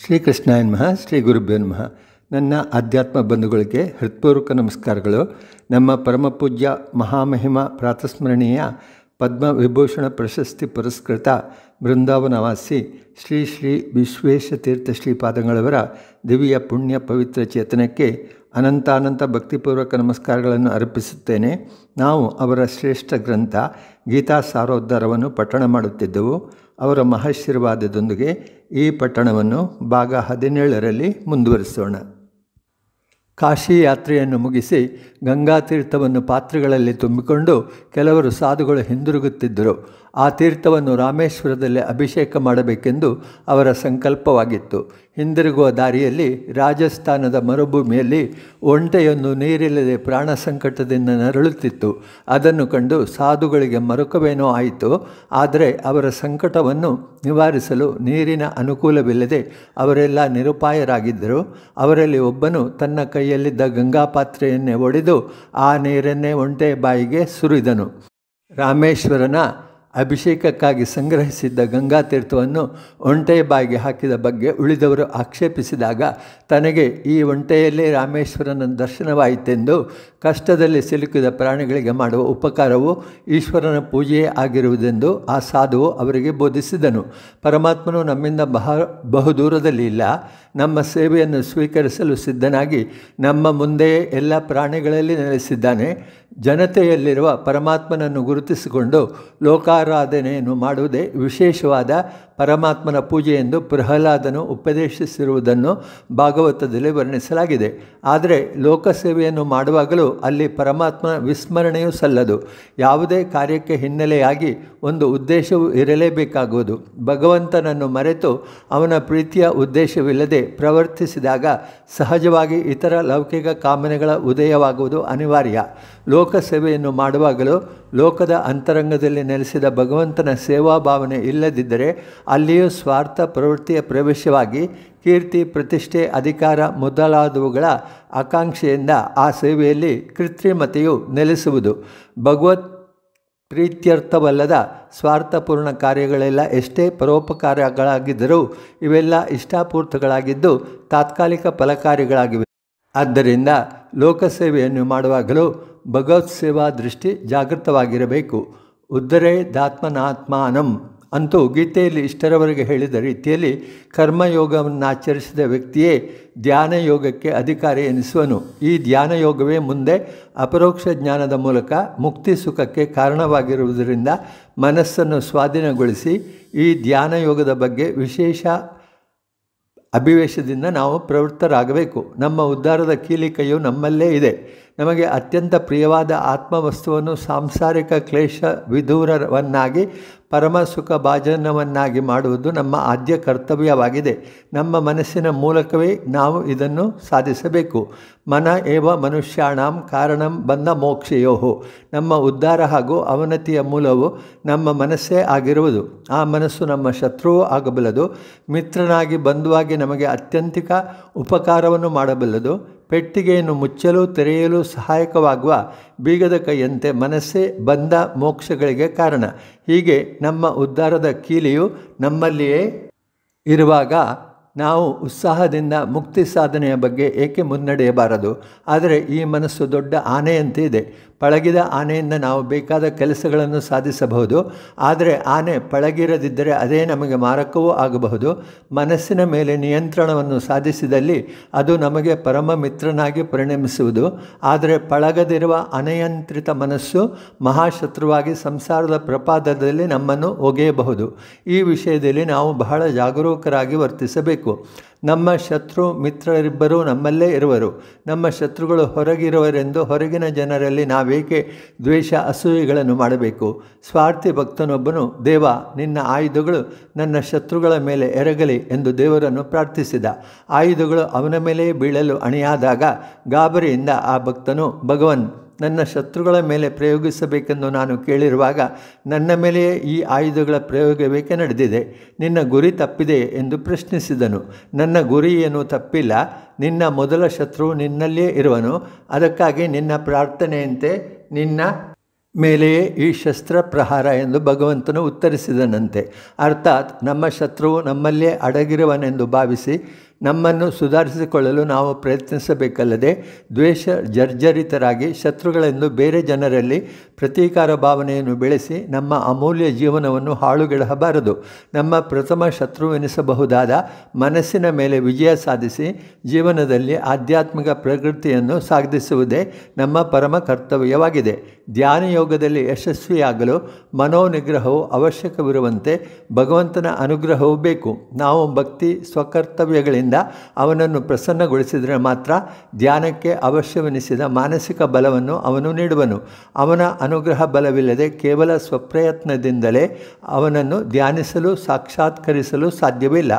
ಶ್ರೀ ನಮಃ ಶ್ರೀ ಗುರುಭ್ಯೋ ನಮಃ ನನ್ನ ಆಧ್ಯಾತ್ಮ ಬಂಧುಗಳಿಗೆ ಹೃತ್ಪೂರ್ವಕ ನಮಸ್ಕಾರಗಳು ನಮ್ಮ ಪರಮಪೂಜ್ಯ ಮಹಾಮಹಿಮ ಪ್ರಾತಸ್ಮರಣೀಯ ಪದ್ಮ ವಿಭೂಷಣ ಪ್ರಶಸ್ತಿ ಪುರಸ್ಕೃತ ಬೃಂದಾವನವಾಸಿ ಶ್ರೀ ಶ್ರೀ ವಿಶ್ವೇಶತೀರ್ಥ ಶ್ರೀಪಾದಂಗಳವರ ದಿವ್ಯ ಪುಣ್ಯ ಪವಿತ್ರ ಚೇತನಕ್ಕೆ ಅನಂತಾನಂತ ಭಕ್ತಿಪೂರ್ವಕ ನಮಸ್ಕಾರಗಳನ್ನು ಅರ್ಪಿಸುತ್ತೇನೆ ನಾವು ಅವರ ಶ್ರೇಷ್ಠ ಗ್ರಂಥ ಗೀತಾ ಸಾರೋದ್ಧಾರವನ್ನು ಪಠಣ ಮಾಡುತ್ತಿದ್ದೆವು ಅವರ ಮಹಾಶೀರ್ವಾದದೊಂದಿಗೆ ಈ ಪಟ್ಟಣವನ್ನು ಭಾಗ ಹದಿನೇಳರಲ್ಲಿ ಮುಂದುವರಿಸೋಣ ಕಾಶಿ ಯಾತ್ರೆಯನ್ನು ಮುಗಿಸಿ ಗಂಗಾತೀರ್ಥವನ್ನು ಪಾತ್ರೆಗಳಲ್ಲಿ ತುಂಬಿಕೊಂಡು ಕೆಲವರು ಸಾಧುಗಳು ಹಿಂದಿರುಗುತ್ತಿದ್ದರು ಆ ತೀರ್ಥವನ್ನು ರಾಮೇಶ್ವರದಲ್ಲಿ ಅಭಿಷೇಕ ಮಾಡಬೇಕೆಂದು ಅವರ ಸಂಕಲ್ಪವಾಗಿತ್ತು ಹಿಂದಿರುಗುವ ದಾರಿಯಲ್ಲಿ ರಾಜಸ್ಥಾನದ ಮರುಭೂಮಿಯಲ್ಲಿ ಒಂಟೆಯನ್ನು ನೀರಿಲ್ಲದೆ ಪ್ರಾಣ ಸಂಕಟದಿಂದ ನರಳುತ್ತಿತ್ತು ಅದನ್ನು ಕಂಡು ಸಾಧುಗಳಿಗೆ ಮರುಕವೇನೋ ಆಯಿತು ಆದರೆ ಅವರ ಸಂಕಟವನ್ನು ನಿವಾರಿಸಲು ನೀರಿನ ಅನುಕೂಲವಿಲ್ಲದೆ ಅವರೆಲ್ಲ ನಿರುಪಾಯರಾಗಿದ್ದರು ಅವರಲ್ಲಿ ಒಬ್ಬನು ತನ್ನ ಕೈಯಲ್ಲಿದ್ದ ಗಂಗಾಪಾತ್ರೆಯನ್ನೇ ಒಡೆದು ಆ ನೀರನ್ನೇ ಒಂಟೆ ಬಾಯಿಗೆ ಸುರಿದನು ರಾಮೇಶ್ವರನ ಅಭಿಷೇಕಕ್ಕಾಗಿ ಸಂಗ್ರಹಿಸಿದ್ದ ಗಂಗಾ ತೀರ್ಥವನ್ನು ಒಂಟೆಯ ಬಾಯಿಗೆ ಹಾಕಿದ ಬಗ್ಗೆ ಉಳಿದವರು ಆಕ್ಷೇಪಿಸಿದಾಗ ತನಗೆ ಈ ಒಂಟೆಯಲ್ಲೇ ರಾಮೇಶ್ವರನ ದರ್ಶನವಾಯಿತೆಂದು ಕಷ್ಟದಲ್ಲಿ ಸಿಲುಕಿದ ಪ್ರಾಣಿಗಳಿಗೆ ಮಾಡುವ ಉಪಕಾರವು ಈಶ್ವರನ ಪೂಜೆಯೇ ಆಗಿರುವುದೆಂದು ಆ ಸಾಧುವು ಅವರಿಗೆ ಬೋಧಿಸಿದನು ಪರಮಾತ್ಮನು ನಮ್ಮಿಂದ ಬಹ ಬಹುದೂರದಲ್ಲಿ ಇಲ್ಲ ನಮ್ಮ ಸೇವೆಯನ್ನು ಸ್ವೀಕರಿಸಲು ಸಿದ್ಧನಾಗಿ ನಮ್ಮ ಮುಂದೆಯೇ ಎಲ್ಲ ಪ್ರಾಣಿಗಳಲ್ಲಿ ನೆಲೆಸಿದ್ದಾನೆ ಜನತೆಯಲ್ಲಿರುವ ಪರಮಾತ್ಮನನ್ನು ಗುರುತಿಸಿಕೊಂಡು ಲೋಕಾರಾಧನೆಯನ್ನು ಮಾಡುವುದೇ ವಿಶೇಷವಾದ ಪರಮಾತ್ಮನ ಪೂಜೆ ಎಂದು ಪ್ರಹ್ಲಾದನು ಉಪದೇಶಿಸಿರುವುದನ್ನು ಭಾಗವತದಲ್ಲಿ ವರ್ಣಿಸಲಾಗಿದೆ ಆದರೆ ಲೋಕಸೇವೆಯನ್ನು ಮಾಡುವಾಗಲೂ ಅಲ್ಲಿ ಪರಮಾತ್ಮನ ವಿಸ್ಮರಣೆಯೂ ಸಲ್ಲದು ಯಾವುದೇ ಕಾರ್ಯಕ್ಕೆ ಹಿನ್ನೆಲೆಯಾಗಿ ಒಂದು ಉದ್ದೇಶವೂ ಇರಲೇಬೇಕಾಗುವುದು ಭಗವಂತನನ್ನು ಮರೆತು ಅವನ ಪ್ರೀತಿಯ ಉದ್ದೇಶವಿಲ್ಲದೆ ಪ್ರವರ್ತಿಸಿದಾಗ ಸಹಜವಾಗಿ ಇತರ ಲೌಕಿಕ ಕಾಮನೆಗಳ ಉದಯವಾಗುವುದು ಅನಿವಾರ್ಯ ಲೋಕ ಲೋಕ ಸೇವೆಯನ್ನು ಮಾಡುವಾಗಲೂ ಲೋಕದ ಅಂತರಂಗದಲ್ಲಿ ನೆಲೆಸಿದ ಭಗವಂತನ ಸೇವಾ ಭಾವನೆ ಇಲ್ಲದಿದ್ದರೆ ಅಲ್ಲಿಯೂ ಸ್ವಾರ್ಥ ಪ್ರವೃತ್ತಿಯ ಪ್ರವೇಶವಾಗಿ ಕೀರ್ತಿ ಪ್ರತಿಷ್ಠೆ ಅಧಿಕಾರ ಮೊದಲಾದವುಗಳ ಆಕಾಂಕ್ಷೆಯಿಂದ ಆ ಸೇವೆಯಲ್ಲಿ ಕೃತ್ರಿಮತೆಯು ನೆಲೆಸುವುದು ಭಗವತ್ ಪ್ರೀತ್ಯರ್ಥವಲ್ಲದ ಸ್ವಾರ್ಥಪೂರ್ಣ ಕಾರ್ಯಗಳೆಲ್ಲ ಎಷ್ಟೇ ಪರೋಪಕಾರಗಳಾಗಿದ್ದರೂ ಇವೆಲ್ಲ ಇಷ್ಟಾಪೂರ್ತಗಳಾಗಿದ್ದು ತಾತ್ಕಾಲಿಕ ಫಲಕಾರಿಗಳಾಗಿವೆ ಆದ್ದರಿಂದ ಲೋಕಸೇವೆಯನ್ನು ಮಾಡುವಾಗಲೂ ಭಗವತ್ ಸೇವಾ ದೃಷ್ಟಿ ಜಾಗೃತವಾಗಿರಬೇಕು ಉದ್ದರೆ ದಾತ್ಮನಾತ್ಮಾನಂ ಅಂತೂ ಗೀತೆಯಲ್ಲಿ ಇಷ್ಟರವರೆಗೆ ಹೇಳಿದ ರೀತಿಯಲ್ಲಿ ಕರ್ಮಯೋಗವನ್ನು ಆಚರಿಸಿದ ವ್ಯಕ್ತಿಯೇ ಧ್ಯಾನ ಯೋಗಕ್ಕೆ ಅಧಿಕಾರಿ ಎನಿಸುವನು ಈ ಧ್ಯಾನ ಯೋಗವೇ ಮುಂದೆ ಅಪರೋಕ್ಷ ಜ್ಞಾನದ ಮೂಲಕ ಮುಕ್ತಿ ಸುಖಕ್ಕೆ ಕಾರಣವಾಗಿರುವುದರಿಂದ ಮನಸ್ಸನ್ನು ಸ್ವಾಧೀನಗೊಳಿಸಿ ಈ ಧ್ಯಾನ ಯೋಗದ ಬಗ್ಗೆ ವಿಶೇಷ ಅಭಿವೇಶದಿಂದ ನಾವು ಪ್ರವೃತ್ತರಾಗಬೇಕು ನಮ್ಮ ಉದ್ಧಾರದ ಕೀಲಿಕೆಯು ನಮ್ಮಲ್ಲೇ ಇದೆ ನಮಗೆ ಅತ್ಯಂತ ಪ್ರಿಯವಾದ ಆತ್ಮವಸ್ತುವನ್ನು ಸಾಂಸಾರಿಕ ಕ್ಲೇಶ ವಿದೂರವನ್ನಾಗಿ ಪರಮ ಸುಖ ಭಾಜನವನ್ನಾಗಿ ಮಾಡುವುದು ನಮ್ಮ ಆದ್ಯ ಕರ್ತವ್ಯವಾಗಿದೆ ನಮ್ಮ ಮನಸ್ಸಿನ ಮೂಲಕವೇ ನಾವು ಇದನ್ನು ಸಾಧಿಸಬೇಕು ಮನ ಏವ ಮನುಷ್ಯಾಣಂ ಕಾರಣಂ ಬಂದ ಮೋಕ್ಷೆಯೋಹು ನಮ್ಮ ಉದ್ಧಾರ ಹಾಗೂ ಅವನತಿಯ ಮೂಲವು ನಮ್ಮ ಮನಸ್ಸೇ ಆಗಿರುವುದು ಆ ಮನಸ್ಸು ನಮ್ಮ ಶತ್ರುವೂ ಆಗಬಲ್ಲದು ಮಿತ್ರನಾಗಿ ಬಂಧುವಾಗಿ ನಮಗೆ ಅತ್ಯಂತಿಕ ಉಪಕಾರವನ್ನು ಮಾಡಬಲ್ಲದು ಪೆಟ್ಟಿಗೆಯನ್ನು ಮುಚ್ಚಲು ತೆರೆಯಲು ಸಹಾಯಕವಾಗುವ ಬೀಗದ ಕೈಯಂತೆ ಮನಸ್ಸೇ ಬಂದ ಮೋಕ್ಷಗಳಿಗೆ ಕಾರಣ ಹೀಗೆ ನಮ್ಮ ಉದ್ಧಾರದ ಕೀಲಿಯು ನಮ್ಮಲ್ಲಿಯೇ ಇರುವಾಗ ನಾವು ಉತ್ಸಾಹದಿಂದ ಮುಕ್ತಿ ಸಾಧನೆಯ ಬಗ್ಗೆ ಏಕೆ ಮುನ್ನಡೆಯಬಾರದು ಆದರೆ ಈ ಮನಸ್ಸು ದೊಡ್ಡ ಆನೆಯಂತೆ ಇದೆ ಪಳಗಿದ ಆನೆಯಿಂದ ನಾವು ಬೇಕಾದ ಕೆಲಸಗಳನ್ನು ಸಾಧಿಸಬಹುದು ಆದರೆ ಆನೆ ಪಳಗಿರದಿದ್ದರೆ ಅದೇ ನಮಗೆ ಮಾರಕವೂ ಆಗಬಹುದು ಮನಸ್ಸಿನ ಮೇಲೆ ನಿಯಂತ್ರಣವನ್ನು ಸಾಧಿಸಿದಲ್ಲಿ ಅದು ನಮಗೆ ಪರಮ ಮಿತ್ರನಾಗಿ ಪರಿಣಮಿಸುವುದು ಆದರೆ ಪಳಗದಿರುವ ಅನಿಯಂತ್ರಿತ ಮನಸ್ಸು ಮಹಾಶತ್ರುವಾಗಿ ಸಂಸಾರದ ಪ್ರಪಾದದಲ್ಲಿ ನಮ್ಮನ್ನು ಒಗೆಯಬಹುದು ಈ ವಿಷಯದಲ್ಲಿ ನಾವು ಬಹಳ ಜಾಗರೂಕರಾಗಿ ವರ್ತಿಸಬೇಕು ನಮ್ಮ ಶತ್ರು ಮಿತ್ರರಿಬ್ಬರೂ ನಮ್ಮಲ್ಲೇ ಇರುವರು ನಮ್ಮ ಶತ್ರುಗಳು ಹೊರಗಿರುವರೆಂದು ಹೊರಗಿನ ಜನರಲ್ಲಿ ನಾವೇಕೆ ದ್ವೇಷ ಅಸೂಯೆಗಳನ್ನು ಮಾಡಬೇಕು ಸ್ವಾರ್ಥಿ ಭಕ್ತನೊಬ್ಬನು ದೇವ ನಿನ್ನ ಆಯುಧಗಳು ನನ್ನ ಶತ್ರುಗಳ ಮೇಲೆ ಎರಗಲಿ ಎಂದು ದೇವರನ್ನು ಪ್ರಾರ್ಥಿಸಿದ ಆಯುಧಗಳು ಅವನ ಮೇಲೆಯೇ ಬೀಳಲು ಅಣಿಯಾದಾಗ ಗಾಬರಿಯಿಂದ ಆ ಭಕ್ತನು ಭಗವನ್ ನನ್ನ ಶತ್ರುಗಳ ಮೇಲೆ ಪ್ರಯೋಗಿಸಬೇಕೆಂದು ನಾನು ಕೇಳಿರುವಾಗ ನನ್ನ ಮೇಲೆಯೇ ಈ ಆಯುಧಗಳ ಬೇಕೆ ನಡೆದಿದೆ ನಿನ್ನ ಗುರಿ ತಪ್ಪಿದೆ ಎಂದು ಪ್ರಶ್ನಿಸಿದನು ನನ್ನ ಗುರಿ ಏನು ತಪ್ಪಿಲ್ಲ ನಿನ್ನ ಮೊದಲ ಶತ್ರು ನಿನ್ನಲ್ಲಿಯೇ ಇರುವನು ಅದಕ್ಕಾಗಿ ನಿನ್ನ ಪ್ರಾರ್ಥನೆಯಂತೆ ನಿನ್ನ ಮೇಲೆಯೇ ಈ ಶಸ್ತ್ರ ಪ್ರಹಾರ ಎಂದು ಭಗವಂತನು ಉತ್ತರಿಸಿದನಂತೆ ಅರ್ಥಾತ್ ನಮ್ಮ ಶತ್ರುವು ನಮ್ಮಲ್ಲೇ ಅಡಗಿರುವನೆಂದು ಭಾವಿಸಿ ನಮ್ಮನ್ನು ಸುಧಾರಿಸಿಕೊಳ್ಳಲು ನಾವು ಪ್ರಯತ್ನಿಸಬೇಕಲ್ಲದೆ ದ್ವೇಷ ಜರ್ಜರಿತರಾಗಿ ಶತ್ರುಗಳೆಂದು ಬೇರೆ ಜನರಲ್ಲಿ ಪ್ರತೀಕಾರ ಭಾವನೆಯನ್ನು ಬೆಳೆಸಿ ನಮ್ಮ ಅಮೂಲ್ಯ ಜೀವನವನ್ನು ಹಾಳುಗೆಡಬಾರದು ನಮ್ಮ ಪ್ರಥಮ ಶತ್ರುವೆನಿಸಬಹುದಾದ ಮನಸ್ಸಿನ ಮೇಲೆ ವಿಜಯ ಸಾಧಿಸಿ ಜೀವನದಲ್ಲಿ ಆಧ್ಯಾತ್ಮಿಕ ಪ್ರಕೃತಿಯನ್ನು ಸಾಧಿಸುವುದೇ ನಮ್ಮ ಪರಮ ಕರ್ತವ್ಯವಾಗಿದೆ ಧ್ಯಾನಯೋಗದಲ್ಲಿ ಯಶಸ್ವಿಯಾಗಲು ಮನೋನಿಗ್ರಹವು ಅವಶ್ಯಕವಿರುವಂತೆ ಭಗವಂತನ ಅನುಗ್ರಹವು ಬೇಕು ನಾವು ಭಕ್ತಿ ಸ್ವಕರ್ತವ್ಯಗಳಿಂದ ಅವನನ್ನು ಪ್ರಸನ್ನಗೊಳಿಸಿದರೆ ಮಾತ್ರ ಧ್ಯಾನಕ್ಕೆ ಅವಶ್ಯವೆನಿಸಿದ ಮಾನಸಿಕ ಬಲವನ್ನು ಅವನು ನೀಡುವನು ಅವನ ಅನುಗ್ರಹ ಬಲವಿಲ್ಲದೆ ಕೇವಲ ಸ್ವಪ್ರಯತ್ನದಿಂದಲೇ ಅವನನ್ನು ಧ್ಯಾನಿಸಲು ಸಾಕ್ಷಾತ್ಕರಿಸಲು ಸಾಧ್ಯವಿಲ್ಲ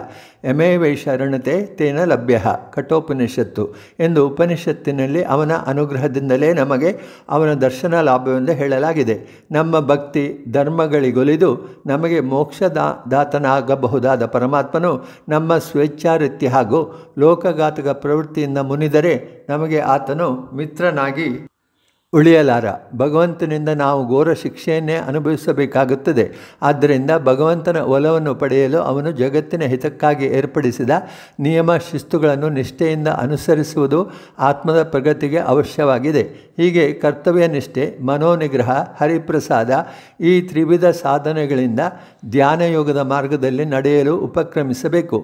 ಯಮೇ ವೈ ಶರಣತೆ ತೇನ ಲಭ್ಯ ಕಠೋಪನಿಷತ್ತು ಎಂದು ಉಪನಿಷತ್ತಿನಲ್ಲಿ ಅವನ ಅನುಗ್ರಹದಿಂದಲೇ ನಮಗೆ ಅವನ ದರ್ಶನ ಲಾಭವೆಂದು ಹೇಳಲಾಗಿದೆ ನಮ್ಮ ಭಕ್ತಿ ಧರ್ಮಗಳಿಗೊಲಿದು ನಮಗೆ ಮೋಕ್ಷದಾ ದಾತನಾಗಬಹುದಾದ ಪರಮಾತ್ಮನು ನಮ್ಮ ಸ್ವೇಚ್ಛಾರಿತ್ಯ ಹಾಗೂ ಲೋಕಘಾತಕ ಪ್ರವೃತ್ತಿಯಿಂದ ಮುನಿದರೆ ನಮಗೆ ಆತನು ಮಿತ್ರನಾಗಿ ಉಳಿಯಲಾರ ಭಗವಂತನಿಂದ ನಾವು ಘೋರ ಶಿಕ್ಷೆಯನ್ನೇ ಅನುಭವಿಸಬೇಕಾಗುತ್ತದೆ ಆದ್ದರಿಂದ ಭಗವಂತನ ಒಲವನ್ನು ಪಡೆಯಲು ಅವನು ಜಗತ್ತಿನ ಹಿತಕ್ಕಾಗಿ ಏರ್ಪಡಿಸಿದ ನಿಯಮ ಶಿಸ್ತುಗಳನ್ನು ನಿಷ್ಠೆಯಿಂದ ಅನುಸರಿಸುವುದು ಆತ್ಮದ ಪ್ರಗತಿಗೆ ಅವಶ್ಯವಾಗಿದೆ ಹೀಗೆ ಕರ್ತವ್ಯ ನಿಷ್ಠೆ ಮನೋನಿಗ್ರಹ ಹರಿಪ್ರಸಾದ ಈ ತ್ರಿವಿಧ ಸಾಧನೆಗಳಿಂದ ಧ್ಯಾನಯೋಗದ ಮಾರ್ಗದಲ್ಲಿ ನಡೆಯಲು ಉಪಕ್ರಮಿಸಬೇಕು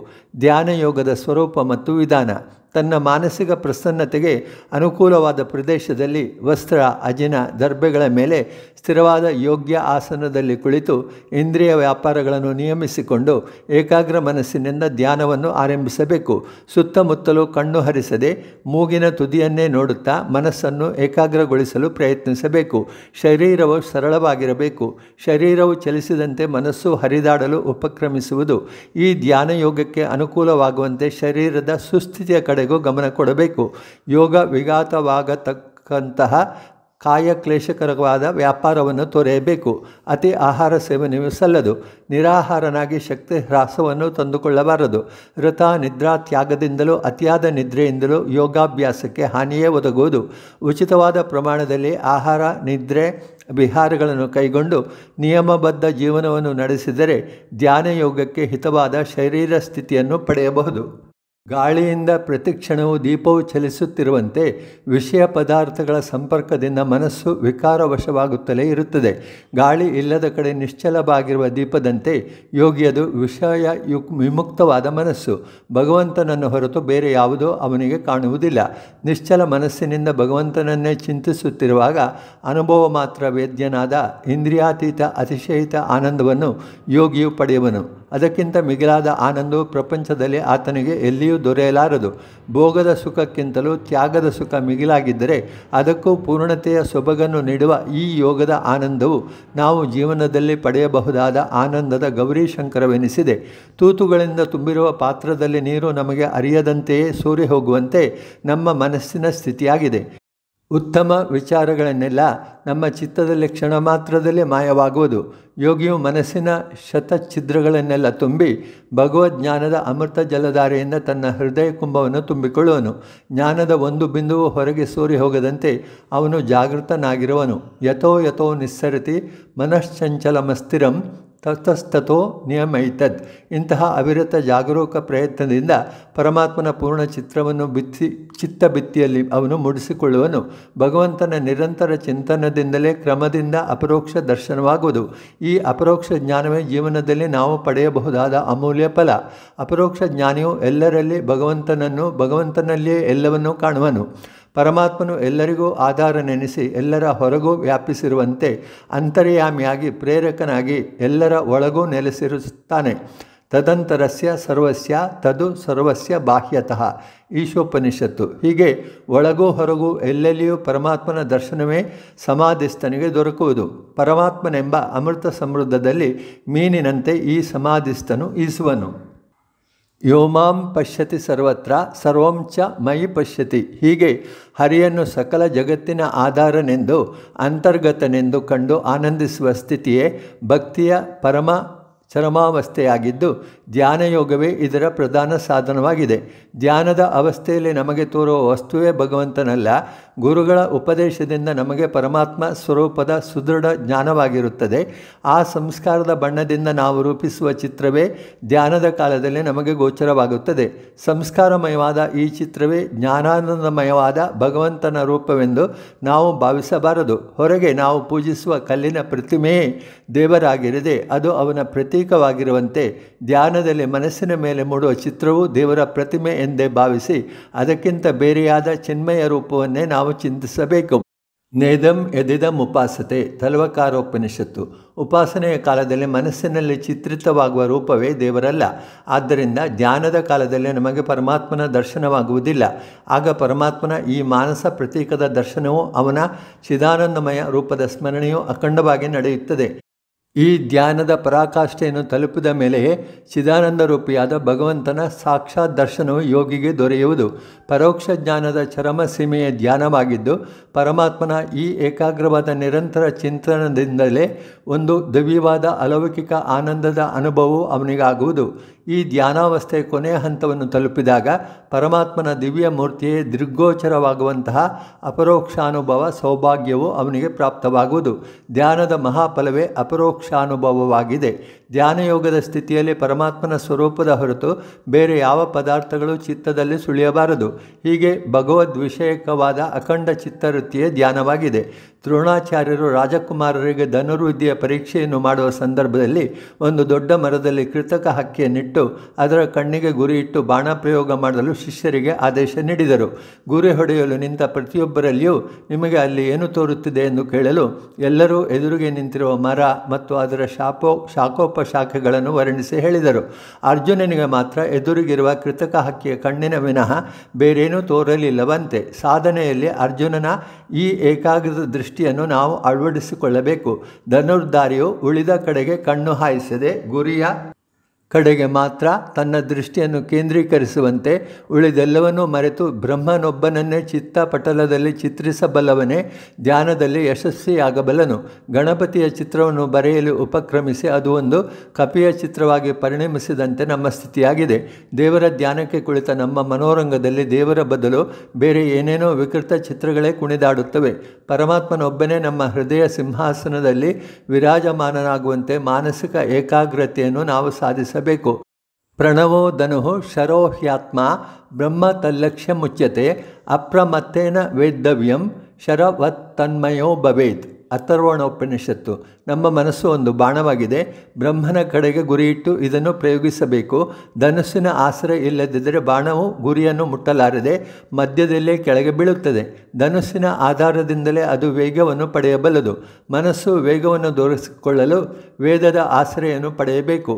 ಧ್ಯಾನಯೋಗದ ಸ್ವರೂಪ ಮತ್ತು ವಿಧಾನ ತನ್ನ ಮಾನಸಿಕ ಪ್ರಸನ್ನತೆಗೆ ಅನುಕೂಲವಾದ ಪ್ರದೇಶದಲ್ಲಿ ವಸ್ತ್ರ ಅಜಿನ ದರ್ಬೆಗಳ ಮೇಲೆ ಸ್ಥಿರವಾದ ಯೋಗ್ಯ ಆಸನದಲ್ಲಿ ಕುಳಿತು ಇಂದ್ರಿಯ ವ್ಯಾಪಾರಗಳನ್ನು ನಿಯಮಿಸಿಕೊಂಡು ಏಕಾಗ್ರ ಮನಸ್ಸಿನಿಂದ ಧ್ಯಾನವನ್ನು ಆರಂಭಿಸಬೇಕು ಸುತ್ತಮುತ್ತಲೂ ಕಣ್ಣು ಹರಿಸದೆ ಮೂಗಿನ ತುದಿಯನ್ನೇ ನೋಡುತ್ತಾ ಮನಸ್ಸನ್ನು ಏಕಾಗ್ರಗೊಳಿಸಲು ಪ್ರಯತ್ನಿಸಬೇಕು ಶರೀರವು ಸರಳವಾಗಿರಬೇಕು ಶರೀರವು ಚಲಿಸಿದಂತೆ ಮನಸ್ಸು ಹರಿದಾಡಲು ಉಪಕ್ರಮಿಸುವುದು ಈ ಧ್ಯಾನ ಯೋಗಕ್ಕೆ ಅನುಕೂಲವಾಗುವಂತೆ ಶರೀರದ ಸುಸ್ಥಿತಿಯ ಕಡೆ ಕಡೆಗೂ ಗಮನ ಕೊಡಬೇಕು ಯೋಗ ವಿಘಾತವಾಗತಕ್ಕಂತಹ ಕಾಯ ವ್ಯಾಪಾರವನ್ನು ತೊರೆಯಬೇಕು ಅತಿ ಆಹಾರ ಸೇವನೆ ಸಲ್ಲದು ನಿರಾಹಾರನಾಗಿ ಶಕ್ತಿ ಹ್ರಾಸವನ್ನು ತಂದುಕೊಳ್ಳಬಾರದು ವ್ರತ ನಿದ್ರಾ ತ್ಯಾಗದಿಂದಲೂ ಅತಿಯಾದ ನಿದ್ರೆಯಿಂದಲೂ ಯೋಗಾಭ್ಯಾಸಕ್ಕೆ ಹಾನಿಯೇ ಒದಗುವುದು ಉಚಿತವಾದ ಪ್ರಮಾಣದಲ್ಲಿ ಆಹಾರ ನಿದ್ರೆ ವಿಹಾರಗಳನ್ನು ಕೈಗೊಂಡು ನಿಯಮಬದ್ಧ ಜೀವನವನ್ನು ನಡೆಸಿದರೆ ಧ್ಯಾನ ಯೋಗಕ್ಕೆ ಹಿತವಾದ ಶರೀರ ಸ್ಥಿತಿಯನ್ನು ಪಡೆಯಬಹುದು ಗಾಳಿಯಿಂದ ಪ್ರತಿಕ್ಷಣವು ದೀಪವು ಚಲಿಸುತ್ತಿರುವಂತೆ ವಿಷಯ ಪದಾರ್ಥಗಳ ಸಂಪರ್ಕದಿಂದ ಮನಸ್ಸು ವಿಕಾರವಶವಾಗುತ್ತಲೇ ಇರುತ್ತದೆ ಗಾಳಿ ಇಲ್ಲದ ಕಡೆ ನಿಶ್ಚಲವಾಗಿರುವ ದೀಪದಂತೆ ಯೋಗಿಯದು ವಿಷಯ ಯುಕ್ ವಿಮುಕ್ತವಾದ ಮನಸ್ಸು ಭಗವಂತನನ್ನು ಹೊರತು ಬೇರೆ ಯಾವುದೋ ಅವನಿಗೆ ಕಾಣುವುದಿಲ್ಲ ನಿಶ್ಚಲ ಮನಸ್ಸಿನಿಂದ ಭಗವಂತನನ್ನೇ ಚಿಂತಿಸುತ್ತಿರುವಾಗ ಅನುಭವ ಮಾತ್ರ ವೇದ್ಯನಾದ ಇಂದ್ರಿಯಾತೀತ ಅತಿಶಯಿತ ಆನಂದವನ್ನು ಯೋಗಿಯು ಪಡೆಯುವನು ಅದಕ್ಕಿಂತ ಮಿಗಿಲಾದ ಆನಂದವು ಪ್ರಪಂಚದಲ್ಲಿ ಆತನಿಗೆ ಎಲ್ಲಿಯೂ ಎಲ್ಲಿಯೂ ದೊರೆಯಲಾರದು ಭೋಗದ ಸುಖಕ್ಕಿಂತಲೂ ತ್ಯಾಗದ ಸುಖ ಮಿಗಿಲಾಗಿದ್ದರೆ ಅದಕ್ಕೂ ಪೂರ್ಣತೆಯ ಸೊಬಗನ್ನು ನೀಡುವ ಈ ಯೋಗದ ಆನಂದವು ನಾವು ಜೀವನದಲ್ಲಿ ಪಡೆಯಬಹುದಾದ ಆನಂದದ ಗೌರಿಶಂಕರವೆನಿಸಿದೆ ತೂತುಗಳಿಂದ ತುಂಬಿರುವ ಪಾತ್ರದಲ್ಲಿ ನೀರು ನಮಗೆ ಅರಿಯದಂತೆಯೇ ಸೂರಿ ಹೋಗುವಂತೆ ನಮ್ಮ ಮನಸ್ಸಿನ ಸ್ಥಿತಿಯಾಗಿದೆ ಉತ್ತಮ ವಿಚಾರಗಳನ್ನೆಲ್ಲ ನಮ್ಮ ಚಿತ್ತದಲ್ಲಿ ಕ್ಷಣ ಮಾತ್ರದಲ್ಲೇ ಮಾಯವಾಗುವುದು ಯೋಗಿಯು ಮನಸ್ಸಿನ ಶತಛಿದ್ರಗಳನ್ನೆಲ್ಲ ತುಂಬಿ ಭಗವಜ್ಞಾನದ ಅಮೃತ ಜಲಧಾರೆಯಿಂದ ತನ್ನ ಹೃದಯ ಕುಂಭವನ್ನು ತುಂಬಿಕೊಳ್ಳುವನು ಜ್ಞಾನದ ಒಂದು ಬಿಂದುವು ಹೊರಗೆ ಸೂರಿ ಹೋಗದಂತೆ ಅವನು ಜಾಗೃತನಾಗಿರುವನು ಯಥೋ ಯಥೋ ನಿಸ್ಸರತಿ ಮನಶ್ಚಂಚಲ ತತಸ್ತೋ ನಿಯಮೈತದ್ ಇಂತಹ ಅವಿರತ ಜಾಗರೂಕ ಪ್ರಯತ್ನದಿಂದ ಪರಮಾತ್ಮನ ಪೂರ್ಣ ಚಿತ್ರವನ್ನು ಬಿತ್ತಿ ಚಿತ್ತ ಬಿತ್ತಿಯಲ್ಲಿ ಅವನು ಮುಡಿಸಿಕೊಳ್ಳುವನು ಭಗವಂತನ ನಿರಂತರ ಚಿಂತನದಿಂದಲೇ ಕ್ರಮದಿಂದ ಅಪರೋಕ್ಷ ದರ್ಶನವಾಗುವುದು ಈ ಅಪರೋಕ್ಷ ಜ್ಞಾನವೇ ಜೀವನದಲ್ಲಿ ನಾವು ಪಡೆಯಬಹುದಾದ ಅಮೂಲ್ಯ ಫಲ ಅಪರೋಕ್ಷ ಜ್ಞಾನಿಯು ಎಲ್ಲರಲ್ಲಿ ಭಗವಂತನನ್ನು ಭಗವಂತನಲ್ಲಿಯೇ ಎಲ್ಲವನ್ನೂ ಕಾಣುವನು ಪರಮಾತ್ಮನು ಎಲ್ಲರಿಗೂ ಆಧಾರ ನೆನೆಸಿ ಎಲ್ಲರ ಹೊರಗೂ ವ್ಯಾಪಿಸಿರುವಂತೆ ಅಂತರ್ಯಾಮಿಯಾಗಿ ಪ್ರೇರಕನಾಗಿ ಎಲ್ಲರ ಒಳಗೂ ನೆಲೆಸಿರುತ್ತಾನೆ ತದಂತರಸ್ಯ ಸರ್ವಸ್ಯ ತದು ಸರ್ವಸ್ಯ ಬಾಹ್ಯತಃ ಈಶೋಪನಿಷತ್ತು ಹೀಗೆ ಒಳಗೂ ಹೊರಗೂ ಎಲ್ಲೆಲ್ಲಿಯೂ ಪರಮಾತ್ಮನ ದರ್ಶನವೇ ಸಮಾಧಿಸ್ಥನಿಗೆ ದೊರಕುವುದು ಪರಮಾತ್ಮನೆಂಬ ಅಮೃತ ಸಮೃದ್ಧದಲ್ಲಿ ಮೀನಿನಂತೆ ಈ ಸಮಾಧಿಸ್ಥನು ಈಸುವನು ಯೋ ಮಾಂ ಪಶ್ಯತಿ ಸರ್ವತ್ರ ಸರ್ವಂಚ ಮೈ ಪಶ್ಯತಿ ಹೀಗೆ ಹರಿಯನ್ನು ಸಕಲ ಜಗತ್ತಿನ ಆಧಾರನೆಂದು ಅಂತರ್ಗತನೆಂದು ಕಂಡು ಆನಂದಿಸುವ ಸ್ಥಿತಿಯೇ ಭಕ್ತಿಯ ಪರಮ ಚರಮಾವಸ್ಥೆಯಾಗಿದ್ದು ಧ್ಯಾನಯೋಗವೇ ಇದರ ಪ್ರಧಾನ ಸಾಧನವಾಗಿದೆ ಧ್ಯಾನದ ಅವಸ್ಥೆಯಲ್ಲಿ ನಮಗೆ ತೋರುವ ವಸ್ತುವೇ ಭಗವಂತನಲ್ಲ ಗುರುಗಳ ಉಪದೇಶದಿಂದ ನಮಗೆ ಪರಮಾತ್ಮ ಸ್ವರೂಪದ ಸುದೃಢ ಜ್ಞಾನವಾಗಿರುತ್ತದೆ ಆ ಸಂಸ್ಕಾರದ ಬಣ್ಣದಿಂದ ನಾವು ರೂಪಿಸುವ ಚಿತ್ರವೇ ಧ್ಯಾನದ ಕಾಲದಲ್ಲಿ ನಮಗೆ ಗೋಚರವಾಗುತ್ತದೆ ಸಂಸ್ಕಾರಮಯವಾದ ಈ ಚಿತ್ರವೇ ಜ್ಞಾನಾನಂದಮಯವಾದ ಭಗವಂತನ ರೂಪವೆಂದು ನಾವು ಭಾವಿಸಬಾರದು ಹೊರಗೆ ನಾವು ಪೂಜಿಸುವ ಕಲ್ಲಿನ ಪ್ರತಿಮೆಯೇ ದೇವರಾಗಿರದೆ ಅದು ಅವನ ಪ್ರತೀಕವಾಗಿರುವಂತೆ ಧ್ಯಾನದಲ್ಲಿ ಮನಸ್ಸಿನ ಮೇಲೆ ಮೂಡುವ ಚಿತ್ರವು ದೇವರ ಪ್ರತಿಮೆ ಎಂದೇ ಭಾವಿಸಿ ಅದಕ್ಕಿಂತ ಬೇರೆಯಾದ ಚಿನ್ಮಯ ರೂಪವನ್ನೇ ನಾವು ನಾವು ಚಿಂತಿಸಬೇಕು ನೇದಂ ಎದೆದಂ ಉಪಾಸತೆ ತಲವಕಾರೋಪನಿಷತ್ತು ಉಪಾಸನೆಯ ಕಾಲದಲ್ಲಿ ಮನಸ್ಸಿನಲ್ಲಿ ಚಿತ್ರಿತವಾಗುವ ರೂಪವೇ ದೇವರಲ್ಲ ಆದ್ದರಿಂದ ಧ್ಯಾನದ ಕಾಲದಲ್ಲಿ ನಮಗೆ ಪರಮಾತ್ಮನ ದರ್ಶನವಾಗುವುದಿಲ್ಲ ಆಗ ಪರಮಾತ್ಮನ ಈ ಮಾನಸ ಪ್ರತೀಕದ ದರ್ಶನವು ಅವನ ಚಿದಾನಂದಮಯ ರೂಪದ ಸ್ಮರಣೆಯು ಅಖಂಡವಾಗಿ ನಡೆಯುತ್ತದೆ ಈ ಧ್ಯಾನದ ಪರಾಕಾಷ್ಠೆಯನ್ನು ತಲುಪಿದ ಮೇಲೆ ಚಿದಾನಂದ ರೂಪಿಯಾದ ಭಗವಂತನ ಸಾಕ್ಷಾತ್ ದರ್ಶನವು ಯೋಗಿಗೆ ದೊರೆಯುವುದು ಪರೋಕ್ಷ ಜ್ಞಾನದ ಚರಮ ಸೀಮೆಯ ಧ್ಯಾನವಾಗಿದ್ದು ಪರಮಾತ್ಮನ ಈ ಏಕಾಗ್ರವಾದ ನಿರಂತರ ಚಿಂತನದಿಂದಲೇ ಒಂದು ದಿವ್ಯವಾದ ಅಲೌಕಿಕ ಆನಂದದ ಅನುಭವವು ಅವನಿಗಾಗುವುದು ಈ ಧ್ಯಾನಾವಸ್ಥೆ ಕೊನೆಯ ಹಂತವನ್ನು ತಲುಪಿದಾಗ ಪರಮಾತ್ಮನ ದಿವ್ಯ ಮೂರ್ತಿಯೇ ದೃಗ್ಗೋಚರವಾಗುವಂತಹ ಅಪರೋಕ್ಷಾನುಭವ ಸೌಭಾಗ್ಯವು ಅವನಿಗೆ ಪ್ರಾಪ್ತವಾಗುವುದು ಧ್ಯಾನದ ಮಹಾಫಲವೇ ಅಪರೋಕ್ಷಾನುಭವವಾಗಿದೆ ಧ್ಯಾನಯೋಗದ ಸ್ಥಿತಿಯಲ್ಲಿ ಪರಮಾತ್ಮನ ಸ್ವರೂಪದ ಹೊರತು ಬೇರೆ ಯಾವ ಪದಾರ್ಥಗಳು ಚಿತ್ತದಲ್ಲಿ ಸುಳಿಯಬಾರದು ಹೀಗೆ ಭಗವದ್ ವಿಷಯಕವಾದ ಅಖಂಡ ಚಿತ್ತವೃತ್ತಿಯೇ ಧ್ಯಾನವಾಗಿದೆ ದ್ರೋಣಾಚಾರ್ಯರು ರಾಜಕುಮಾರರಿಗೆ ಧನುರ್ವಿದ್ಯೆಯ ಪರೀಕ್ಷೆಯನ್ನು ಮಾಡುವ ಸಂದರ್ಭದಲ್ಲಿ ಒಂದು ದೊಡ್ಡ ಮರದಲ್ಲಿ ಕೃತಕ ಹಕ್ಕಿಯನ್ನಿಟ್ಟು ಅದರ ಕಣ್ಣಿಗೆ ಗುರಿಯಿಟ್ಟು ಬಾಣ ಪ್ರಯೋಗ ಮಾಡಲು ಶಿಷ್ಯರಿಗೆ ಆದೇಶ ನೀಡಿದರು ಗುರಿ ಹೊಡೆಯಲು ನಿಂತ ಪ್ರತಿಯೊಬ್ಬರಲ್ಲಿಯೂ ನಿಮಗೆ ಅಲ್ಲಿ ಏನು ತೋರುತ್ತಿದೆ ಎಂದು ಕೇಳಲು ಎಲ್ಲರೂ ಎದುರಿಗೆ ನಿಂತಿರುವ ಮರ ಮತ್ತು ಅದರ ಶಾಪೋ ಶಾಖೋ ಶಾಖೆಗಳನ್ನು ವರ್ಣಿಸಿ ಹೇಳಿದರು ಅರ್ಜುನನಿಗೆ ಮಾತ್ರ ಎದುರಿಗಿರುವ ಕೃತಕ ಹಕ್ಕಿಯ ಕಣ್ಣಿನ ವಿನಃ ಬೇರೇನೂ ತೋರಲಿಲ್ಲವಂತೆ ಸಾಧನೆಯಲ್ಲಿ ಅರ್ಜುನನ ಈ ಏಕಾಗ್ರದ ದೃಷ್ಟಿಯನ್ನು ನಾವು ಅಳವಡಿಸಿಕೊಳ್ಳಬೇಕು ಧನುರ್ಧಾರಿಯು ಉಳಿದ ಕಡೆಗೆ ಕಣ್ಣು ಹಾಯಿಸದೆ ಗುರಿಯ ಕಡೆಗೆ ಮಾತ್ರ ತನ್ನ ದೃಷ್ಟಿಯನ್ನು ಕೇಂದ್ರೀಕರಿಸುವಂತೆ ಉಳಿದೆಲ್ಲವನ್ನೂ ಮರೆತು ಬ್ರಹ್ಮನೊಬ್ಬನನ್ನೇ ಚಿತ್ತಪಟಲದಲ್ಲಿ ಚಿತ್ರಿಸಬಲ್ಲವನೇ ಧ್ಯಾನದಲ್ಲಿ ಯಶಸ್ವಿಯಾಗಬಲ್ಲನು ಗಣಪತಿಯ ಚಿತ್ರವನ್ನು ಬರೆಯಲು ಉಪಕ್ರಮಿಸಿ ಅದು ಒಂದು ಕಪಿಯ ಚಿತ್ರವಾಗಿ ಪರಿಣಮಿಸಿದಂತೆ ನಮ್ಮ ಸ್ಥಿತಿಯಾಗಿದೆ ದೇವರ ಧ್ಯಾನಕ್ಕೆ ಕುಳಿತ ನಮ್ಮ ಮನೋರಂಗದಲ್ಲಿ ದೇವರ ಬದಲು ಬೇರೆ ಏನೇನೋ ವಿಕೃತ ಚಿತ್ರಗಳೇ ಕುಣಿದಾಡುತ್ತವೆ ಪರಮಾತ್ಮನೊಬ್ಬನೇ ನಮ್ಮ ಹೃದಯ ಸಿಂಹಾಸನದಲ್ಲಿ ವಿರಾಜಮಾನನಾಗುವಂತೆ ಮಾನಸಿಕ ಏಕಾಗ್ರತೆಯನ್ನು ನಾವು ಸಾಧಿಸ ಗಮನಿಸಬೇಕು ಪ್ರಣವೋ ಧನುಃ ಶರೋ ಬ್ರಹ್ಮ ತಲ್ಲಕ್ಷ್ಯ ಮುಚ್ಚತೆ ಅಪ್ರಮತ್ತೇನ ವೇದ್ದವ್ಯಂ ಶರವತ್ ತನ್ಮಯೋ ಭವೇತ್ ಉಪನಿಷತ್ತು ನಮ್ಮ ಮನಸ್ಸು ಒಂದು ಬಾಣವಾಗಿದೆ ಬ್ರಹ್ಮನ ಕಡೆಗೆ ಗುರಿಯಿಟ್ಟು ಇದನ್ನು ಪ್ರಯೋಗಿಸಬೇಕು ಧನಸ್ಸಿನ ಆಸರೆ ಇಲ್ಲದಿದ್ದರೆ ಬಾಣವು ಗುರಿಯನ್ನು ಮುಟ್ಟಲಾರದೆ ಮಧ್ಯದಲ್ಲೇ ಕೆಳಗೆ ಬೀಳುತ್ತದೆ ಧನಸ್ಸಿನ ಆಧಾರದಿಂದಲೇ ಅದು ವೇಗವನ್ನು ಪಡೆಯಬಲ್ಲದು ಮನಸ್ಸು ವೇಗವನ್ನು ದೊರಕಿಸಿಕೊಳ್ಳಲು ವೇದದ ಆಸರೆಯನ್ನು ಪಡೆಯಬೇಕು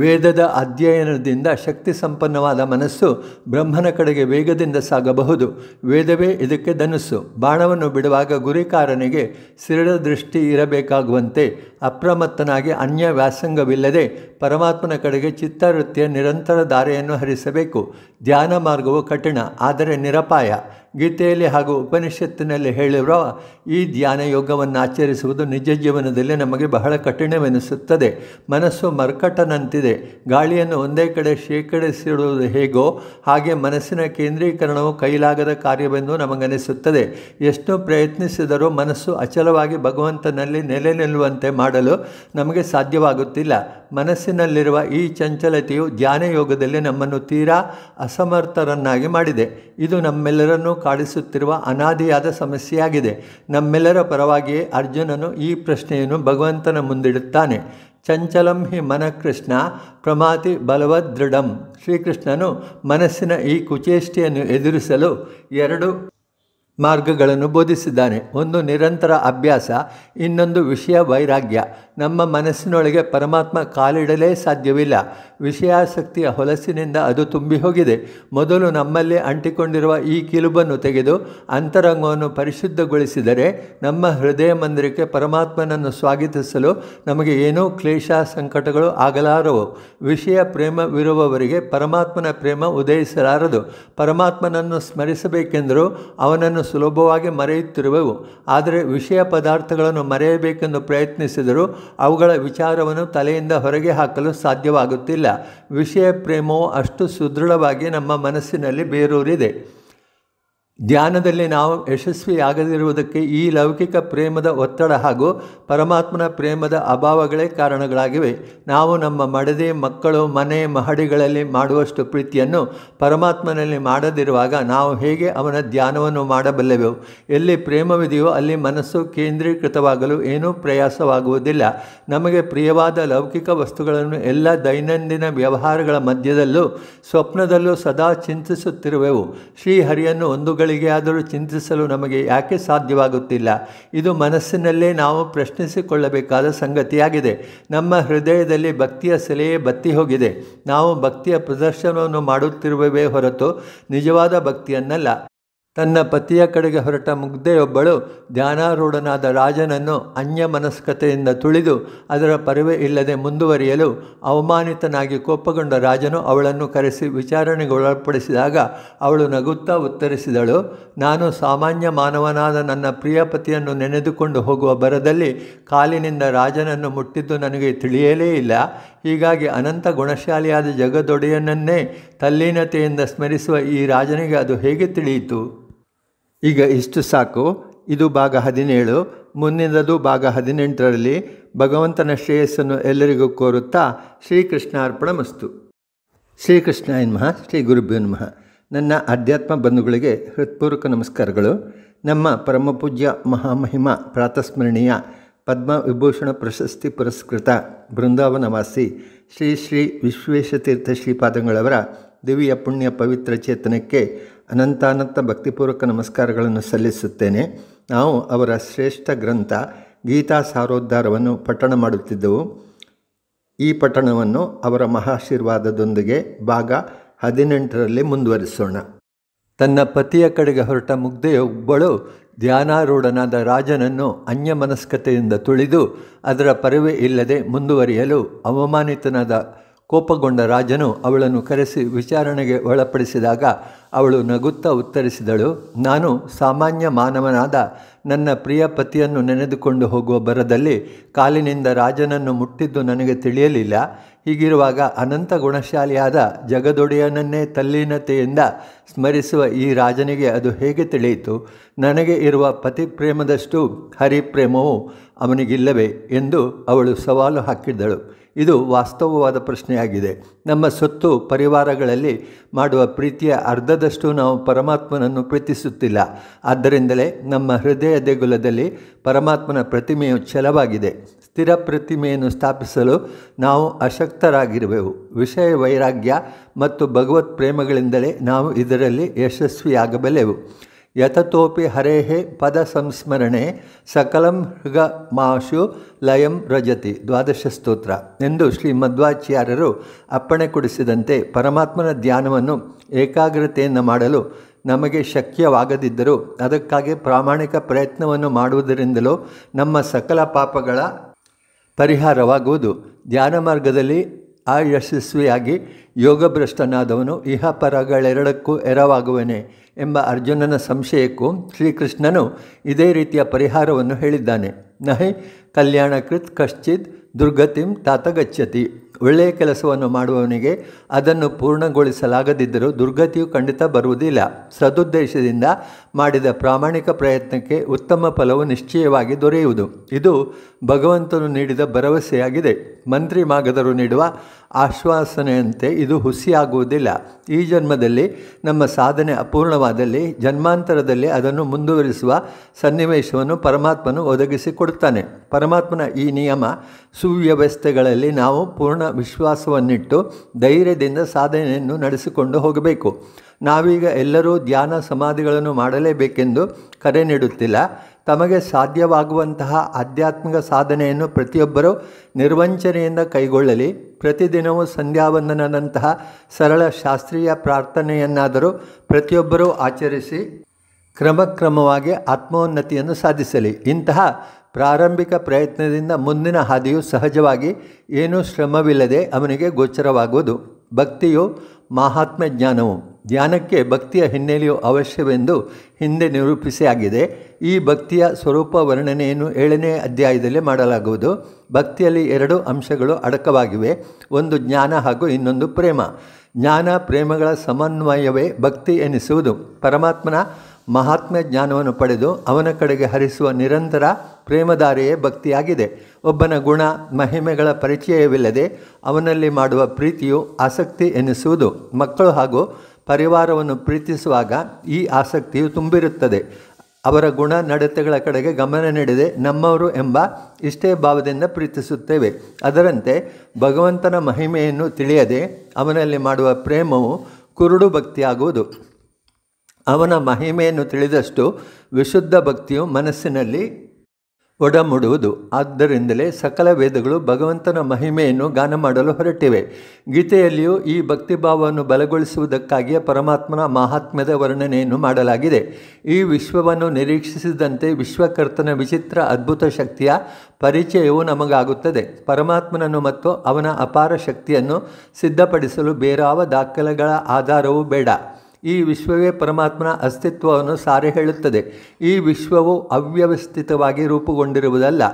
ವೇದದ ಅಧ್ಯಯನದಿಂದ ಶಕ್ತಿ ಸಂಪನ್ನವಾದ ಮನಸ್ಸು ಬ್ರಹ್ಮನ ಕಡೆಗೆ ವೇಗದಿಂದ ಸಾಗಬಹುದು ವೇದವೇ ಇದಕ್ಕೆ ಧನಸ್ಸು ಬಾಣವನ್ನು ಬಿಡುವಾಗ ಗುರಿಕಾರನಿಗೆ ಸಿರಳ ದೃಷ್ಟಿ ಇರಬೇಕಾಗುವಂತೆ ಅಪ್ರಮತ್ತನಾಗಿ ಅನ್ಯ ವ್ಯಾಸಂಗವಿಲ್ಲದೆ ಪರಮಾತ್ಮನ ಕಡೆಗೆ ಚಿತ್ತವೃತ್ತಿಯ ನಿರಂತರ ಧಾರೆಯನ್ನು ಹರಿಸಬೇಕು ಧ್ಯಾನ ಮಾರ್ಗವು ಕಠಿಣ ಆದರೆ ನಿರಪಾಯ ಗೀತೆಯಲ್ಲಿ ಹಾಗೂ ಉಪನಿಷತ್ತಿನಲ್ಲಿ ಹೇಳಿರುವ ಈ ಧ್ಯಾನ ಯೋಗವನ್ನು ಆಚರಿಸುವುದು ನಿಜ ಜೀವನದಲ್ಲಿ ನಮಗೆ ಬಹಳ ಕಠಿಣವೆನಿಸುತ್ತದೆ ಮನಸ್ಸು ಮರ್ಕಟನಂತಿದೆ ಗಾಳಿಯನ್ನು ಒಂದೇ ಕಡೆ ಶೇಖರಿಸಿಡುವುದು ಹೇಗೋ ಹಾಗೆ ಮನಸ್ಸಿನ ಕೇಂದ್ರೀಕರಣವು ಕೈಲಾಗದ ಕಾರ್ಯವೆಂದು ನಮಗನಿಸುತ್ತದೆ ಎಷ್ಟು ಪ್ರಯತ್ನಿಸಿದರೂ ಮನಸ್ಸು ಅಚಲವಾಗಿ ಭಗವಂತನಲ್ಲಿ ನೆಲೆ ನಿಲ್ಲುವಂತೆ ಮಾಡಲು ನಮಗೆ ಸಾಧ್ಯವಾಗುತ್ತಿಲ್ಲ ಮನಸ್ಸಿನಲ್ಲಿರುವ ಈ ಚಂಚಲತೆಯು ಧ್ಯಾನ ಯೋಗದಲ್ಲಿ ನಮ್ಮನ್ನು ತೀರಾ ಅಸಮರ್ಥರನ್ನಾಗಿ ಮಾಡಿದೆ ಇದು ನಮ್ಮೆಲ್ಲರನ್ನೂ ಕಾಡಿಸುತ್ತಿರುವ ಅನಾದಿಯಾದ ಸಮಸ್ಯೆಯಾಗಿದೆ ನಮ್ಮೆಲ್ಲರ ಪರವಾಗಿಯೇ ಅರ್ಜುನನು ಈ ಪ್ರಶ್ನೆಯನ್ನು ಭಗವಂತನ ಮುಂದಿಡುತ್ತಾನೆ ಚಂಚಲಂ ಹಿ ಕೃಷ್ಣ ಪ್ರಮಾತಿ ಬಲವದೃಢಂ ಶ್ರೀಕೃಷ್ಣನು ಮನಸ್ಸಿನ ಈ ಕುಚೇಷ್ಟಿಯನ್ನು ಎದುರಿಸಲು ಎರಡು ಮಾರ್ಗಗಳನ್ನು ಬೋಧಿಸಿದ್ದಾನೆ ಒಂದು ನಿರಂತರ ಅಭ್ಯಾಸ ಇನ್ನೊಂದು ವಿಷಯ ವೈರಾಗ್ಯ ನಮ್ಮ ಮನಸ್ಸಿನೊಳಗೆ ಪರಮಾತ್ಮ ಕಾಲಿಡಲೇ ಸಾಧ್ಯವಿಲ್ಲ ವಿಷಯಾಸಕ್ತಿಯ ಹೊಲಸಿನಿಂದ ಅದು ತುಂಬಿ ಹೋಗಿದೆ ಮೊದಲು ನಮ್ಮಲ್ಲಿ ಅಂಟಿಕೊಂಡಿರುವ ಈ ಕಿಲುಬನ್ನು ತೆಗೆದು ಅಂತರಂಗವನ್ನು ಪರಿಶುದ್ಧಗೊಳಿಸಿದರೆ ನಮ್ಮ ಹೃದಯ ಮಂದಿರಕ್ಕೆ ಪರಮಾತ್ಮನನ್ನು ಸ್ವಾಗತಿಸಲು ನಮಗೆ ಏನೂ ಕ್ಲೇಶ ಸಂಕಟಗಳು ಆಗಲಾರವು ವಿಷಯ ಪ್ರೇಮವಿರುವವರಿಗೆ ಪರಮಾತ್ಮನ ಪ್ರೇಮ ಉದಯಿಸಲಾರದು ಪರಮಾತ್ಮನನ್ನು ಸ್ಮರಿಸಬೇಕೆಂದರೂ ಅವನನ್ನು ಸುಲಭವಾಗಿ ಮರೆಯುತ್ತಿರುವೆವು ಆದರೆ ವಿಷಯ ಪದಾರ್ಥಗಳನ್ನು ಮರೆಯಬೇಕೆಂದು ಪ್ರಯತ್ನಿಸಿದರೂ ಅವುಗಳ ವಿಚಾರವನ್ನು ತಲೆಯಿಂದ ಹೊರಗೆ ಹಾಕಲು ಸಾಧ್ಯವಾಗುತ್ತಿಲ್ಲ ವಿಷಯ ಪ್ರೇಮವು ಅಷ್ಟು ಸುದೃಢವಾಗಿ ನಮ್ಮ ಮನಸ್ಸಿನಲ್ಲಿ ಬೇರೂರಿದೆ ಧ್ಯಾನದಲ್ಲಿ ನಾವು ಯಶಸ್ವಿಯಾಗದಿರುವುದಕ್ಕೆ ಈ ಲೌಕಿಕ ಪ್ರೇಮದ ಒತ್ತಡ ಹಾಗೂ ಪರಮಾತ್ಮನ ಪ್ರೇಮದ ಅಭಾವಗಳೇ ಕಾರಣಗಳಾಗಿವೆ ನಾವು ನಮ್ಮ ಮಡದಿ ಮಕ್ಕಳು ಮನೆ ಮಹಡಿಗಳಲ್ಲಿ ಮಾಡುವಷ್ಟು ಪ್ರೀತಿಯನ್ನು ಪರಮಾತ್ಮನಲ್ಲಿ ಮಾಡದಿರುವಾಗ ನಾವು ಹೇಗೆ ಅವನ ಧ್ಯಾನವನ್ನು ಮಾಡಬಲ್ಲೆವು ಎಲ್ಲಿ ಪ್ರೇಮವಿದೆಯೋ ಅಲ್ಲಿ ಮನಸ್ಸು ಕೇಂದ್ರೀಕೃತವಾಗಲು ಏನೂ ಪ್ರಯಾಸವಾಗುವುದಿಲ್ಲ ನಮಗೆ ಪ್ರಿಯವಾದ ಲೌಕಿಕ ವಸ್ತುಗಳನ್ನು ಎಲ್ಲ ದೈನಂದಿನ ವ್ಯವಹಾರಗಳ ಮಧ್ಯದಲ್ಲೂ ಸ್ವಪ್ನದಲ್ಲೂ ಸದಾ ಚಿಂತಿಸುತ್ತಿರುವೆವು ಶ್ರೀಹರಿಯನ್ನು ಒಂದು ಆದರೂ ಚಿಂತಿಸಲು ನಮಗೆ ಯಾಕೆ ಸಾಧ್ಯವಾಗುತ್ತಿಲ್ಲ ಇದು ಮನಸ್ಸಿನಲ್ಲೇ ನಾವು ಪ್ರಶ್ನಿಸಿಕೊಳ್ಳಬೇಕಾದ ಸಂಗತಿಯಾಗಿದೆ ನಮ್ಮ ಹೃದಯದಲ್ಲಿ ಭಕ್ತಿಯ ಸೆಲೆಯೇ ಬತ್ತಿ ಹೋಗಿದೆ ನಾವು ಭಕ್ತಿಯ ಪ್ರದರ್ಶನವನ್ನು ಮಾಡುತ್ತಿರುವವೇ ಹೊರತು ನಿಜವಾದ ಭಕ್ತಿಯನ್ನಲ್ಲ ತನ್ನ ಪತಿಯ ಕಡೆಗೆ ಹೊರಟ ಮುಗ್ಧೆಯೊಬ್ಬಳು ಧ್ಯಾನಾರೂಢನಾದ ರಾಜನನ್ನು ಅನ್ಯ ಮನಸ್ಕತೆಯಿಂದ ತುಳಿದು ಅದರ ಪರವೇ ಇಲ್ಲದೆ ಮುಂದುವರಿಯಲು ಅವಮಾನಿತನಾಗಿ ಕೋಪಗೊಂಡ ರಾಜನು ಅವಳನ್ನು ಕರೆಸಿ ವಿಚಾರಣೆಗೊಳಪಡಿಸಿದಾಗ ಅವಳು ನಗುತ್ತಾ ಉತ್ತರಿಸಿದಳು ನಾನು ಸಾಮಾನ್ಯ ಮಾನವನಾದ ನನ್ನ ಪ್ರಿಯ ಪತಿಯನ್ನು ನೆನೆದುಕೊಂಡು ಹೋಗುವ ಬರದಲ್ಲಿ ಕಾಲಿನಿಂದ ರಾಜನನ್ನು ಮುಟ್ಟಿದ್ದು ನನಗೆ ತಿಳಿಯಲೇ ಇಲ್ಲ ಹೀಗಾಗಿ ಅನಂತ ಗುಣಶಾಲಿಯಾದ ಜಗದೊಡೆಯನನ್ನೇ ತಲ್ಲೀನತೆಯಿಂದ ಸ್ಮರಿಸುವ ಈ ರಾಜನಿಗೆ ಅದು ಹೇಗೆ ತಿಳಿಯಿತು ಈಗ ಇಷ್ಟು ಸಾಕು ಇದು ಭಾಗ ಹದಿನೇಳು ಮುಂದಿನದು ಭಾಗ ಹದಿನೆಂಟರಲ್ಲಿ ಭಗವಂತನ ಶ್ರೇಯಸ್ಸನ್ನು ಎಲ್ಲರಿಗೂ ಕೋರುತ್ತಾ ಶ್ರೀಕೃಷ್ಣಾರ್ಪಣ ಮಸ್ತು ಶ್ರೀಕೃಷ್ಣ ಎನ್ಮಃ ಶ್ರೀ ಗುರುಭ್ಯೋ ನನ್ನ ಆಧ್ಯಾತ್ಮ ಬಂಧುಗಳಿಗೆ ಹೃತ್ಪೂರ್ವಕ ನಮಸ್ಕಾರಗಳು ನಮ್ಮ ಪರಮಪೂಜ್ಯ ಮಹಾಮಹಿಮ ಪ್ರಾತಸ್ಮರಣೀಯ ಪದ್ಮವಿಭೂಷಣ ಪ್ರಶಸ್ತಿ ಪುರಸ್ಕೃತ ಬೃಂದಾವನವಾಸಿ ಶ್ರೀ ಶ್ರೀ ವಿಶ್ವೇಶತೀರ್ಥ ಶ್ರೀಪಾದಂಗಳವರ ದಿವ್ಯ ಪುಣ್ಯ ಪವಿತ್ರ ಚೇತನಕ್ಕೆ ಅನಂತಾನಂತ ಭಕ್ತಿಪೂರ್ವಕ ನಮಸ್ಕಾರಗಳನ್ನು ಸಲ್ಲಿಸುತ್ತೇನೆ ನಾವು ಅವರ ಶ್ರೇಷ್ಠ ಗ್ರಂಥ ಗೀತಾ ಸಾರೋದ್ಧಾರವನ್ನು ಪಠಣ ಮಾಡುತ್ತಿದ್ದೆವು ಈ ಪಠಣವನ್ನು ಅವರ ಮಹಾಶೀರ್ವಾದದೊಂದಿಗೆ ಭಾಗ ಹದಿನೆಂಟರಲ್ಲಿ ಮುಂದುವರಿಸೋಣ ತನ್ನ ಪತಿಯ ಕಡೆಗೆ ಹೊರಟ ಮುಗ್ಧೆಯ ಒಬ್ಬಳು ಧ್ಯಾನಾರೂಢನಾದ ರಾಜನನ್ನು ಅನ್ಯಮನಸ್ಕತೆಯಿಂದ ತುಳಿದು ಅದರ ಪರಿವೇ ಇಲ್ಲದೆ ಮುಂದುವರಿಯಲು ಅವಮಾನಿತನಾದ ಕೋಪಗೊಂಡ ರಾಜನು ಅವಳನ್ನು ಕರೆಸಿ ವಿಚಾರಣೆಗೆ ಒಳಪಡಿಸಿದಾಗ ಅವಳು ನಗುತ್ತಾ ಉತ್ತರಿಸಿದಳು ನಾನು ಸಾಮಾನ್ಯ ಮಾನವನಾದ ನನ್ನ ಪ್ರಿಯ ಪತಿಯನ್ನು ನೆನೆದುಕೊಂಡು ಹೋಗುವ ಬರದಲ್ಲಿ ಕಾಲಿನಿಂದ ರಾಜನನ್ನು ಮುಟ್ಟಿದ್ದು ನನಗೆ ತಿಳಿಯಲಿಲ್ಲ ಹೀಗಿರುವಾಗ ಅನಂತ ಗುಣಶಾಲಿಯಾದ ಜಗದೊಡೆಯನನ್ನೇ ತಲ್ಲೀನತೆಯಿಂದ ಸ್ಮರಿಸುವ ಈ ರಾಜನಿಗೆ ಅದು ಹೇಗೆ ತಿಳಿಯಿತು ನನಗೆ ಇರುವ ಪತಿ ಪ್ರೇಮದಷ್ಟು ಹರಿಪ್ರೇಮವು ಅವನಿಗಿಲ್ಲವೇ ಎಂದು ಅವಳು ಸವಾಲು ಹಾಕಿದ್ದಳು ಇದು ವಾಸ್ತವವಾದ ಪ್ರಶ್ನೆಯಾಗಿದೆ ನಮ್ಮ ಸೊತ್ತು ಪರಿವಾರಗಳಲ್ಲಿ ಮಾಡುವ ಪ್ರೀತಿಯ ಅರ್ಧದಷ್ಟು ನಾವು ಪರಮಾತ್ಮನನ್ನು ಪ್ರೀತಿಸುತ್ತಿಲ್ಲ ಆದ್ದರಿಂದಲೇ ನಮ್ಮ ಹೃದಯ ದೇಗುಲದಲ್ಲಿ ಪರಮಾತ್ಮನ ಪ್ರತಿಮೆಯು ಛಲವಾಗಿದೆ ಸ್ಥಿರ ಪ್ರತಿಮೆಯನ್ನು ಸ್ಥಾಪಿಸಲು ನಾವು ಅಶಕ್ತರಾಗಿರುವೆವು ವಿಷಯ ವೈರಾಗ್ಯ ಮತ್ತು ಭಗವತ್ ಪ್ರೇಮಗಳಿಂದಲೇ ನಾವು ಇದರಲ್ಲಿ ಯಶಸ್ವಿಯಾಗಬಲ್ಲೆವು ಯತತೋಪಿ ಪದ ಸಂಸ್ಮರಣೆ ಸಕಲಂ ಮಾಶು ಲಯಂ ರಜತಿ ದ್ವಾದಶ ಸ್ತೋತ್ರ ಎಂದು ಶ್ರೀ ಮಧ್ವಾಚಾರ್ಯರು ಅಪ್ಪಣೆ ಕೊಡಿಸಿದಂತೆ ಪರಮಾತ್ಮನ ಧ್ಯಾನವನ್ನು ಏಕಾಗ್ರತೆಯನ್ನು ಮಾಡಲು ನಮಗೆ ಶಕ್ಯವಾಗದಿದ್ದರೂ ಅದಕ್ಕಾಗಿ ಪ್ರಾಮಾಣಿಕ ಪ್ರಯತ್ನವನ್ನು ಮಾಡುವುದರಿಂದಲೂ ನಮ್ಮ ಸಕಲ ಪಾಪಗಳ ಪರಿಹಾರವಾಗುವುದು ಧ್ಯಾನ ಮಾರ್ಗದಲ್ಲಿ ಆ ಯಶಸ್ವಿಯಾಗಿ ಯೋಗಭ್ರಷ್ಟನಾದವನು ಇಹ ಪರಗಳೆರಡಕ್ಕೂ ಎರವಾಗುವನೆ ಎಂಬ ಅರ್ಜುನನ ಸಂಶಯಕ್ಕೂ ಶ್ರೀಕೃಷ್ಣನು ಇದೇ ರೀತಿಯ ಪರಿಹಾರವನ್ನು ಹೇಳಿದ್ದಾನೆ ನಹಿ ಕಲ್ಯಾಣಕೃತ್ ಕಶ್ಚಿತ್ ದುರ್ಗತಿಂ ತಾತಗಚ್ಚತಿ ಒಳ್ಳೆಯ ಕೆಲಸವನ್ನು ಮಾಡುವವನಿಗೆ ಅದನ್ನು ಪೂರ್ಣಗೊಳಿಸಲಾಗದಿದ್ದರೂ ದುರ್ಗತಿಯು ಖಂಡಿತ ಬರುವುದಿಲ್ಲ ಸದುದ್ದೇಶದಿಂದ ಮಾಡಿದ ಪ್ರಾಮಾಣಿಕ ಪ್ರಯತ್ನಕ್ಕೆ ಉತ್ತಮ ಫಲವು ನಿಶ್ಚಯವಾಗಿ ದೊರೆಯುವುದು ಇದು ಭಗವಂತನು ನೀಡಿದ ಭರವಸೆಯಾಗಿದೆ ಮಂತ್ರಿ ಮಾಗದರು ನೀಡುವ ಆಶ್ವಾಸನೆಯಂತೆ ಇದು ಹುಸಿಯಾಗುವುದಿಲ್ಲ ಈ ಜನ್ಮದಲ್ಲಿ ನಮ್ಮ ಸಾಧನೆ ಅಪೂರ್ಣವಾದಲ್ಲಿ ಜನ್ಮಾಂತರದಲ್ಲಿ ಅದನ್ನು ಮುಂದುವರಿಸುವ ಸನ್ನಿವೇಶವನ್ನು ಪರಮಾತ್ಮನು ಒದಗಿಸಿಕೊಡುತ್ತಾನೆ ಪರಮಾತ್ಮನ ಈ ನಿಯಮ ಸುವ್ಯವಸ್ಥೆಗಳಲ್ಲಿ ನಾವು ಪೂರ್ಣ ವಿಶ್ವಾಸವನ್ನಿಟ್ಟು ಧೈರ್ಯದಿಂದ ಸಾಧನೆಯನ್ನು ನಡೆಸಿಕೊಂಡು ಹೋಗಬೇಕು ನಾವೀಗ ಎಲ್ಲರೂ ಧ್ಯಾನ ಸಮಾಧಿಗಳನ್ನು ಮಾಡಲೇಬೇಕೆಂದು ಕರೆ ನೀಡುತ್ತಿಲ್ಲ ತಮಗೆ ಸಾಧ್ಯವಾಗುವಂತಹ ಆಧ್ಯಾತ್ಮಿಕ ಸಾಧನೆಯನ್ನು ಪ್ರತಿಯೊಬ್ಬರೂ ನಿರ್ವಂಚನೆಯಿಂದ ಕೈಗೊಳ್ಳಲಿ ಪ್ರತಿದಿನವೂ ಸಂಧ್ಯಾವಂದನದಂತಹ ಸರಳ ಶಾಸ್ತ್ರೀಯ ಪ್ರಾರ್ಥನೆಯನ್ನಾದರೂ ಪ್ರತಿಯೊಬ್ಬರೂ ಆಚರಿಸಿ ಕ್ರಮಕ್ರಮವಾಗಿ ಆತ್ಮೋನ್ನತಿಯನ್ನು ಸಾಧಿಸಲಿ ಇಂತಹ ಪ್ರಾರಂಭಿಕ ಪ್ರಯತ್ನದಿಂದ ಮುಂದಿನ ಹಾದಿಯು ಸಹಜವಾಗಿ ಏನೂ ಶ್ರಮವಿಲ್ಲದೆ ಅವನಿಗೆ ಗೋಚರವಾಗುವುದು ಭಕ್ತಿಯು ಮಹಾತ್ಮ ಜ್ಞಾನವು ಧ್ಯಾನಕ್ಕೆ ಭಕ್ತಿಯ ಹಿನ್ನೆಲೆಯು ಅವಶ್ಯವೆಂದು ಹಿಂದೆ ನಿರೂಪಿಸಿ ಆಗಿದೆ ಈ ಭಕ್ತಿಯ ಸ್ವರೂಪ ವರ್ಣನೆಯನ್ನು ಏಳನೇ ಅಧ್ಯಾಯದಲ್ಲಿ ಮಾಡಲಾಗುವುದು ಭಕ್ತಿಯಲ್ಲಿ ಎರಡು ಅಂಶಗಳು ಅಡಕವಾಗಿವೆ ಒಂದು ಜ್ಞಾನ ಹಾಗೂ ಇನ್ನೊಂದು ಪ್ರೇಮ ಜ್ಞಾನ ಪ್ರೇಮಗಳ ಸಮನ್ವಯವೇ ಭಕ್ತಿ ಎನಿಸುವುದು ಪರಮಾತ್ಮನ ಮಹಾತ್ಮ ಜ್ಞಾನವನ್ನು ಪಡೆದು ಅವನ ಕಡೆಗೆ ಹರಿಸುವ ನಿರಂತರ ಪ್ರೇಮಧಾರೆಯೇ ಭಕ್ತಿಯಾಗಿದೆ ಒಬ್ಬನ ಗುಣ ಮಹಿಮೆಗಳ ಪರಿಚಯವಿಲ್ಲದೆ ಅವನಲ್ಲಿ ಮಾಡುವ ಪ್ರೀತಿಯು ಆಸಕ್ತಿ ಎನಿಸುವುದು ಮಕ್ಕಳು ಹಾಗೂ ಪರಿವಾರವನ್ನು ಪ್ರೀತಿಸುವಾಗ ಈ ಆಸಕ್ತಿಯು ತುಂಬಿರುತ್ತದೆ ಅವರ ಗುಣ ನಡತೆಗಳ ಕಡೆಗೆ ಗಮನ ನೀಡದೆ ನಮ್ಮವರು ಎಂಬ ಇಷ್ಟೇ ಭಾವದಿಂದ ಪ್ರೀತಿಸುತ್ತೇವೆ ಅದರಂತೆ ಭಗವಂತನ ಮಹಿಮೆಯನ್ನು ತಿಳಿಯದೆ ಅವನಲ್ಲಿ ಮಾಡುವ ಪ್ರೇಮವು ಕುರುಡು ಭಕ್ತಿಯಾಗುವುದು ಅವನ ಮಹಿಮೆಯನ್ನು ತಿಳಿದಷ್ಟು ವಿಶುದ್ಧ ಭಕ್ತಿಯು ಮನಸ್ಸಿನಲ್ಲಿ ಒಡಮೂಡುವುದು ಆದ್ದರಿಂದಲೇ ಸಕಲ ವೇದಗಳು ಭಗವಂತನ ಮಹಿಮೆಯನ್ನು ಗಾನ ಮಾಡಲು ಹೊರಟಿವೆ ಗೀತೆಯಲ್ಲಿಯೂ ಈ ಭಕ್ತಿಭಾವವನ್ನು ಬಲಗೊಳಿಸುವುದಕ್ಕಾಗಿಯೇ ಪರಮಾತ್ಮನ ಮಹಾತ್ಮ್ಯದ ವರ್ಣನೆಯನ್ನು ಮಾಡಲಾಗಿದೆ ಈ ವಿಶ್ವವನ್ನು ನಿರೀಕ್ಷಿಸಿದಂತೆ ವಿಶ್ವಕರ್ತನ ವಿಚಿತ್ರ ಅದ್ಭುತ ಶಕ್ತಿಯ ಪರಿಚಯವು ನಮಗಾಗುತ್ತದೆ ಪರಮಾತ್ಮನನ್ನು ಮತ್ತು ಅವನ ಅಪಾರ ಶಕ್ತಿಯನ್ನು ಸಿದ್ಧಪಡಿಸಲು ಬೇರಾವ ದಾಖಲೆಗಳ ಆಧಾರವೂ ಬೇಡ ಈ ವಿಶ್ವವೇ ಪರಮಾತ್ಮನ ಅಸ್ತಿತ್ವವನ್ನು ಸಾರಿ ಹೇಳುತ್ತದೆ ಈ ವಿಶ್ವವು ಅವ್ಯವಸ್ಥಿತವಾಗಿ ರೂಪುಗೊಂಡಿರುವುದಲ್ಲ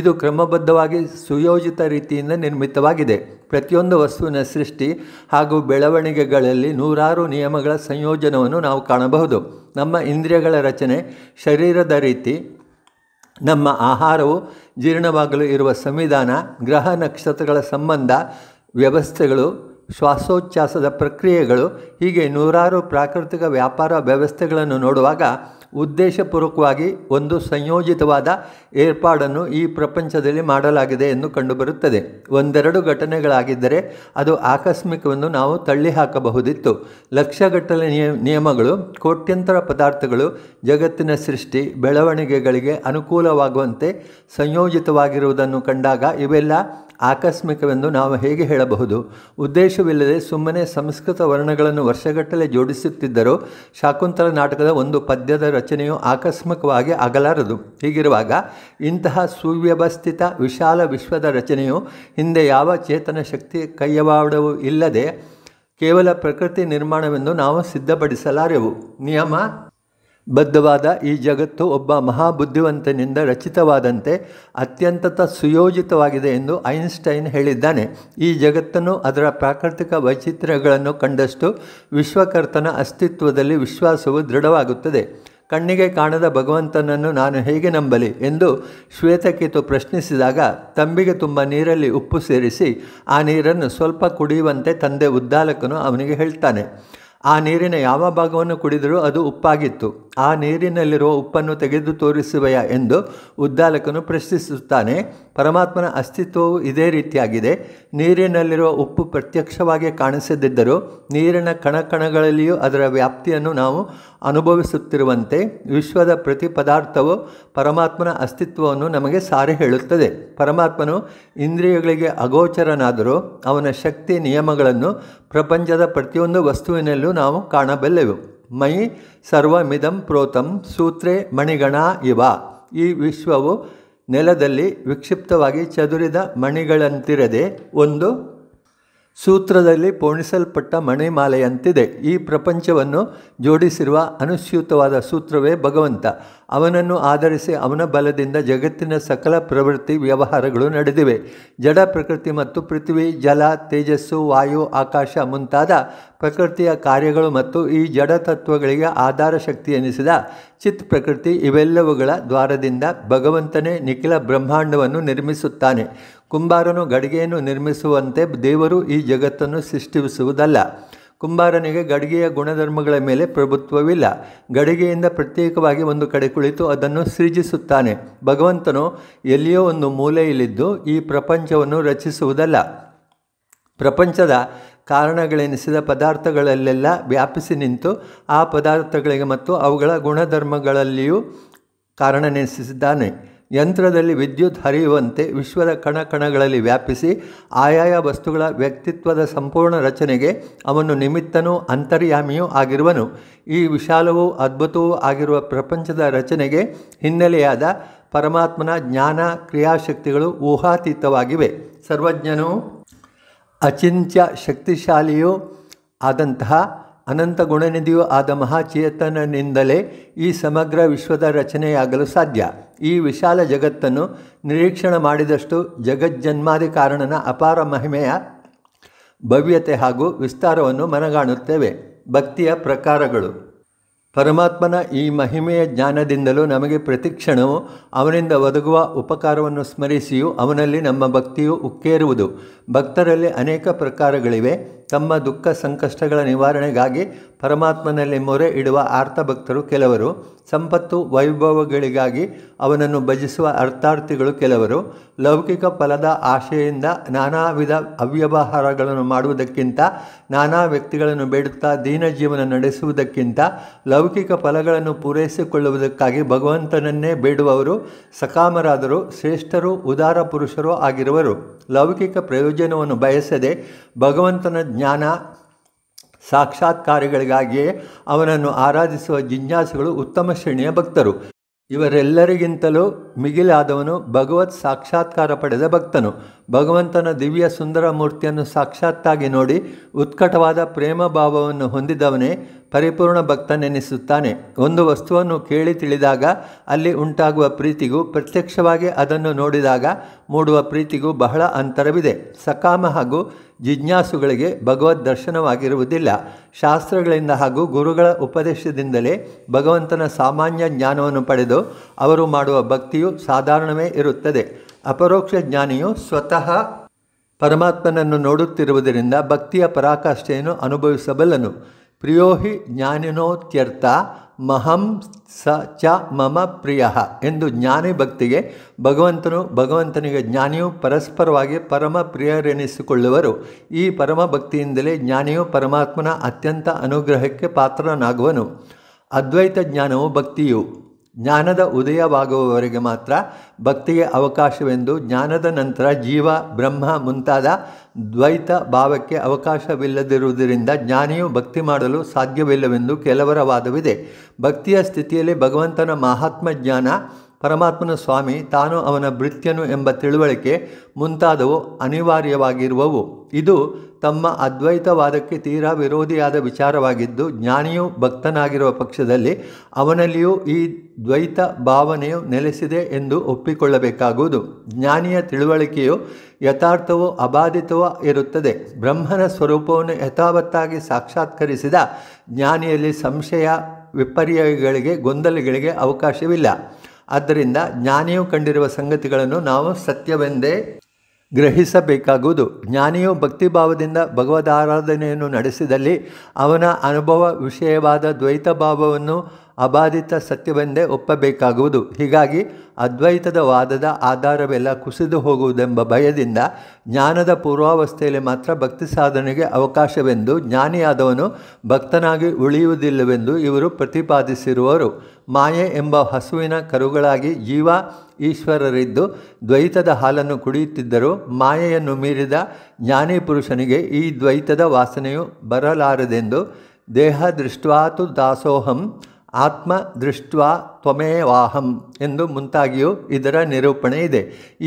ಇದು ಕ್ರಮಬದ್ಧವಾಗಿ ಸುಯೋಜಿತ ರೀತಿಯಿಂದ ನಿರ್ಮಿತವಾಗಿದೆ ಪ್ರತಿಯೊಂದು ವಸ್ತುವಿನ ಸೃಷ್ಟಿ ಹಾಗೂ ಬೆಳವಣಿಗೆಗಳಲ್ಲಿ ನೂರಾರು ನಿಯಮಗಳ ಸಂಯೋಜನವನ್ನು ನಾವು ಕಾಣಬಹುದು ನಮ್ಮ ಇಂದ್ರಿಯಗಳ ರಚನೆ ಶರೀರದ ರೀತಿ ನಮ್ಮ ಆಹಾರವು ಜೀರ್ಣವಾಗಲು ಇರುವ ಸಂವಿಧಾನ ಗ್ರಹ ನಕ್ಷತ್ರಗಳ ಸಂಬಂಧ ವ್ಯವಸ್ಥೆಗಳು ಶ್ವಾಸೋಚ್ಛಾಸದ ಪ್ರಕ್ರಿಯೆಗಳು ಹೀಗೆ ನೂರಾರು ಪ್ರಾಕೃತಿಕ ವ್ಯಾಪಾರ ವ್ಯವಸ್ಥೆಗಳನ್ನು ನೋಡುವಾಗ ಉದ್ದೇಶಪೂರ್ವಕವಾಗಿ ಒಂದು ಸಂಯೋಜಿತವಾದ ಏರ್ಪಾಡನ್ನು ಈ ಪ್ರಪಂಚದಲ್ಲಿ ಮಾಡಲಾಗಿದೆ ಎಂದು ಕಂಡುಬರುತ್ತದೆ ಒಂದೆರಡು ಘಟನೆಗಳಾಗಿದ್ದರೆ ಅದು ಆಕಸ್ಮಿಕವನ್ನು ನಾವು ತಳ್ಳಿಹಾಕಬಹುದಿತ್ತು ಲಕ್ಷಗಟ್ಟಲೆ ಲಕ್ಷಗಟ್ಟಲೆ ನಿಯಮಗಳು ಕೋಟ್ಯಂತರ ಪದಾರ್ಥಗಳು ಜಗತ್ತಿನ ಸೃಷ್ಟಿ ಬೆಳವಣಿಗೆಗಳಿಗೆ ಅನುಕೂಲವಾಗುವಂತೆ ಸಂಯೋಜಿತವಾಗಿರುವುದನ್ನು ಕಂಡಾಗ ಇವೆಲ್ಲ ಆಕಸ್ಮಿಕವೆಂದು ನಾವು ಹೇಗೆ ಹೇಳಬಹುದು ಉದ್ದೇಶವಿಲ್ಲದೆ ಸುಮ್ಮನೆ ಸಂಸ್ಕೃತ ವರ್ಣಗಳನ್ನು ವರ್ಷಗಟ್ಟಲೆ ಜೋಡಿಸುತ್ತಿದ್ದರೂ ಶಾಕುಂತಲ ನಾಟಕದ ಒಂದು ಪದ್ಯದ ರಚನೆಯು ಆಕಸ್ಮಿಕವಾಗಿ ಆಗಲಾರದು ಹೀಗಿರುವಾಗ ಇಂತಹ ಸುವ್ಯವಸ್ಥಿತ ವಿಶಾಲ ವಿಶ್ವದ ರಚನೆಯು ಹಿಂದೆ ಯಾವ ಚೇತನ ಶಕ್ತಿ ಕೈಯವಾಡವೂ ಇಲ್ಲದೆ ಕೇವಲ ಪ್ರಕೃತಿ ನಿರ್ಮಾಣವೆಂದು ನಾವು ಸಿದ್ಧಪಡಿಸಲಾರೆವು ನಿಯಮ ಬದ್ಧವಾದ ಈ ಜಗತ್ತು ಒಬ್ಬ ಮಹಾಬುದ್ಧಿವಂತನಿಂದ ರಚಿತವಾದಂತೆ ಅತ್ಯಂತ ಸುಯೋಜಿತವಾಗಿದೆ ಎಂದು ಐನ್ಸ್ಟೈನ್ ಹೇಳಿದ್ದಾನೆ ಈ ಜಗತ್ತನ್ನು ಅದರ ಪ್ರಾಕೃತಿಕ ವೈಚಿತ್ರ್ಯಗಳನ್ನು ಕಂಡಷ್ಟು ವಿಶ್ವಕರ್ತನ ಅಸ್ತಿತ್ವದಲ್ಲಿ ವಿಶ್ವಾಸವು ದೃಢವಾಗುತ್ತದೆ ಕಣ್ಣಿಗೆ ಕಾಣದ ಭಗವಂತನನ್ನು ನಾನು ಹೇಗೆ ನಂಬಲಿ ಎಂದು ಶ್ವೇತಕೇತು ಪ್ರಶ್ನಿಸಿದಾಗ ತಂಬಿಗೆ ತುಂಬ ನೀರಲ್ಲಿ ಉಪ್ಪು ಸೇರಿಸಿ ಆ ನೀರನ್ನು ಸ್ವಲ್ಪ ಕುಡಿಯುವಂತೆ ತಂದೆ ಉದ್ದಾಲಕನು ಅವನಿಗೆ ಹೇಳ್ತಾನೆ ಆ ನೀರಿನ ಯಾವ ಭಾಗವನ್ನು ಕುಡಿದರೂ ಅದು ಉಪ್ಪಾಗಿತ್ತು ಆ ನೀರಿನಲ್ಲಿರುವ ಉಪ್ಪನ್ನು ತೆಗೆದು ತೋರಿಸುವೆಯಾ ಎಂದು ಉದ್ದಾಲಕನು ಪ್ರಶ್ನಿಸುತ್ತಾನೆ ಪರಮಾತ್ಮನ ಅಸ್ತಿತ್ವವು ಇದೇ ರೀತಿಯಾಗಿದೆ ನೀರಿನಲ್ಲಿರುವ ಉಪ್ಪು ಪ್ರತ್ಯಕ್ಷವಾಗಿ ಕಾಣಿಸದಿದ್ದರೂ ನೀರಿನ ಕಣಕಣಗಳಲ್ಲಿಯೂ ಅದರ ವ್ಯಾಪ್ತಿಯನ್ನು ನಾವು ಅನುಭವಿಸುತ್ತಿರುವಂತೆ ವಿಶ್ವದ ಪ್ರತಿ ಪದಾರ್ಥವು ಪರಮಾತ್ಮನ ಅಸ್ತಿತ್ವವನ್ನು ನಮಗೆ ಸಾರಿ ಹೇಳುತ್ತದೆ ಪರಮಾತ್ಮನು ಇಂದ್ರಿಯಗಳಿಗೆ ಅಗೋಚರನಾದರೂ ಅವನ ಶಕ್ತಿ ನಿಯಮಗಳನ್ನು ಪ್ರಪಂಚದ ಪ್ರತಿಯೊಂದು ವಸ್ತುವಿನಲ್ಲೂ ನಾವು ಕಾಣಬಲ್ಲೆವು ಮೈ ಸರ್ವಮಿದಂ ಪ್ರೋತಂ ಸೂತ್ರೆ ಮಣಿಗಣ ಇವ ಈ ವಿಶ್ವವು ನೆಲದಲ್ಲಿ ವಿಕ್ಷಿಪ್ತವಾಗಿ ಚದುರಿದ ಮಣಿಗಳಂತಿರದೆ ಒಂದು ಸೂತ್ರದಲ್ಲಿ ಪೋಣಿಸಲ್ಪಟ್ಟ ಮಣಿಮಾಲೆಯಂತಿದೆ ಈ ಪ್ರಪಂಚವನ್ನು ಜೋಡಿಸಿರುವ ಅನುಸ್ಯೂತವಾದ ಸೂತ್ರವೇ ಭಗವಂತ ಅವನನ್ನು ಆಧರಿಸಿ ಅವನ ಬಲದಿಂದ ಜಗತ್ತಿನ ಸಕಲ ಪ್ರವೃತ್ತಿ ವ್ಯವಹಾರಗಳು ನಡೆದಿವೆ ಜಡ ಪ್ರಕೃತಿ ಮತ್ತು ಪೃಥ್ವಿ ಜಲ ತೇಜಸ್ಸು ವಾಯು ಆಕಾಶ ಮುಂತಾದ ಪ್ರಕೃತಿಯ ಕಾರ್ಯಗಳು ಮತ್ತು ಈ ಜಡ ತತ್ವಗಳಿಗೆ ಆಧಾರ ಶಕ್ತಿ ಎನಿಸಿದ ಚಿತ್ ಪ್ರಕೃತಿ ಇವೆಲ್ಲವುಗಳ ದ್ವಾರದಿಂದ ಭಗವಂತನೇ ನಿಖಿಲ ಬ್ರಹ್ಮಾಂಡವನ್ನು ನಿರ್ಮಿಸುತ್ತಾನೆ ಕುಂಬಾರನು ಗಡಿಗೆಯನ್ನು ನಿರ್ಮಿಸುವಂತೆ ದೇವರು ಈ ಜಗತ್ತನ್ನು ಸೃಷ್ಟಿಸುವುದಲ್ಲ ಕುಂಬಾರನಿಗೆ ಗಡಿಗೆಯ ಗುಣಧರ್ಮಗಳ ಮೇಲೆ ಪ್ರಭುತ್ವವಿಲ್ಲ ಗಡಿಗೆಯಿಂದ ಪ್ರತ್ಯೇಕವಾಗಿ ಒಂದು ಕಡೆ ಕುಳಿತು ಅದನ್ನು ಸೃಜಿಸುತ್ತಾನೆ ಭಗವಂತನು ಎಲ್ಲಿಯೋ ಒಂದು ಮೂಲೆಯಲ್ಲಿದ್ದು ಈ ಪ್ರಪಂಚವನ್ನು ರಚಿಸುವುದಲ್ಲ ಪ್ರಪಂಚದ ಕಾರಣಗಳೆನಿಸಿದ ಪದಾರ್ಥಗಳಲ್ಲೆಲ್ಲ ವ್ಯಾಪಿಸಿ ನಿಂತು ಆ ಪದಾರ್ಥಗಳಿಗೆ ಮತ್ತು ಅವುಗಳ ಗುಣಧರ್ಮಗಳಲ್ಲಿಯೂ ಕಾರಣನೆನಿಸಿದ್ದಾನೆ ಯಂತ್ರದಲ್ಲಿ ವಿದ್ಯುತ್ ಹರಿಯುವಂತೆ ವಿಶ್ವದ ಕಣ ಕಣಗಳಲ್ಲಿ ವ್ಯಾಪಿಸಿ ಆಯಾಯ ವಸ್ತುಗಳ ವ್ಯಕ್ತಿತ್ವದ ಸಂಪೂರ್ಣ ರಚನೆಗೆ ಅವನು ನಿಮಿತ್ತನೂ ಅಂತರ್ಯಾಮಿಯೂ ಆಗಿರುವನು ಈ ವಿಶಾಲವೂ ಅದ್ಭುತವೂ ಆಗಿರುವ ಪ್ರಪಂಚದ ರಚನೆಗೆ ಹಿನ್ನೆಲೆಯಾದ ಪರಮಾತ್ಮನ ಜ್ಞಾನ ಕ್ರಿಯಾಶಕ್ತಿಗಳು ಊಹಾತೀತವಾಗಿವೆ ಸರ್ವಜ್ಞನೂ ಅಚಿಂತ್ಯ ಶಕ್ತಿಶಾಲಿಯೂ ಆದಂತಹ ಅನಂತ ಗುಣನಿಧಿಯು ಆದ ಮಹಾಚೇತನನಿಂದಲೇ ಈ ಸಮಗ್ರ ವಿಶ್ವದ ರಚನೆಯಾಗಲು ಸಾಧ್ಯ ಈ ವಿಶಾಲ ಜಗತ್ತನ್ನು ನಿರೀಕ್ಷಣ ಮಾಡಿದಷ್ಟು ಜಗಜ್ಜನ್ಮಾದಿ ಕಾರಣನ ಅಪಾರ ಮಹಿಮೆಯ ಭವ್ಯತೆ ಹಾಗೂ ವಿಸ್ತಾರವನ್ನು ಮನಗಾಣುತ್ತೇವೆ ಭಕ್ತಿಯ ಪ್ರಕಾರಗಳು ಪರಮಾತ್ಮನ ಈ ಮಹಿಮೆಯ ಜ್ಞಾನದಿಂದಲೂ ನಮಗೆ ಪ್ರತಿಕ್ಷಣವು ಅವನಿಂದ ಒದಗುವ ಉಪಕಾರವನ್ನು ಸ್ಮರಿಸಿಯೂ ಅವನಲ್ಲಿ ನಮ್ಮ ಭಕ್ತಿಯು ಉಕ್ಕೇರುವುದು ಭಕ್ತರಲ್ಲಿ ಅನೇಕ ಪ್ರಕಾರಗಳಿವೆ ತಮ್ಮ ದುಃಖ ಸಂಕಷ್ಟಗಳ ನಿವಾರಣೆಗಾಗಿ ಪರಮಾತ್ಮನಲ್ಲಿ ಮೊರೆ ಇಡುವ ಆರ್ತಭಕ್ತರು ಕೆಲವರು ಸಂಪತ್ತು ವೈಭವಗಳಿಗಾಗಿ ಅವನನ್ನು ಭಜಿಸುವ ಅರ್ಥಾರ್ಥಿಗಳು ಕೆಲವರು ಲೌಕಿಕ ಫಲದ ಆಶೆಯಿಂದ ನಾನಾ ವಿಧ ಅವ್ಯವಹಾರಗಳನ್ನು ಮಾಡುವುದಕ್ಕಿಂತ ನಾನಾ ವ್ಯಕ್ತಿಗಳನ್ನು ಬೇಡುತ್ತಾ ದೀನ ಜೀವನ ನಡೆಸುವುದಕ್ಕಿಂತ ಲೌಕಿಕ ಫಲಗಳನ್ನು ಪೂರೈಸಿಕೊಳ್ಳುವುದಕ್ಕಾಗಿ ಭಗವಂತನನ್ನೇ ಬೇಡುವವರು ಸಕಾಮರಾದರು ಶ್ರೇಷ್ಠರು ಉದಾರ ಪುರುಷರು ಆಗಿರುವರು ಲೌಕಿಕ ಪ್ರಯೋಜನವನ್ನು ಬಯಸದೆ ಭಗವಂತನ ಜ್ಞಾನ ಸಾಕ್ಷಾತ್ಕಾರಗಳಿಗಾಗಿಯೇ ಅವನನ್ನು ಆರಾಧಿಸುವ ಜಿಜ್ಞಾಸುಗಳು ಉತ್ತಮ ಶ್ರೇಣಿಯ ಭಕ್ತರು ಇವರೆಲ್ಲರಿಗಿಂತಲೂ ಮಿಗಿಲಾದವನು ಭಗವತ್ ಸಾಕ್ಷಾತ್ಕಾರ ಪಡೆದ ಭಕ್ತನು ಭಗವಂತನ ದಿವ್ಯ ಸುಂದರ ಮೂರ್ತಿಯನ್ನು ಸಾಕ್ಷಾತ್ತಾಗಿ ನೋಡಿ ಉತ್ಕಟವಾದ ಪ್ರೇಮ ಭಾವವನ್ನು ಹೊಂದಿದವನೇ ಪರಿಪೂರ್ಣ ಭಕ್ತನೆನಿಸುತ್ತಾನೆ ಒಂದು ವಸ್ತುವನ್ನು ಕೇಳಿ ತಿಳಿದಾಗ ಅಲ್ಲಿ ಉಂಟಾಗುವ ಪ್ರೀತಿಗೂ ಪ್ರತ್ಯಕ್ಷವಾಗಿ ಅದನ್ನು ನೋಡಿದಾಗ ಮೂಡುವ ಪ್ರೀತಿಗೂ ಬಹಳ ಅಂತರವಿದೆ ಸಕಾಮ ಹಾಗೂ ಜಿಜ್ಞಾಸುಗಳಿಗೆ ಭಗವದ್ ದರ್ಶನವಾಗಿರುವುದಿಲ್ಲ ಶಾಸ್ತ್ರಗಳಿಂದ ಹಾಗೂ ಗುರುಗಳ ಉಪದೇಶದಿಂದಲೇ ಭಗವಂತನ ಸಾಮಾನ್ಯ ಜ್ಞಾನವನ್ನು ಪಡೆದು ಅವರು ಮಾಡುವ ಭಕ್ತಿಯು ಸಾಧಾರಣವೇ ಇರುತ್ತದೆ ಅಪರೋಕ್ಷ ಜ್ಞಾನಿಯು ಸ್ವತಃ ಪರಮಾತ್ಮನನ್ನು ನೋಡುತ್ತಿರುವುದರಿಂದ ಭಕ್ತಿಯ ಪರಾಕಾಷ್ಠೆಯನ್ನು ಅನುಭವಿಸಬಲ್ಲನು ಪ್ರಿಯೋ ಹಿ ಜ್ಞಾನಿನೋತ್ಯರ್ಥ ಮಹಂ ಸ ಚ ಮಮ ಪ್ರಿಯ ಎಂದು ಜ್ಞಾನಿ ಭಕ್ತಿಗೆ ಭಗವಂತನು ಭಗವಂತನಿಗೆ ಜ್ಞಾನಿಯು ಪರಸ್ಪರವಾಗಿ ಪರಮ ಪ್ರಿಯರೆನಿಸಿಕೊಳ್ಳುವರು ಈ ಪರಮ ಭಕ್ತಿಯಿಂದಲೇ ಜ್ಞಾನಿಯು ಪರಮಾತ್ಮನ ಅತ್ಯಂತ ಅನುಗ್ರಹಕ್ಕೆ ಪಾತ್ರನಾಗುವನು ಅದ್ವೈತ ಜ್ಞಾನವು ಭಕ್ತಿಯು ಜ್ಞಾನದ ಉದಯವಾಗುವವರೆಗೆ ಮಾತ್ರ ಭಕ್ತಿಗೆ ಅವಕಾಶವೆಂದು ಜ್ಞಾನದ ನಂತರ ಜೀವ ಬ್ರಹ್ಮ ಮುಂತಾದ ದ್ವೈತ ಭಾವಕ್ಕೆ ಅವಕಾಶವಿಲ್ಲದಿರುವುದರಿಂದ ಜ್ಞಾನಿಯು ಭಕ್ತಿ ಮಾಡಲು ಸಾಧ್ಯವಿಲ್ಲವೆಂದು ಕೆಲವರ ವಾದವಿದೆ ಭಕ್ತಿಯ ಸ್ಥಿತಿಯಲ್ಲಿ ಭಗವಂತನ ಮಹಾತ್ಮ ಜ್ಞಾನ ಪರಮಾತ್ಮನ ಸ್ವಾಮಿ ತಾನು ಅವನ ಭೃತ್ಯನು ಎಂಬ ತಿಳುವಳಿಕೆ ಮುಂತಾದವು ಅನಿವಾರ್ಯವಾಗಿರುವವು ಇದು ತಮ್ಮ ಅದ್ವೈತವಾದಕ್ಕೆ ತೀರಾ ವಿರೋಧಿಯಾದ ವಿಚಾರವಾಗಿದ್ದು ಜ್ಞಾನಿಯು ಭಕ್ತನಾಗಿರುವ ಪಕ್ಷದಲ್ಲಿ ಅವನಲ್ಲಿಯೂ ಈ ದ್ವೈತ ಭಾವನೆಯು ನೆಲೆಸಿದೆ ಎಂದು ಒಪ್ಪಿಕೊಳ್ಳಬೇಕಾಗುವುದು ಜ್ಞಾನಿಯ ತಿಳುವಳಿಕೆಯು ಯಥಾರ್ಥವೋ ಅಬಾಧಿತವೋ ಇರುತ್ತದೆ ಬ್ರಹ್ಮನ ಸ್ವರೂಪವನ್ನು ಯಥಾವತ್ತಾಗಿ ಸಾಕ್ಷಾತ್ಕರಿಸಿದ ಜ್ಞಾನಿಯಲ್ಲಿ ಸಂಶಯ ವಿಪರ್ಯಗಳಿಗೆ ಗೊಂದಲಗಳಿಗೆ ಅವಕಾಶವಿಲ್ಲ ಆದ್ದರಿಂದ ಜ್ಞಾನಿಯು ಕಂಡಿರುವ ಸಂಗತಿಗಳನ್ನು ನಾವು ಸತ್ಯವೆಂದೇ ಗ್ರಹಿಸಬೇಕಾಗುವುದು ಜ್ಞಾನಿಯು ಭಕ್ತಿಭಾವದಿಂದ ಭಗವದಾರಾಧನೆಯನ್ನು ನಡೆಸಿದಲ್ಲಿ ಅವನ ಅನುಭವ ವಿಷಯವಾದ ದ್ವೈತ ಭಾವವನ್ನು ಅಬಾಧಿತ ಸತ್ಯವೆಂದೇ ಒಪ್ಪಬೇಕಾಗುವುದು ಹೀಗಾಗಿ ಅದ್ವೈತದ ವಾದದ ಆಧಾರವೆಲ್ಲ ಕುಸಿದು ಹೋಗುವುದೆಂಬ ಭಯದಿಂದ ಜ್ಞಾನದ ಪೂರ್ವಾವಸ್ಥೆಯಲ್ಲಿ ಮಾತ್ರ ಭಕ್ತಿ ಸಾಧನೆಗೆ ಅವಕಾಶವೆಂದು ಜ್ಞಾನಿಯಾದವನು ಭಕ್ತನಾಗಿ ಉಳಿಯುವುದಿಲ್ಲವೆಂದು ಇವರು ಪ್ರತಿಪಾದಿಸಿರುವರು ಮಾಯೆ ಎಂಬ ಹಸುವಿನ ಕರುಗಳಾಗಿ ಜೀವ ಈಶ್ವರರಿದ್ದು ದ್ವೈತದ ಹಾಲನ್ನು ಕುಡಿಯುತ್ತಿದ್ದರೂ ಮಾಯೆಯನ್ನು ಮೀರಿದ ಜ್ಞಾನಿ ಪುರುಷನಿಗೆ ಈ ದ್ವೈತದ ವಾಸನೆಯು ಬರಲಾರದೆಂದು ದೇಹ ದೃಷ್ಟ್ವಾತು ದಾಸೋಹಂ आत्मदृष्ट्वा ತ್ವಮೇವಾಹಂ ಎಂದು ಮುಂತಾಗಿಯೂ ಇದರ ನಿರೂಪಣೆ ಇದೆ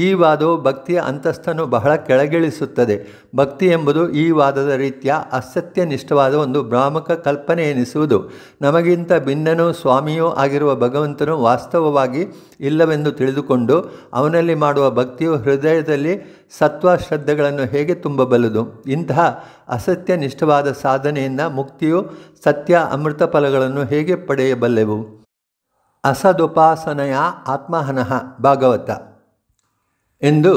ಈ ವಾದವು ಭಕ್ತಿಯ ಅಂತಸ್ಥನ್ನು ಬಹಳ ಕೆಳಗಿಳಿಸುತ್ತದೆ ಭಕ್ತಿ ಎಂಬುದು ಈ ವಾದದ ರೀತಿಯ ಅಸತ್ಯನಿಷ್ಠವಾದ ಒಂದು ಭ್ರಾಮಕ ಕಲ್ಪನೆ ಎನಿಸುವುದು ನಮಗಿಂತ ಭಿನ್ನನೂ ಸ್ವಾಮಿಯೂ ಆಗಿರುವ ಭಗವಂತನು ವಾಸ್ತವವಾಗಿ ಇಲ್ಲವೆಂದು ತಿಳಿದುಕೊಂಡು ಅವನಲ್ಲಿ ಮಾಡುವ ಭಕ್ತಿಯು ಹೃದಯದಲ್ಲಿ ಸತ್ವ ಶ್ರದ್ಧೆಗಳನ್ನು ಹೇಗೆ ತುಂಬಬಲ್ಲದು ಇಂತಹ ಅಸತ್ಯನಿಷ್ಠವಾದ ಸಾಧನೆಯಿಂದ ಮುಕ್ತಿಯು ಸತ್ಯ ಅಮೃತ ಫಲಗಳನ್ನು ಹೇಗೆ ಪಡೆಯಬಲ್ಲೆವು ಅಸದುಪಾಸನೆಯ ಆತ್ಮಹನಃ ಭಾಗವತ ಎಂದು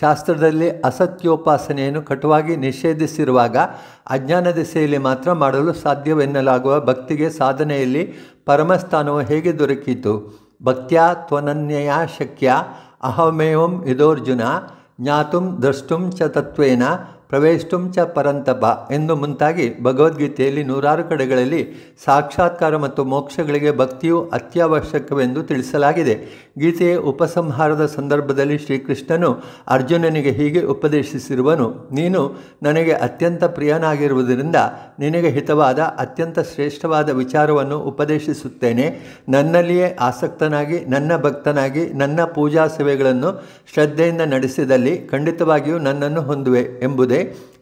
ಶಾಸ್ತ್ರದಲ್ಲಿ ಅಸತ್ಯೋಪಾಸನೆಯನ್ನು ಕಟುವಾಗಿ ನಿಷೇಧಿಸಿರುವಾಗ ಅಜ್ಞಾನ ದಿಸೆಯಲ್ಲಿ ಮಾತ್ರ ಮಾಡಲು ಸಾಧ್ಯವೆನ್ನಲಾಗುವ ಭಕ್ತಿಗೆ ಸಾಧನೆಯಲ್ಲಿ ಪರಮಸ್ಥಾನವು ಹೇಗೆ ದೊರಕಿತು ಭಕ್ತ್ಯ ತ್ವನನ್ಯಯ ಶಕ್ಯ ಅಹಮೇವಂ ಇದೋರ್ಜುನ ಜ್ಞಾತುಂ ದ್ರಷ್ಟುಂ ಚ ತತ್ವೇನ ಪ್ರವೇಶುಂಚ ಪರಂತಪ ಎಂದು ಮುಂತಾಗಿ ಭಗವದ್ಗೀತೆಯಲ್ಲಿ ನೂರಾರು ಕಡೆಗಳಲ್ಲಿ ಸಾಕ್ಷಾತ್ಕಾರ ಮತ್ತು ಮೋಕ್ಷಗಳಿಗೆ ಭಕ್ತಿಯು ಅತ್ಯವಶ್ಯಕವೆಂದು ತಿಳಿಸಲಾಗಿದೆ ಗೀತೆಯ ಉಪಸಂಹಾರದ ಸಂದರ್ಭದಲ್ಲಿ ಶ್ರೀಕೃಷ್ಣನು ಅರ್ಜುನನಿಗೆ ಹೀಗೆ ಉಪದೇಶಿಸಿರುವನು ನೀನು ನನಗೆ ಅತ್ಯಂತ ಪ್ರಿಯನಾಗಿರುವುದರಿಂದ ನಿನಗೆ ಹಿತವಾದ ಅತ್ಯಂತ ಶ್ರೇಷ್ಠವಾದ ವಿಚಾರವನ್ನು ಉಪದೇಶಿಸುತ್ತೇನೆ ನನ್ನಲ್ಲಿಯೇ ಆಸಕ್ತನಾಗಿ ನನ್ನ ಭಕ್ತನಾಗಿ ನನ್ನ ಪೂಜಾ ಸೇವೆಗಳನ್ನು ಶ್ರದ್ಧೆಯಿಂದ ನಡೆಸಿದಲ್ಲಿ ಖಂಡಿತವಾಗಿಯೂ ನನ್ನನ್ನು ಹೊಂದುವೆ ಎಂಬುದೇ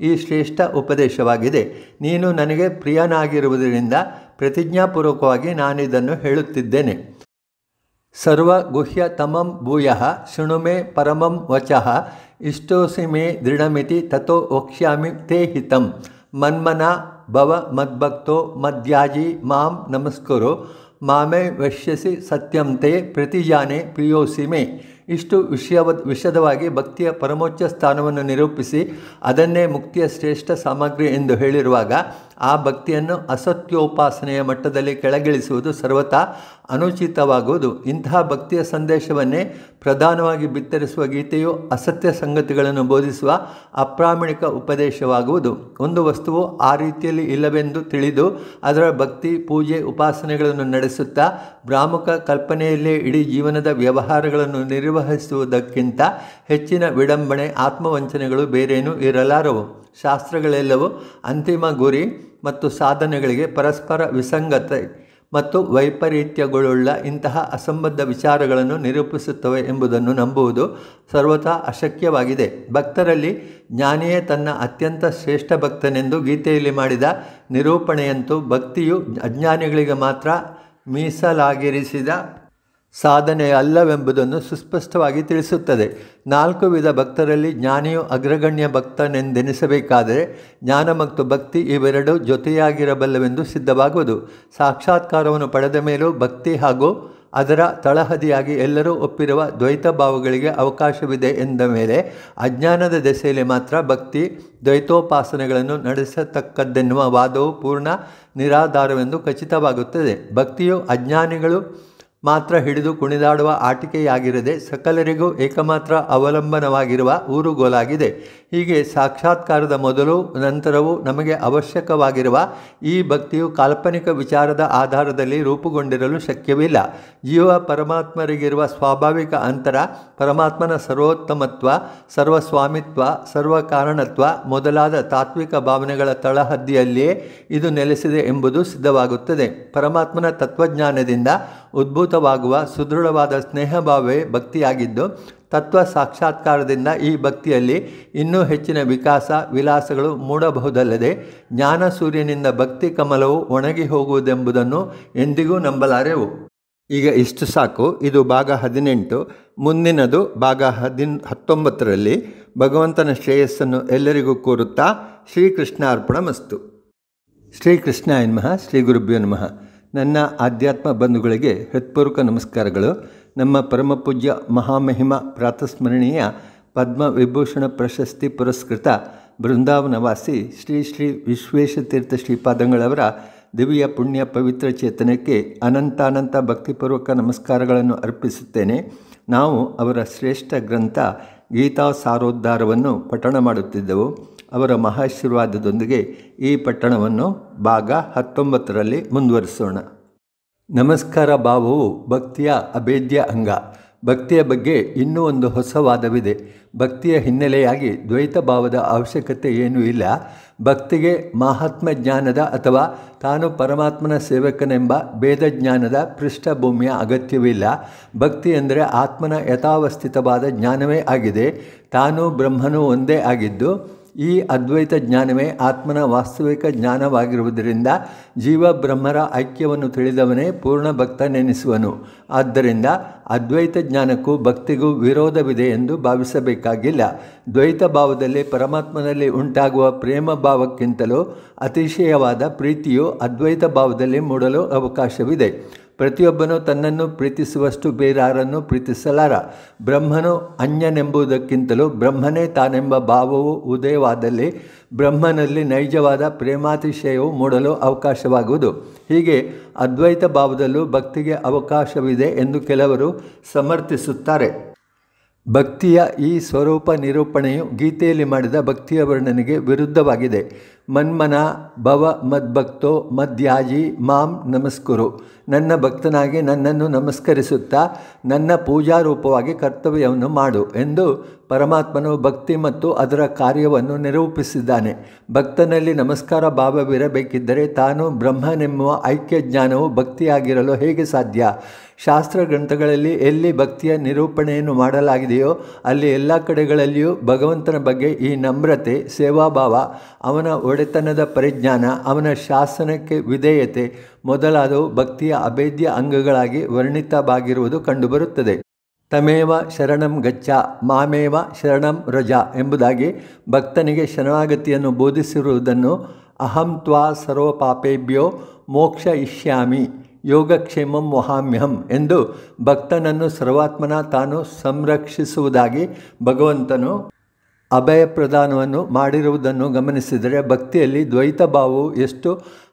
ಈ ಶ್ರೇಷ್ಠ ಉಪದೇಶವಾಗಿದೆ ನೀನು ನನಗೆ ಪ್ರಿಯನಾಗಿರುವುದರಿಂದ ಪ್ರತಿಜ್ಞಾಪೂರ್ವಕವಾಗಿ ನಾನಿದನ್ನು ಹೇಳುತ್ತಿದ್ದೇನೆ ಸರ್ವಗುಹ್ಯ ತಮಂ ಶೃಣು ಮೇ ಪರಮಂ ವಚಃ ಇಷ್ಟೋಸಿ ಮೇ ದೃಢಮಿತಿ ತಥೋ ವಕ್ಷ್ಯಾಮಿ ತೇ ಹಿತಂ ಮನ್ಮನ ಭವ ಮದ್ಭಕ್ತೋ ಮದ್ಯಾಜಿ ಮಾಂ ನಮಸ್ಕುರು ಮಾಮೇ ವಶ್ಯಸಿ ಸತ್ಯಂ ತೇ ಪ್ರತಿಜಾನೆ ಪ್ರಿಯೋಸಿ ಮೇ ಇಷ್ಟು ವಿಷಯವ ವಿಷದವಾಗಿ ಭಕ್ತಿಯ ಪರಮೋಚ್ಚ ಸ್ಥಾನವನ್ನು ನಿರೂಪಿಸಿ ಅದನ್ನೇ ಮುಕ್ತಿಯ ಶ್ರೇಷ್ಠ ಸಾಮಗ್ರಿ ಎಂದು ಹೇಳಿರುವಾಗ ಆ ಭಕ್ತಿಯನ್ನು ಅಸತ್ಯೋಪಾಸನೆಯ ಮಟ್ಟದಲ್ಲಿ ಕೆಳಗಿಳಿಸುವುದು ಸರ್ವತಾ ಅನುಚಿತವಾಗುವುದು ಇಂತಹ ಭಕ್ತಿಯ ಸಂದೇಶವನ್ನೇ ಪ್ರಧಾನವಾಗಿ ಬಿತ್ತರಿಸುವ ಗೀತೆಯು ಅಸತ್ಯ ಸಂಗತಿಗಳನ್ನು ಬೋಧಿಸುವ ಅಪ್ರಾಮಾಣಿಕ ಉಪದೇಶವಾಗುವುದು ಒಂದು ವಸ್ತುವು ಆ ರೀತಿಯಲ್ಲಿ ಇಲ್ಲವೆಂದು ತಿಳಿದು ಅದರ ಭಕ್ತಿ ಪೂಜೆ ಉಪಾಸನೆಗಳನ್ನು ನಡೆಸುತ್ತಾ ಭ್ರಾಮುಕ ಕಲ್ಪನೆಯಲ್ಲೇ ಇಡೀ ಜೀವನದ ವ್ಯವಹಾರಗಳನ್ನು ನಿರ್ವಹಿಸುವುದಕ್ಕಿಂತ ಹೆಚ್ಚಿನ ವಿಡಂಬಣೆ ಆತ್ಮವಂಚನೆಗಳು ಬೇರೇನೂ ಇರಲಾರವು ಶಾಸ್ತ್ರಗಳೆಲ್ಲವೂ ಅಂತಿಮ ಗುರಿ ಮತ್ತು ಸಾಧನೆಗಳಿಗೆ ಪರಸ್ಪರ ವಿಸಂಗತೆ ಮತ್ತು ವೈಪರೀತ್ಯಗಳುಳ್ಳ ಇಂತಹ ಅಸಂಬದ್ಧ ವಿಚಾರಗಳನ್ನು ನಿರೂಪಿಸುತ್ತವೆ ಎಂಬುದನ್ನು ನಂಬುವುದು ಸರ್ವತಾ ಅಶಕ್ಯವಾಗಿದೆ ಭಕ್ತರಲ್ಲಿ ಜ್ಞಾನಿಯೇ ತನ್ನ ಅತ್ಯಂತ ಶ್ರೇಷ್ಠ ಭಕ್ತನೆಂದು ಗೀತೆಯಲ್ಲಿ ಮಾಡಿದ ನಿರೂಪಣೆಯಂತೂ ಭಕ್ತಿಯು ಅಜ್ಞಾನಿಗಳಿಗೆ ಮಾತ್ರ ಮೀಸಲಾಗಿರಿಸಿದ ಸಾಧನೆ ಅಲ್ಲವೆಂಬುದನ್ನು ಸುಸ್ಪಷ್ಟವಾಗಿ ತಿಳಿಸುತ್ತದೆ ನಾಲ್ಕು ವಿಧ ಭಕ್ತರಲ್ಲಿ ಜ್ಞಾನಿಯು ಅಗ್ರಗಣ್ಯ ಭಕ್ತನೆಂದೆನಿಸಬೇಕಾದರೆ ಜ್ಞಾನ ಮತ್ತು ಭಕ್ತಿ ಇವೆರಡೂ ಜೊತೆಯಾಗಿರಬಲ್ಲವೆಂದು ಸಿದ್ಧವಾಗುವುದು ಸಾಕ್ಷಾತ್ಕಾರವನ್ನು ಪಡೆದ ಮೇಲೂ ಭಕ್ತಿ ಹಾಗೂ ಅದರ ತಳಹದಿಯಾಗಿ ಎಲ್ಲರೂ ಒಪ್ಪಿರುವ ದ್ವೈತ ಭಾವಗಳಿಗೆ ಅವಕಾಶವಿದೆ ಎಂದ ಮೇಲೆ ಅಜ್ಞಾನದ ದೆಸೆಯಲ್ಲಿ ಮಾತ್ರ ಭಕ್ತಿ ದ್ವೈತೋಪಾಸನೆಗಳನ್ನು ನಡೆಸತಕ್ಕದ್ದೆನ್ನುವ ವಾದವು ಪೂರ್ಣ ನಿರಾಧಾರವೆಂದು ಖಚಿತವಾಗುತ್ತದೆ ಭಕ್ತಿಯು ಅಜ್ಞಾನಿಗಳು ಮಾತ್ರ ಹಿಡಿದು ಕುಣಿದಾಡುವ ಆಟಿಕೆಯಾಗಿರದೆ ಸಕಲರಿಗೂ ಏಕಮಾತ್ರ ಅವಲಂಬನವಾಗಿರುವ ಊರುಗೋಲಾಗಿದೆ ಹೀಗೆ ಸಾಕ್ಷಾತ್ಕಾರದ ಮೊದಲು ನಂತರವೂ ನಮಗೆ ಅವಶ್ಯಕವಾಗಿರುವ ಈ ಭಕ್ತಿಯು ಕಾಲ್ಪನಿಕ ವಿಚಾರದ ಆಧಾರದಲ್ಲಿ ರೂಪುಗೊಂಡಿರಲು ಶಕ್ಯವಿಲ್ಲ ಜೀವ ಪರಮಾತ್ಮರಿಗಿರುವ ಸ್ವಾಭಾವಿಕ ಅಂತರ ಪರಮಾತ್ಮನ ಸರ್ವೋತ್ತಮತ್ವ ಸರ್ವಸ್ವಾಮಿತ್ವ ಸರ್ವಕಾರಣತ್ವ ಮೊದಲಾದ ತಾತ್ವಿಕ ಭಾವನೆಗಳ ತಳಹದ್ದಿಯಲ್ಲಿಯೇ ಇದು ನೆಲೆಸಿದೆ ಎಂಬುದು ಸಿದ್ಧವಾಗುತ್ತದೆ ಪರಮಾತ್ಮನ ತತ್ವಜ್ಞಾನದಿಂದ ಉದ್ಭೂತವಾಗುವ ಸುದೃಢವಾದ ಸ್ನೇಹಭಾವೇ ಭಕ್ತಿಯಾಗಿದ್ದು ತತ್ವ ಸಾಕ್ಷಾತ್ಕಾರದಿಂದ ಈ ಭಕ್ತಿಯಲ್ಲಿ ಇನ್ನೂ ಹೆಚ್ಚಿನ ವಿಕಾಸ ವಿಲಾಸಗಳು ಮೂಡಬಹುದಲ್ಲದೆ ಜ್ಞಾನ ಸೂರ್ಯನಿಂದ ಭಕ್ತಿ ಕಮಲವು ಒಣಗಿ ಹೋಗುವುದೆಂಬುದನ್ನು ಎಂದಿಗೂ ನಂಬಲಾರೆವು ಈಗ ಇಷ್ಟು ಸಾಕು ಇದು ಭಾಗ ಹದಿನೆಂಟು ಮುಂದಿನದು ಭಾಗ ಹದಿನ್ ಹತ್ತೊಂಬತ್ತರಲ್ಲಿ ಭಗವಂತನ ಶ್ರೇಯಸ್ಸನ್ನು ಎಲ್ಲರಿಗೂ ಕೋರುತ್ತಾ ಶ್ರೀಕೃಷ್ಣಾರ್ಪಣ ಮಸ್ತು ಶ್ರೀಕೃಷ್ಣ ಎನ್ಮಃ ಶ್ರೀ ಗುರುಭ್ಯೋ ನಮಃ ನನ್ನ ಆಧ್ಯಾತ್ಮ ಬಂಧುಗಳಿಗೆ ಹೃತ್ಪೂರ್ವಕ ನಮಸ್ಕಾರಗಳು ನಮ್ಮ ಪರಮಪೂಜ್ಯ ಮಹಾಮಹಿಮ ಪ್ರಾತಸ್ಮರಣೀಯ ಪದ್ಮವಿಭೂಷಣ ಪ್ರಶಸ್ತಿ ಪುರಸ್ಕೃತ ಬೃಂದಾವನವಾಸಿ ಶ್ರೀ ಶ್ರೀ ವಿಶ್ವೇಶತೀರ್ಥ ಶ್ರೀಪಾದಂಗಳವರ ದಿವ್ಯ ಪುಣ್ಯ ಪವಿತ್ರ ಚೇತನಕ್ಕೆ ಅನಂತಾನಂತ ಭಕ್ತಿಪೂರ್ವಕ ನಮಸ್ಕಾರಗಳನ್ನು ಅರ್ಪಿಸುತ್ತೇನೆ ನಾವು ಅವರ ಶ್ರೇಷ್ಠ ಗ್ರಂಥ ಗೀತಾ ಸಾರೋದ್ಧಾರವನ್ನು ಪಠಣ ಮಾಡುತ್ತಿದ್ದೆವು ಅವರ ಮಹಾಶೀರ್ವಾದದೊಂದಿಗೆ ಈ ಪಟ್ಟಣವನ್ನು ಭಾಗ ಹತ್ತೊಂಬತ್ತರಲ್ಲಿ ಮುಂದುವರಿಸೋಣ ನಮಸ್ಕಾರ ಭಾವವು ಭಕ್ತಿಯ ಅಭೇದ್ಯ ಅಂಗ ಭಕ್ತಿಯ ಬಗ್ಗೆ ಇನ್ನೂ ಒಂದು ಹೊಸ ವಾದವಿದೆ ಭಕ್ತಿಯ ಹಿನ್ನೆಲೆಯಾಗಿ ದ್ವೈತ ಭಾವದ ಅವಶ್ಯಕತೆ ಏನೂ ಇಲ್ಲ ಭಕ್ತಿಗೆ ಮಹಾತ್ಮ ಜ್ಞಾನದ ಅಥವಾ ತಾನು ಪರಮಾತ್ಮನ ಸೇವಕನೆಂಬ ಭೇದ ಜ್ಞಾನದ ಪೃಷ್ಠಭೂಮಿಯ ಅಗತ್ಯವಿಲ್ಲ ಭಕ್ತಿ ಎಂದರೆ ಆತ್ಮನ ಯಥಾವಸ್ಥಿತವಾದ ಜ್ಞಾನವೇ ಆಗಿದೆ ತಾನು ಬ್ರಹ್ಮನೂ ಒಂದೇ ಆಗಿದ್ದು ಈ ಅದ್ವೈತ ಜ್ಞಾನವೇ ಆತ್ಮನ ವಾಸ್ತವಿಕ ಜ್ಞಾನವಾಗಿರುವುದರಿಂದ ಜೀವ ಬ್ರಹ್ಮರ ಐಕ್ಯವನ್ನು ತಿಳಿದವನೇ ಪೂರ್ಣ ಭಕ್ತನೆನಿಸುವನು ಆದ್ದರಿಂದ ಅದ್ವೈತ ಜ್ಞಾನಕ್ಕೂ ಭಕ್ತಿಗೂ ವಿರೋಧವಿದೆ ಎಂದು ಭಾವಿಸಬೇಕಾಗಿಲ್ಲ ದ್ವೈತ ಭಾವದಲ್ಲಿ ಪರಮಾತ್ಮನಲ್ಲಿ ಉಂಟಾಗುವ ಪ್ರೇಮ ಭಾವಕ್ಕಿಂತಲೂ ಅತಿಶಯವಾದ ಪ್ರೀತಿಯು ಅದ್ವೈತ ಭಾವದಲ್ಲಿ ಮೂಡಲು ಅವಕಾಶವಿದೆ ಪ್ರತಿಯೊಬ್ಬನು ತನ್ನನ್ನು ಪ್ರೀತಿಸುವಷ್ಟು ಬೇರಾರನ್ನು ಪ್ರೀತಿಸಲಾರ ಬ್ರಹ್ಮನು ಅನ್ಯನೆಂಬುದಕ್ಕಿಂತಲೂ ಬ್ರಹ್ಮನೇ ತಾನೆಂಬ ಭಾವವು ಉದಯವಾದಲ್ಲಿ ಬ್ರಹ್ಮನಲ್ಲಿ ನೈಜವಾದ ಪ್ರೇಮಾತಿಶಯವು ಮೂಡಲು ಅವಕಾಶವಾಗುವುದು ಹೀಗೆ ಅದ್ವೈತ ಭಾವದಲ್ಲೂ ಭಕ್ತಿಗೆ ಅವಕಾಶವಿದೆ ಎಂದು ಕೆಲವರು ಸಮರ್ಥಿಸುತ್ತಾರೆ ಭಕ್ತಿಯ ಈ ಸ್ವರೂಪ ನಿರೂಪಣೆಯು ಗೀತೆಯಲ್ಲಿ ಮಾಡಿದ ಭಕ್ತಿಯ ವರ್ಣನೆಗೆ ವಿರುದ್ಧವಾಗಿದೆ ಮನ್ಮನ ಭವ ಮದ್ಭಕ್ತೋ ಮದ್ಯಾಜಿ ಮಾಂ ನಮಸ್ಕುರು ನನ್ನ ಭಕ್ತನಾಗಿ ನನ್ನನ್ನು ನಮಸ್ಕರಿಸುತ್ತಾ ನನ್ನ ಪೂಜಾರೂಪವಾಗಿ ಕರ್ತವ್ಯವನ್ನು ಮಾಡು ಎಂದು ಪರಮಾತ್ಮನು ಭಕ್ತಿ ಮತ್ತು ಅದರ ಕಾರ್ಯವನ್ನು ನಿರೂಪಿಸಿದ್ದಾನೆ ಭಕ್ತನಲ್ಲಿ ನಮಸ್ಕಾರ ಭಾವವಿರಬೇಕಿದ್ದರೆ ತಾನು ಬ್ರಹ್ಮನೆಂಬುವ ಐಕ್ಯ ಜ್ಞಾನವು ಭಕ್ತಿಯಾಗಿರಲು ಹೇಗೆ ಸಾಧ್ಯ ಶಾಸ್ತ್ರ ಗ್ರಂಥಗಳಲ್ಲಿ ಎಲ್ಲಿ ಭಕ್ತಿಯ ನಿರೂಪಣೆಯನ್ನು ಮಾಡಲಾಗಿದೆಯೋ ಅಲ್ಲಿ ಎಲ್ಲ ಕಡೆಗಳಲ್ಲಿಯೂ ಭಗವಂತನ ಬಗ್ಗೆ ಈ ನಮ್ರತೆ ಸೇವಾಭಾವ ಅವನ ಒಡ ಒಡೆತನದ ಪರಿಜ್ಞಾನ ಅವನ ಶಾಸನಕ್ಕೆ ವಿಧೇಯತೆ ಮೊದಲಾದವು ಭಕ್ತಿಯ ಅಭೇದ್ಯ ಅಂಗಗಳಾಗಿ ವರ್ಣಿತವಾಗಿರುವುದು ಕಂಡುಬರುತ್ತದೆ ತಮೇವ ಶರಣಂ ಗಚ್ಚ ಮಾಮೇವ ಶರಣಂ ರಜ ಎಂಬುದಾಗಿ ಭಕ್ತನಿಗೆ ಶರಣಾಗತಿಯನ್ನು ಬೋಧಿಸಿರುವುದನ್ನು ಅಹಂ ತ್ವಾ ಸರ್ವಪಾಪೇಭ್ಯೋ ಮೋಕ್ಷ ಇಷ್ಯಾಮಿ ಯೋಗಕ್ಷೇಮಂ ವಹಾಮ್ಯಹಂ ಎಂದು ಭಕ್ತನನ್ನು ಸರ್ವಾತ್ಮನ ತಾನು ಸಂರಕ್ಷಿಸುವುದಾಗಿ ಭಗವಂತನು ಅಭಯ ಪ್ರದಾನವನ್ನು ಮಾಡಿರುವುದನ್ನು ಗಮನಿಸಿದರೆ ಭಕ್ತಿಯಲ್ಲಿ ದ್ವೈತ ಭಾವವು ಎಷ್ಟು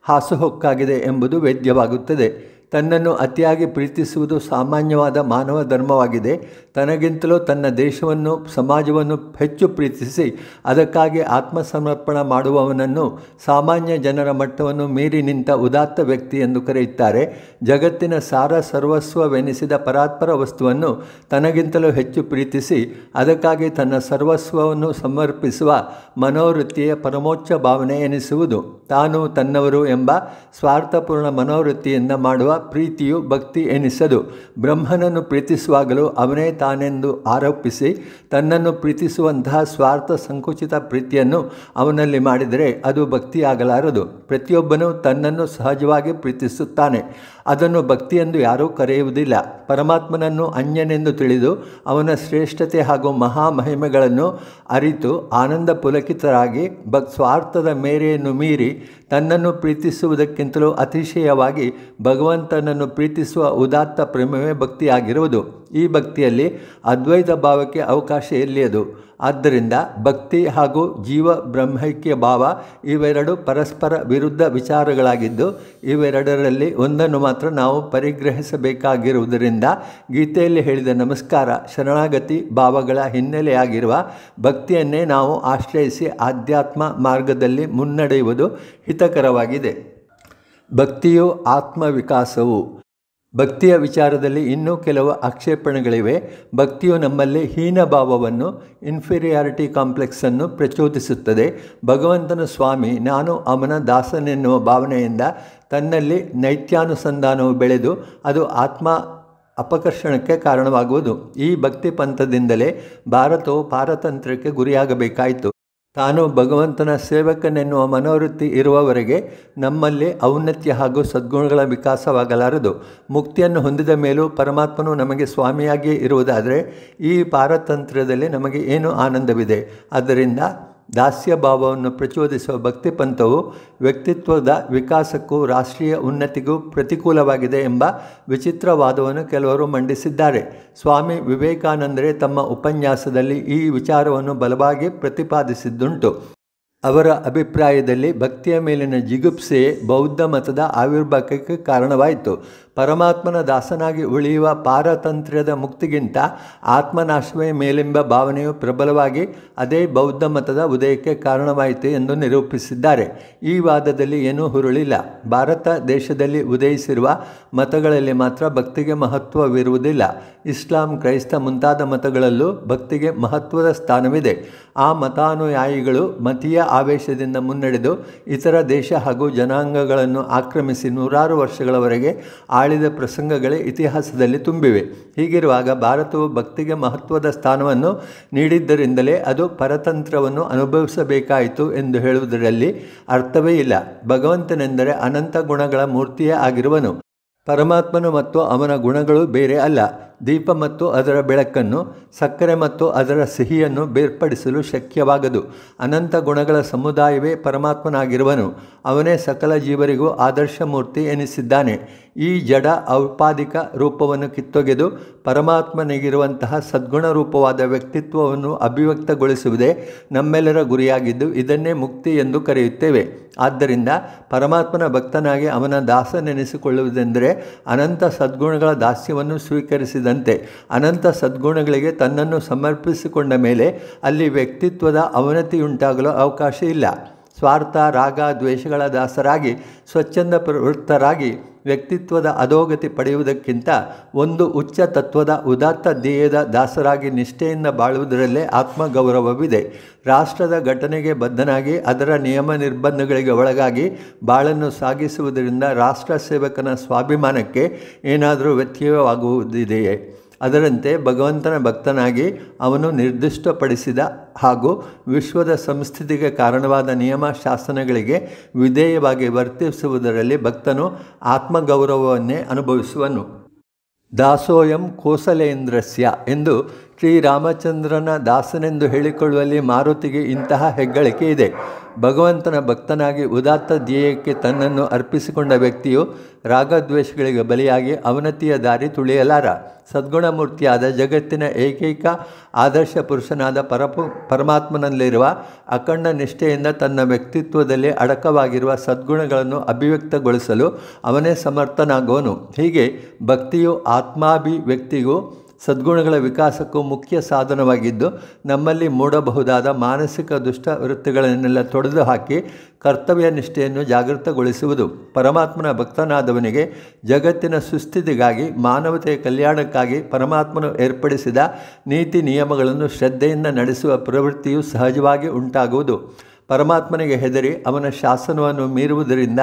ಹಾಸುಹೊಕ್ಕಾಗಿದೆ ಎಂಬುದು ವೇದ್ಯವಾಗುತ್ತದೆ ತನ್ನನ್ನು ಅತಿಯಾಗಿ ಪ್ರೀತಿಸುವುದು ಸಾಮಾನ್ಯವಾದ ಮಾನವ ಧರ್ಮವಾಗಿದೆ ತನಗಿಂತಲೂ ತನ್ನ ದೇಶವನ್ನು ಸಮಾಜವನ್ನು ಹೆಚ್ಚು ಪ್ರೀತಿಸಿ ಅದಕ್ಕಾಗಿ ಆತ್ಮಸಮರ್ಪಣ ಮಾಡುವವನನ್ನು ಸಾಮಾನ್ಯ ಜನರ ಮಟ್ಟವನ್ನು ಮೀರಿ ನಿಂತ ಉದಾತ್ತ ವ್ಯಕ್ತಿ ಎಂದು ಕರೆಯುತ್ತಾರೆ ಜಗತ್ತಿನ ಸಾರ ಸರ್ವಸ್ವವೆನಿಸಿದ ಪರಾತ್ಪರ ವಸ್ತುವನ್ನು ತನಗಿಂತಲೂ ಹೆಚ್ಚು ಪ್ರೀತಿಸಿ ಅದಕ್ಕಾಗಿ ತನ್ನ ಸರ್ವಸ್ವವನ್ನು ಸಮರ್ಪಿಸುವ ಮನೋವೃತ್ತಿಯ ಪರಮೋಚ್ಚ ಭಾವನೆ ಎನಿಸುವುದು ತಾನು ತನ್ನವರು ಎಂಬ ಸ್ವಾರ್ಥಪೂರ್ಣ ಮನೋವೃತ್ತಿಯಿಂದ ಮಾಡುವ ಪ್ರೀತಿಯು ಭಕ್ತಿ ಎನಿಸದು ಬ್ರಹ್ಮನನ್ನು ಪ್ರೀತಿಸುವಾಗಲೂ ಅವನೇ ತಾನೆಂದು ಆರೋಪಿಸಿ ತನ್ನನ್ನು ಪ್ರೀತಿಸುವಂತಹ ಸ್ವಾರ್ಥ ಸಂಕುಚಿತ ಪ್ರೀತಿಯನ್ನು ಅವನಲ್ಲಿ ಮಾಡಿದರೆ ಅದು ಭಕ್ತಿಯಾಗಲಾರದು ಪ್ರತಿಯೊಬ್ಬನು ತನ್ನನ್ನು ಸಹಜವಾಗಿ ಪ್ರೀತಿಸುತ್ತಾನೆ ಅದನ್ನು ಭಕ್ತಿ ಎಂದು ಯಾರೂ ಕರೆಯುವುದಿಲ್ಲ ಪರಮಾತ್ಮನನ್ನು ಅನ್ಯನೆಂದು ತಿಳಿದು ಅವನ ಶ್ರೇಷ್ಠತೆ ಹಾಗೂ ಮಹಾ ಮಹಿಮೆಗಳನ್ನು ಅರಿತು ಆನಂದ ಪುಲಕಿತರಾಗಿ ಭಕ್ ಸ್ವಾರ್ಥದ ಮೇರೆಯನ್ನು ಮೀರಿ ತನ್ನನ್ನು ಪ್ರೀತಿಸುವುದಕ್ಕಿಂತಲೂ ಅತಿಶಯವಾಗಿ ಭಗವಂತನನ್ನು ಪ್ರೀತಿಸುವ ಉದಾತ್ತ ಪ್ರೇಮವೇ ಭಕ್ತಿಯಾಗಿರುವುದು ಈ ಭಕ್ತಿಯಲ್ಲಿ ಅದ್ವೈತ ಭಾವಕ್ಕೆ ಅವಕಾಶ ಎಲ್ಲಿಯದು ಆದ್ದರಿಂದ ಭಕ್ತಿ ಹಾಗೂ ಜೀವ ಬ್ರಹ್ಮೈಕ್ಯ ಭಾವ ಇವೆರಡು ಪರಸ್ಪರ ವಿರುದ್ಧ ವಿಚಾರಗಳಾಗಿದ್ದು ಇವೆರಡರಲ್ಲಿ ಒಂದನ್ನು ಮಾತ್ರ ನಾವು ಪರಿಗ್ರಹಿಸಬೇಕಾಗಿರುವುದರಿಂದ ಗೀತೆಯಲ್ಲಿ ಹೇಳಿದ ನಮಸ್ಕಾರ ಶರಣಾಗತಿ ಭಾವಗಳ ಹಿನ್ನೆಲೆಯಾಗಿರುವ ಭಕ್ತಿಯನ್ನೇ ನಾವು ಆಶ್ರಯಿಸಿ ಆಧ್ಯಾತ್ಮ ಮಾರ್ಗದಲ್ಲಿ ಮುನ್ನಡೆಯುವುದು ಹಿತಕರವಾಗಿದೆ ಭಕ್ತಿಯು ಆತ್ಮವಿಕಾಸವು ಭಕ್ತಿಯ ವಿಚಾರದಲ್ಲಿ ಇನ್ನೂ ಕೆಲವು ಆಕ್ಷೇಪಣೆಗಳಿವೆ ಭಕ್ತಿಯು ನಮ್ಮಲ್ಲಿ ಹೀನಭಾವವನ್ನು ಇನ್ಫೀರಿಯಾರಿಟಿ ಕಾಂಪ್ಲೆಕ್ಸನ್ನು ಪ್ರಚೋದಿಸುತ್ತದೆ ಭಗವಂತನ ಸ್ವಾಮಿ ನಾನು ಅವನ ದಾಸನೆನ್ನುವ ಭಾವನೆಯಿಂದ ತನ್ನಲ್ಲಿ ನೈತ್ಯಾನುಸಂಧಾನವು ಬೆಳೆದು ಅದು ಆತ್ಮ ಅಪಕರ್ಷಣಕ್ಕೆ ಕಾರಣವಾಗುವುದು ಈ ಭಕ್ತಿ ಪಂಥದಿಂದಲೇ ಭಾರತವು ಪಾರತಂತ್ರಕ್ಕೆ ಗುರಿಯಾಗಬೇಕಾಯಿತು ತಾನು ಭಗವಂತನ ಸೇವಕನೆನ್ನುವ ಮನೋವೃತ್ತಿ ಇರುವವರೆಗೆ ನಮ್ಮಲ್ಲಿ ಔನ್ನತ್ಯ ಹಾಗೂ ಸದ್ಗುಣಗಳ ವಿಕಾಸವಾಗಲಾರದು ಮುಕ್ತಿಯನ್ನು ಹೊಂದಿದ ಮೇಲೂ ಪರಮಾತ್ಮನು ನಮಗೆ ಸ್ವಾಮಿಯಾಗಿಯೇ ಇರುವುದಾದರೆ ಈ ಪಾರತಂತ್ರ್ಯದಲ್ಲಿ ನಮಗೆ ಏನು ಆನಂದವಿದೆ ಆದ್ದರಿಂದ ದಾಸ್ಯ ಭಾವವನ್ನು ಪ್ರಚೋದಿಸುವ ಭಕ್ತಿ ಪಂಥವು ವ್ಯಕ್ತಿತ್ವದ ವಿಕಾಸಕ್ಕೂ ರಾಷ್ಟ್ರೀಯ ಉನ್ನತಿಗೂ ಪ್ರತಿಕೂಲವಾಗಿದೆ ಎಂಬ ವಿಚಿತ್ರವಾದವನ್ನು ಕೆಲವರು ಮಂಡಿಸಿದ್ದಾರೆ ಸ್ವಾಮಿ ವಿವೇಕಾನಂದರೇ ತಮ್ಮ ಉಪನ್ಯಾಸದಲ್ಲಿ ಈ ವಿಚಾರವನ್ನು ಬಲವಾಗಿ ಪ್ರತಿಪಾದಿಸಿದ್ದುಂಟು ಅವರ ಅಭಿಪ್ರಾಯದಲ್ಲಿ ಭಕ್ತಿಯ ಮೇಲಿನ ಜಿಗುಪ್ಸೆಯೇ ಬೌದ್ಧ ಮತದ ಆವಿರ್ಭಾವಕ್ಕೆ ಕಾರಣವಾಯಿತು ಪರಮಾತ್ಮನ ದಾಸನಾಗಿ ಉಳಿಯುವ ಪಾರತಂತ್ರ್ಯದ ಮುಕ್ತಿಗಿಂತ ಆತ್ಮನಾಶವೇ ಮೇಲೆಂಬ ಭಾವನೆಯು ಪ್ರಬಲವಾಗಿ ಅದೇ ಬೌದ್ಧ ಮತದ ಉದಯಕ್ಕೆ ಕಾರಣವಾಯಿತು ಎಂದು ನಿರೂಪಿಸಿದ್ದಾರೆ ಈ ವಾದದಲ್ಲಿ ಏನೂ ಹುರುಳಿಲ್ಲ ಭಾರತ ದೇಶದಲ್ಲಿ ಉದಯಿಸಿರುವ ಮತಗಳಲ್ಲಿ ಮಾತ್ರ ಭಕ್ತಿಗೆ ಮಹತ್ವವಿರುವುದಿಲ್ಲ ಇಸ್ಲಾಂ ಕ್ರೈಸ್ತ ಮುಂತಾದ ಮತಗಳಲ್ಲೂ ಭಕ್ತಿಗೆ ಮಹತ್ವದ ಸ್ಥಾನವಿದೆ ಆ ಮತಾನುಯಾಯಿಗಳು ಮತೀಯ ಆವೇಶದಿಂದ ಮುನ್ನಡೆದು ಇತರ ದೇಶ ಹಾಗೂ ಜನಾಂಗಗಳನ್ನು ಆಕ್ರಮಿಸಿ ನೂರಾರು ವರ್ಷಗಳವರೆಗೆ ಆ ಆಳಿದ ಪ್ರಸಂಗಗಳೇ ಇತಿಹಾಸದಲ್ಲಿ ತುಂಬಿವೆ ಹೀಗಿರುವಾಗ ಭಾರತವು ಭಕ್ತಿಗೆ ಮಹತ್ವದ ಸ್ಥಾನವನ್ನು ನೀಡಿದ್ದರಿಂದಲೇ ಅದು ಪರತಂತ್ರವನ್ನು ಅನುಭವಿಸಬೇಕಾಯಿತು ಎಂದು ಹೇಳುವುದರಲ್ಲಿ ಅರ್ಥವೇ ಇಲ್ಲ ಭಗವಂತನೆಂದರೆ ಅನಂತ ಗುಣಗಳ ಮೂರ್ತಿಯೇ ಆಗಿರುವನು ಪರಮಾತ್ಮನು ಮತ್ತು ಅವನ ಗುಣಗಳು ಬೇರೆ ಅಲ್ಲ ದೀಪ ಮತ್ತು ಅದರ ಬೆಳಕನ್ನು ಸಕ್ಕರೆ ಮತ್ತು ಅದರ ಸಿಹಿಯನ್ನು ಬೇರ್ಪಡಿಸಲು ಶಕ್ಯವಾಗದು ಅನಂತ ಗುಣಗಳ ಸಮುದಾಯವೇ ಪರಮಾತ್ಮನಾಗಿರುವನು ಅವನೇ ಸಕಲ ಜೀವರಿಗೂ ಆದರ್ಶ ಮೂರ್ತಿ ಎನಿಸಿದ್ದಾನೆ ಈ ಜಡ ಔಪಾದಿಕ ರೂಪವನ್ನು ಕಿತ್ತೊಗೆದು ಪರಮಾತ್ಮನಿಗಿರುವಂತಹ ಸದ್ಗುಣ ರೂಪವಾದ ವ್ಯಕ್ತಿತ್ವವನ್ನು ಅಭಿವ್ಯಕ್ತಗೊಳಿಸುವುದೇ ನಮ್ಮೆಲ್ಲರ ಗುರಿಯಾಗಿದ್ದು ಇದನ್ನೇ ಮುಕ್ತಿ ಎಂದು ಕರೆಯುತ್ತೇವೆ ಆದ್ದರಿಂದ ಪರಮಾತ್ಮನ ಭಕ್ತನಾಗಿ ಅವನ ದಾಸನೆನಿಸಿಕೊಳ್ಳುವುದೆಂದರೆ ಅನಂತ ಸದ್ಗುಣಗಳ ದಾಸ್ಯವನ್ನು ಸ್ವೀಕರಿಸಿದ ತಿಳಿದಂತೆ ಅನಂತ ಸದ್ಗುಣಗಳಿಗೆ ತನ್ನನ್ನು ಸಮರ್ಪಿಸಿಕೊಂಡ ಮೇಲೆ ಅಲ್ಲಿ ವ್ಯಕ್ತಿತ್ವದ ಅವನತಿಯುಂಟಾಗಲು ಅವಕಾಶ ಇಲ್ಲ ಸ್ವಾರ್ಥ ರಾಗ ದ್ವೇಷಗಳ ದಾಸರಾಗಿ ಸ್ವಚ್ಛಂದ ಪ್ರವೃತ್ತರಾಗಿ ವ್ಯಕ್ತಿತ್ವದ ಅಧೋಗತಿ ಪಡೆಯುವುದಕ್ಕಿಂತ ಒಂದು ಉಚ್ಚ ತತ್ವದ ಉದಾತ್ತ ಧ್ಯೇಯದ ದಾಸರಾಗಿ ನಿಷ್ಠೆಯಿಂದ ಬಾಳುವುದರಲ್ಲೇ ಆತ್ಮಗೌರವವಿದೆ ರಾಷ್ಟ್ರದ ಘಟನೆಗೆ ಬದ್ಧನಾಗಿ ಅದರ ನಿಯಮ ನಿರ್ಬಂಧಗಳಿಗೆ ಒಳಗಾಗಿ ಬಾಳನ್ನು ಸಾಗಿಸುವುದರಿಂದ ರಾಷ್ಟ್ರ ಸೇವಕನ ಸ್ವಾಭಿಮಾನಕ್ಕೆ ಏನಾದರೂ ವ್ಯತ್ಯಯವಾಗುವುದಿದೆಯೇ ಅದರಂತೆ ಭಗವಂತನ ಭಕ್ತನಾಗಿ ಅವನು ನಿರ್ದಿಷ್ಟಪಡಿಸಿದ ಹಾಗೂ ವಿಶ್ವದ ಸಂಸ್ಥಿತಿಗೆ ಕಾರಣವಾದ ನಿಯಮ ಶಾಸನಗಳಿಗೆ ವಿಧೇಯವಾಗಿ ವರ್ತಿಸುವುದರಲ್ಲಿ ಭಕ್ತನು ಆತ್ಮಗೌರವವನ್ನೇ ಅನುಭವಿಸುವನು ದಾಸೋಯಂ ಕೋಸಲೇಂದ್ರಸ್ಯ ಎಂದು ಶ್ರೀರಾಮಚಂದ್ರನ ದಾಸನೆಂದು ಹೇಳಿಕೊಳ್ಳುವಲ್ಲಿ ಮಾರುತಿಗೆ ಇಂತಹ ಹೆಗ್ಗಳಿಕೆ ಇದೆ ಭಗವಂತನ ಭಕ್ತನಾಗಿ ಉದಾತ್ತ ಧ್ಯೇಯಕ್ಕೆ ತನ್ನನ್ನು ಅರ್ಪಿಸಿಕೊಂಡ ವ್ಯಕ್ತಿಯು ರಾಗದ್ವೇಷಗಳಿಗೆ ಬಲಿಯಾಗಿ ಅವನತಿಯ ದಾರಿ ತುಳಿಯಲಾರ ಸದ್ಗುಣಮೂರ್ತಿಯಾದ ಜಗತ್ತಿನ ಏಕೈಕ ಆದರ್ಶ ಪುರುಷನಾದ ಪರಪು ಪರಮಾತ್ಮನಲ್ಲಿರುವ ಅಖಂಡ ನಿಷ್ಠೆಯಿಂದ ತನ್ನ ವ್ಯಕ್ತಿತ್ವದಲ್ಲಿ ಅಡಕವಾಗಿರುವ ಸದ್ಗುಣಗಳನ್ನು ಅಭಿವ್ಯಕ್ತಗೊಳಿಸಲು ಅವನೇ ಸಮರ್ಥನಾಗುವನು ಹೀಗೆ ಭಕ್ತಿಯು ಆತ್ಮಾಭಿವ್ಯಕ್ತಿಗೂ ಸದ್ಗುಣಗಳ ವಿಕಾಸಕ್ಕೂ ಮುಖ್ಯ ಸಾಧನವಾಗಿದ್ದು ನಮ್ಮಲ್ಲಿ ಮೂಡಬಹುದಾದ ಮಾನಸಿಕ ದುಷ್ಟ ವೃತ್ತಿಗಳನ್ನೆಲ್ಲ ತೊಡೆದು ಹಾಕಿ ಕರ್ತವ್ಯ ನಿಷ್ಠೆಯನ್ನು ಜಾಗೃತಗೊಳಿಸುವುದು ಪರಮಾತ್ಮನ ಭಕ್ತನಾದವನಿಗೆ ಜಗತ್ತಿನ ಸುಸ್ಥಿತಿಗಾಗಿ ಮಾನವತೆಯ ಕಲ್ಯಾಣಕ್ಕಾಗಿ ಪರಮಾತ್ಮನು ಏರ್ಪಡಿಸಿದ ನೀತಿ ನಿಯಮಗಳನ್ನು ಶ್ರದ್ಧೆಯಿಂದ ನಡೆಸುವ ಪ್ರವೃತ್ತಿಯು ಸಹಜವಾಗಿ ಉಂಟಾಗುವುದು ಪರಮಾತ್ಮನಿಗೆ ಹೆದರಿ ಅವನ ಶಾಸನವನ್ನು ಮೀರುವುದರಿಂದ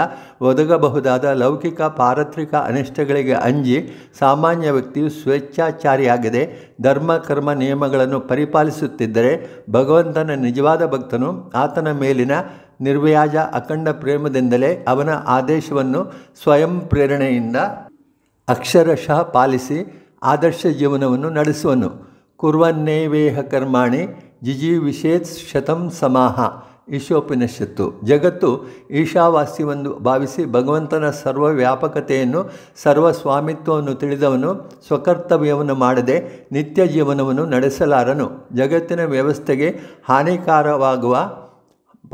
ಒದಗಬಹುದಾದ ಲೌಕಿಕ ಪಾರತ್ರಿಕ ಅನಿಷ್ಟಗಳಿಗೆ ಅಂಜಿ ಸಾಮಾನ್ಯ ವ್ಯಕ್ತಿಯು ಸ್ವೇಚ್ಛಾಚಾರಿಯಾಗದೆ ಧರ್ಮ ಕರ್ಮ ನಿಯಮಗಳನ್ನು ಪರಿಪಾಲಿಸುತ್ತಿದ್ದರೆ ಭಗವಂತನ ನಿಜವಾದ ಭಕ್ತನು ಆತನ ಮೇಲಿನ ನಿರ್ವ್ಯಾಜ ಅಖಂಡ ಪ್ರೇಮದಿಂದಲೇ ಅವನ ಆದೇಶವನ್ನು ಸ್ವಯಂ ಪ್ರೇರಣೆಯಿಂದ ಅಕ್ಷರಶಃ ಪಾಲಿಸಿ ಆದರ್ಶ ಜೀವನವನ್ನು ನಡೆಸುವನು ಕುರ್ವನ್ನೇವೇಹ ಕರ್ಮಾಣಿ ಜಿಜಿ ವಿಶೇತ್ ಶತಂ ಸಮಾಹ ಈಶೋಪನಿಷತ್ತು ಜಗತ್ತು ಈಶಾವಾಸ್ಯವೆಂದು ಭಾವಿಸಿ ಭಗವಂತನ ಸರ್ವ ವ್ಯಾಪಕತೆಯನ್ನು ಸರ್ವ ಸ್ವಾಮಿತ್ವವನ್ನು ತಿಳಿದವನು ಸ್ವಕರ್ತವ್ಯವನ್ನು ಮಾಡದೆ ನಿತ್ಯ ಜೀವನವನ್ನು ನಡೆಸಲಾರನು ಜಗತ್ತಿನ ವ್ಯವಸ್ಥೆಗೆ ಹಾನಿಕಾರವಾಗುವ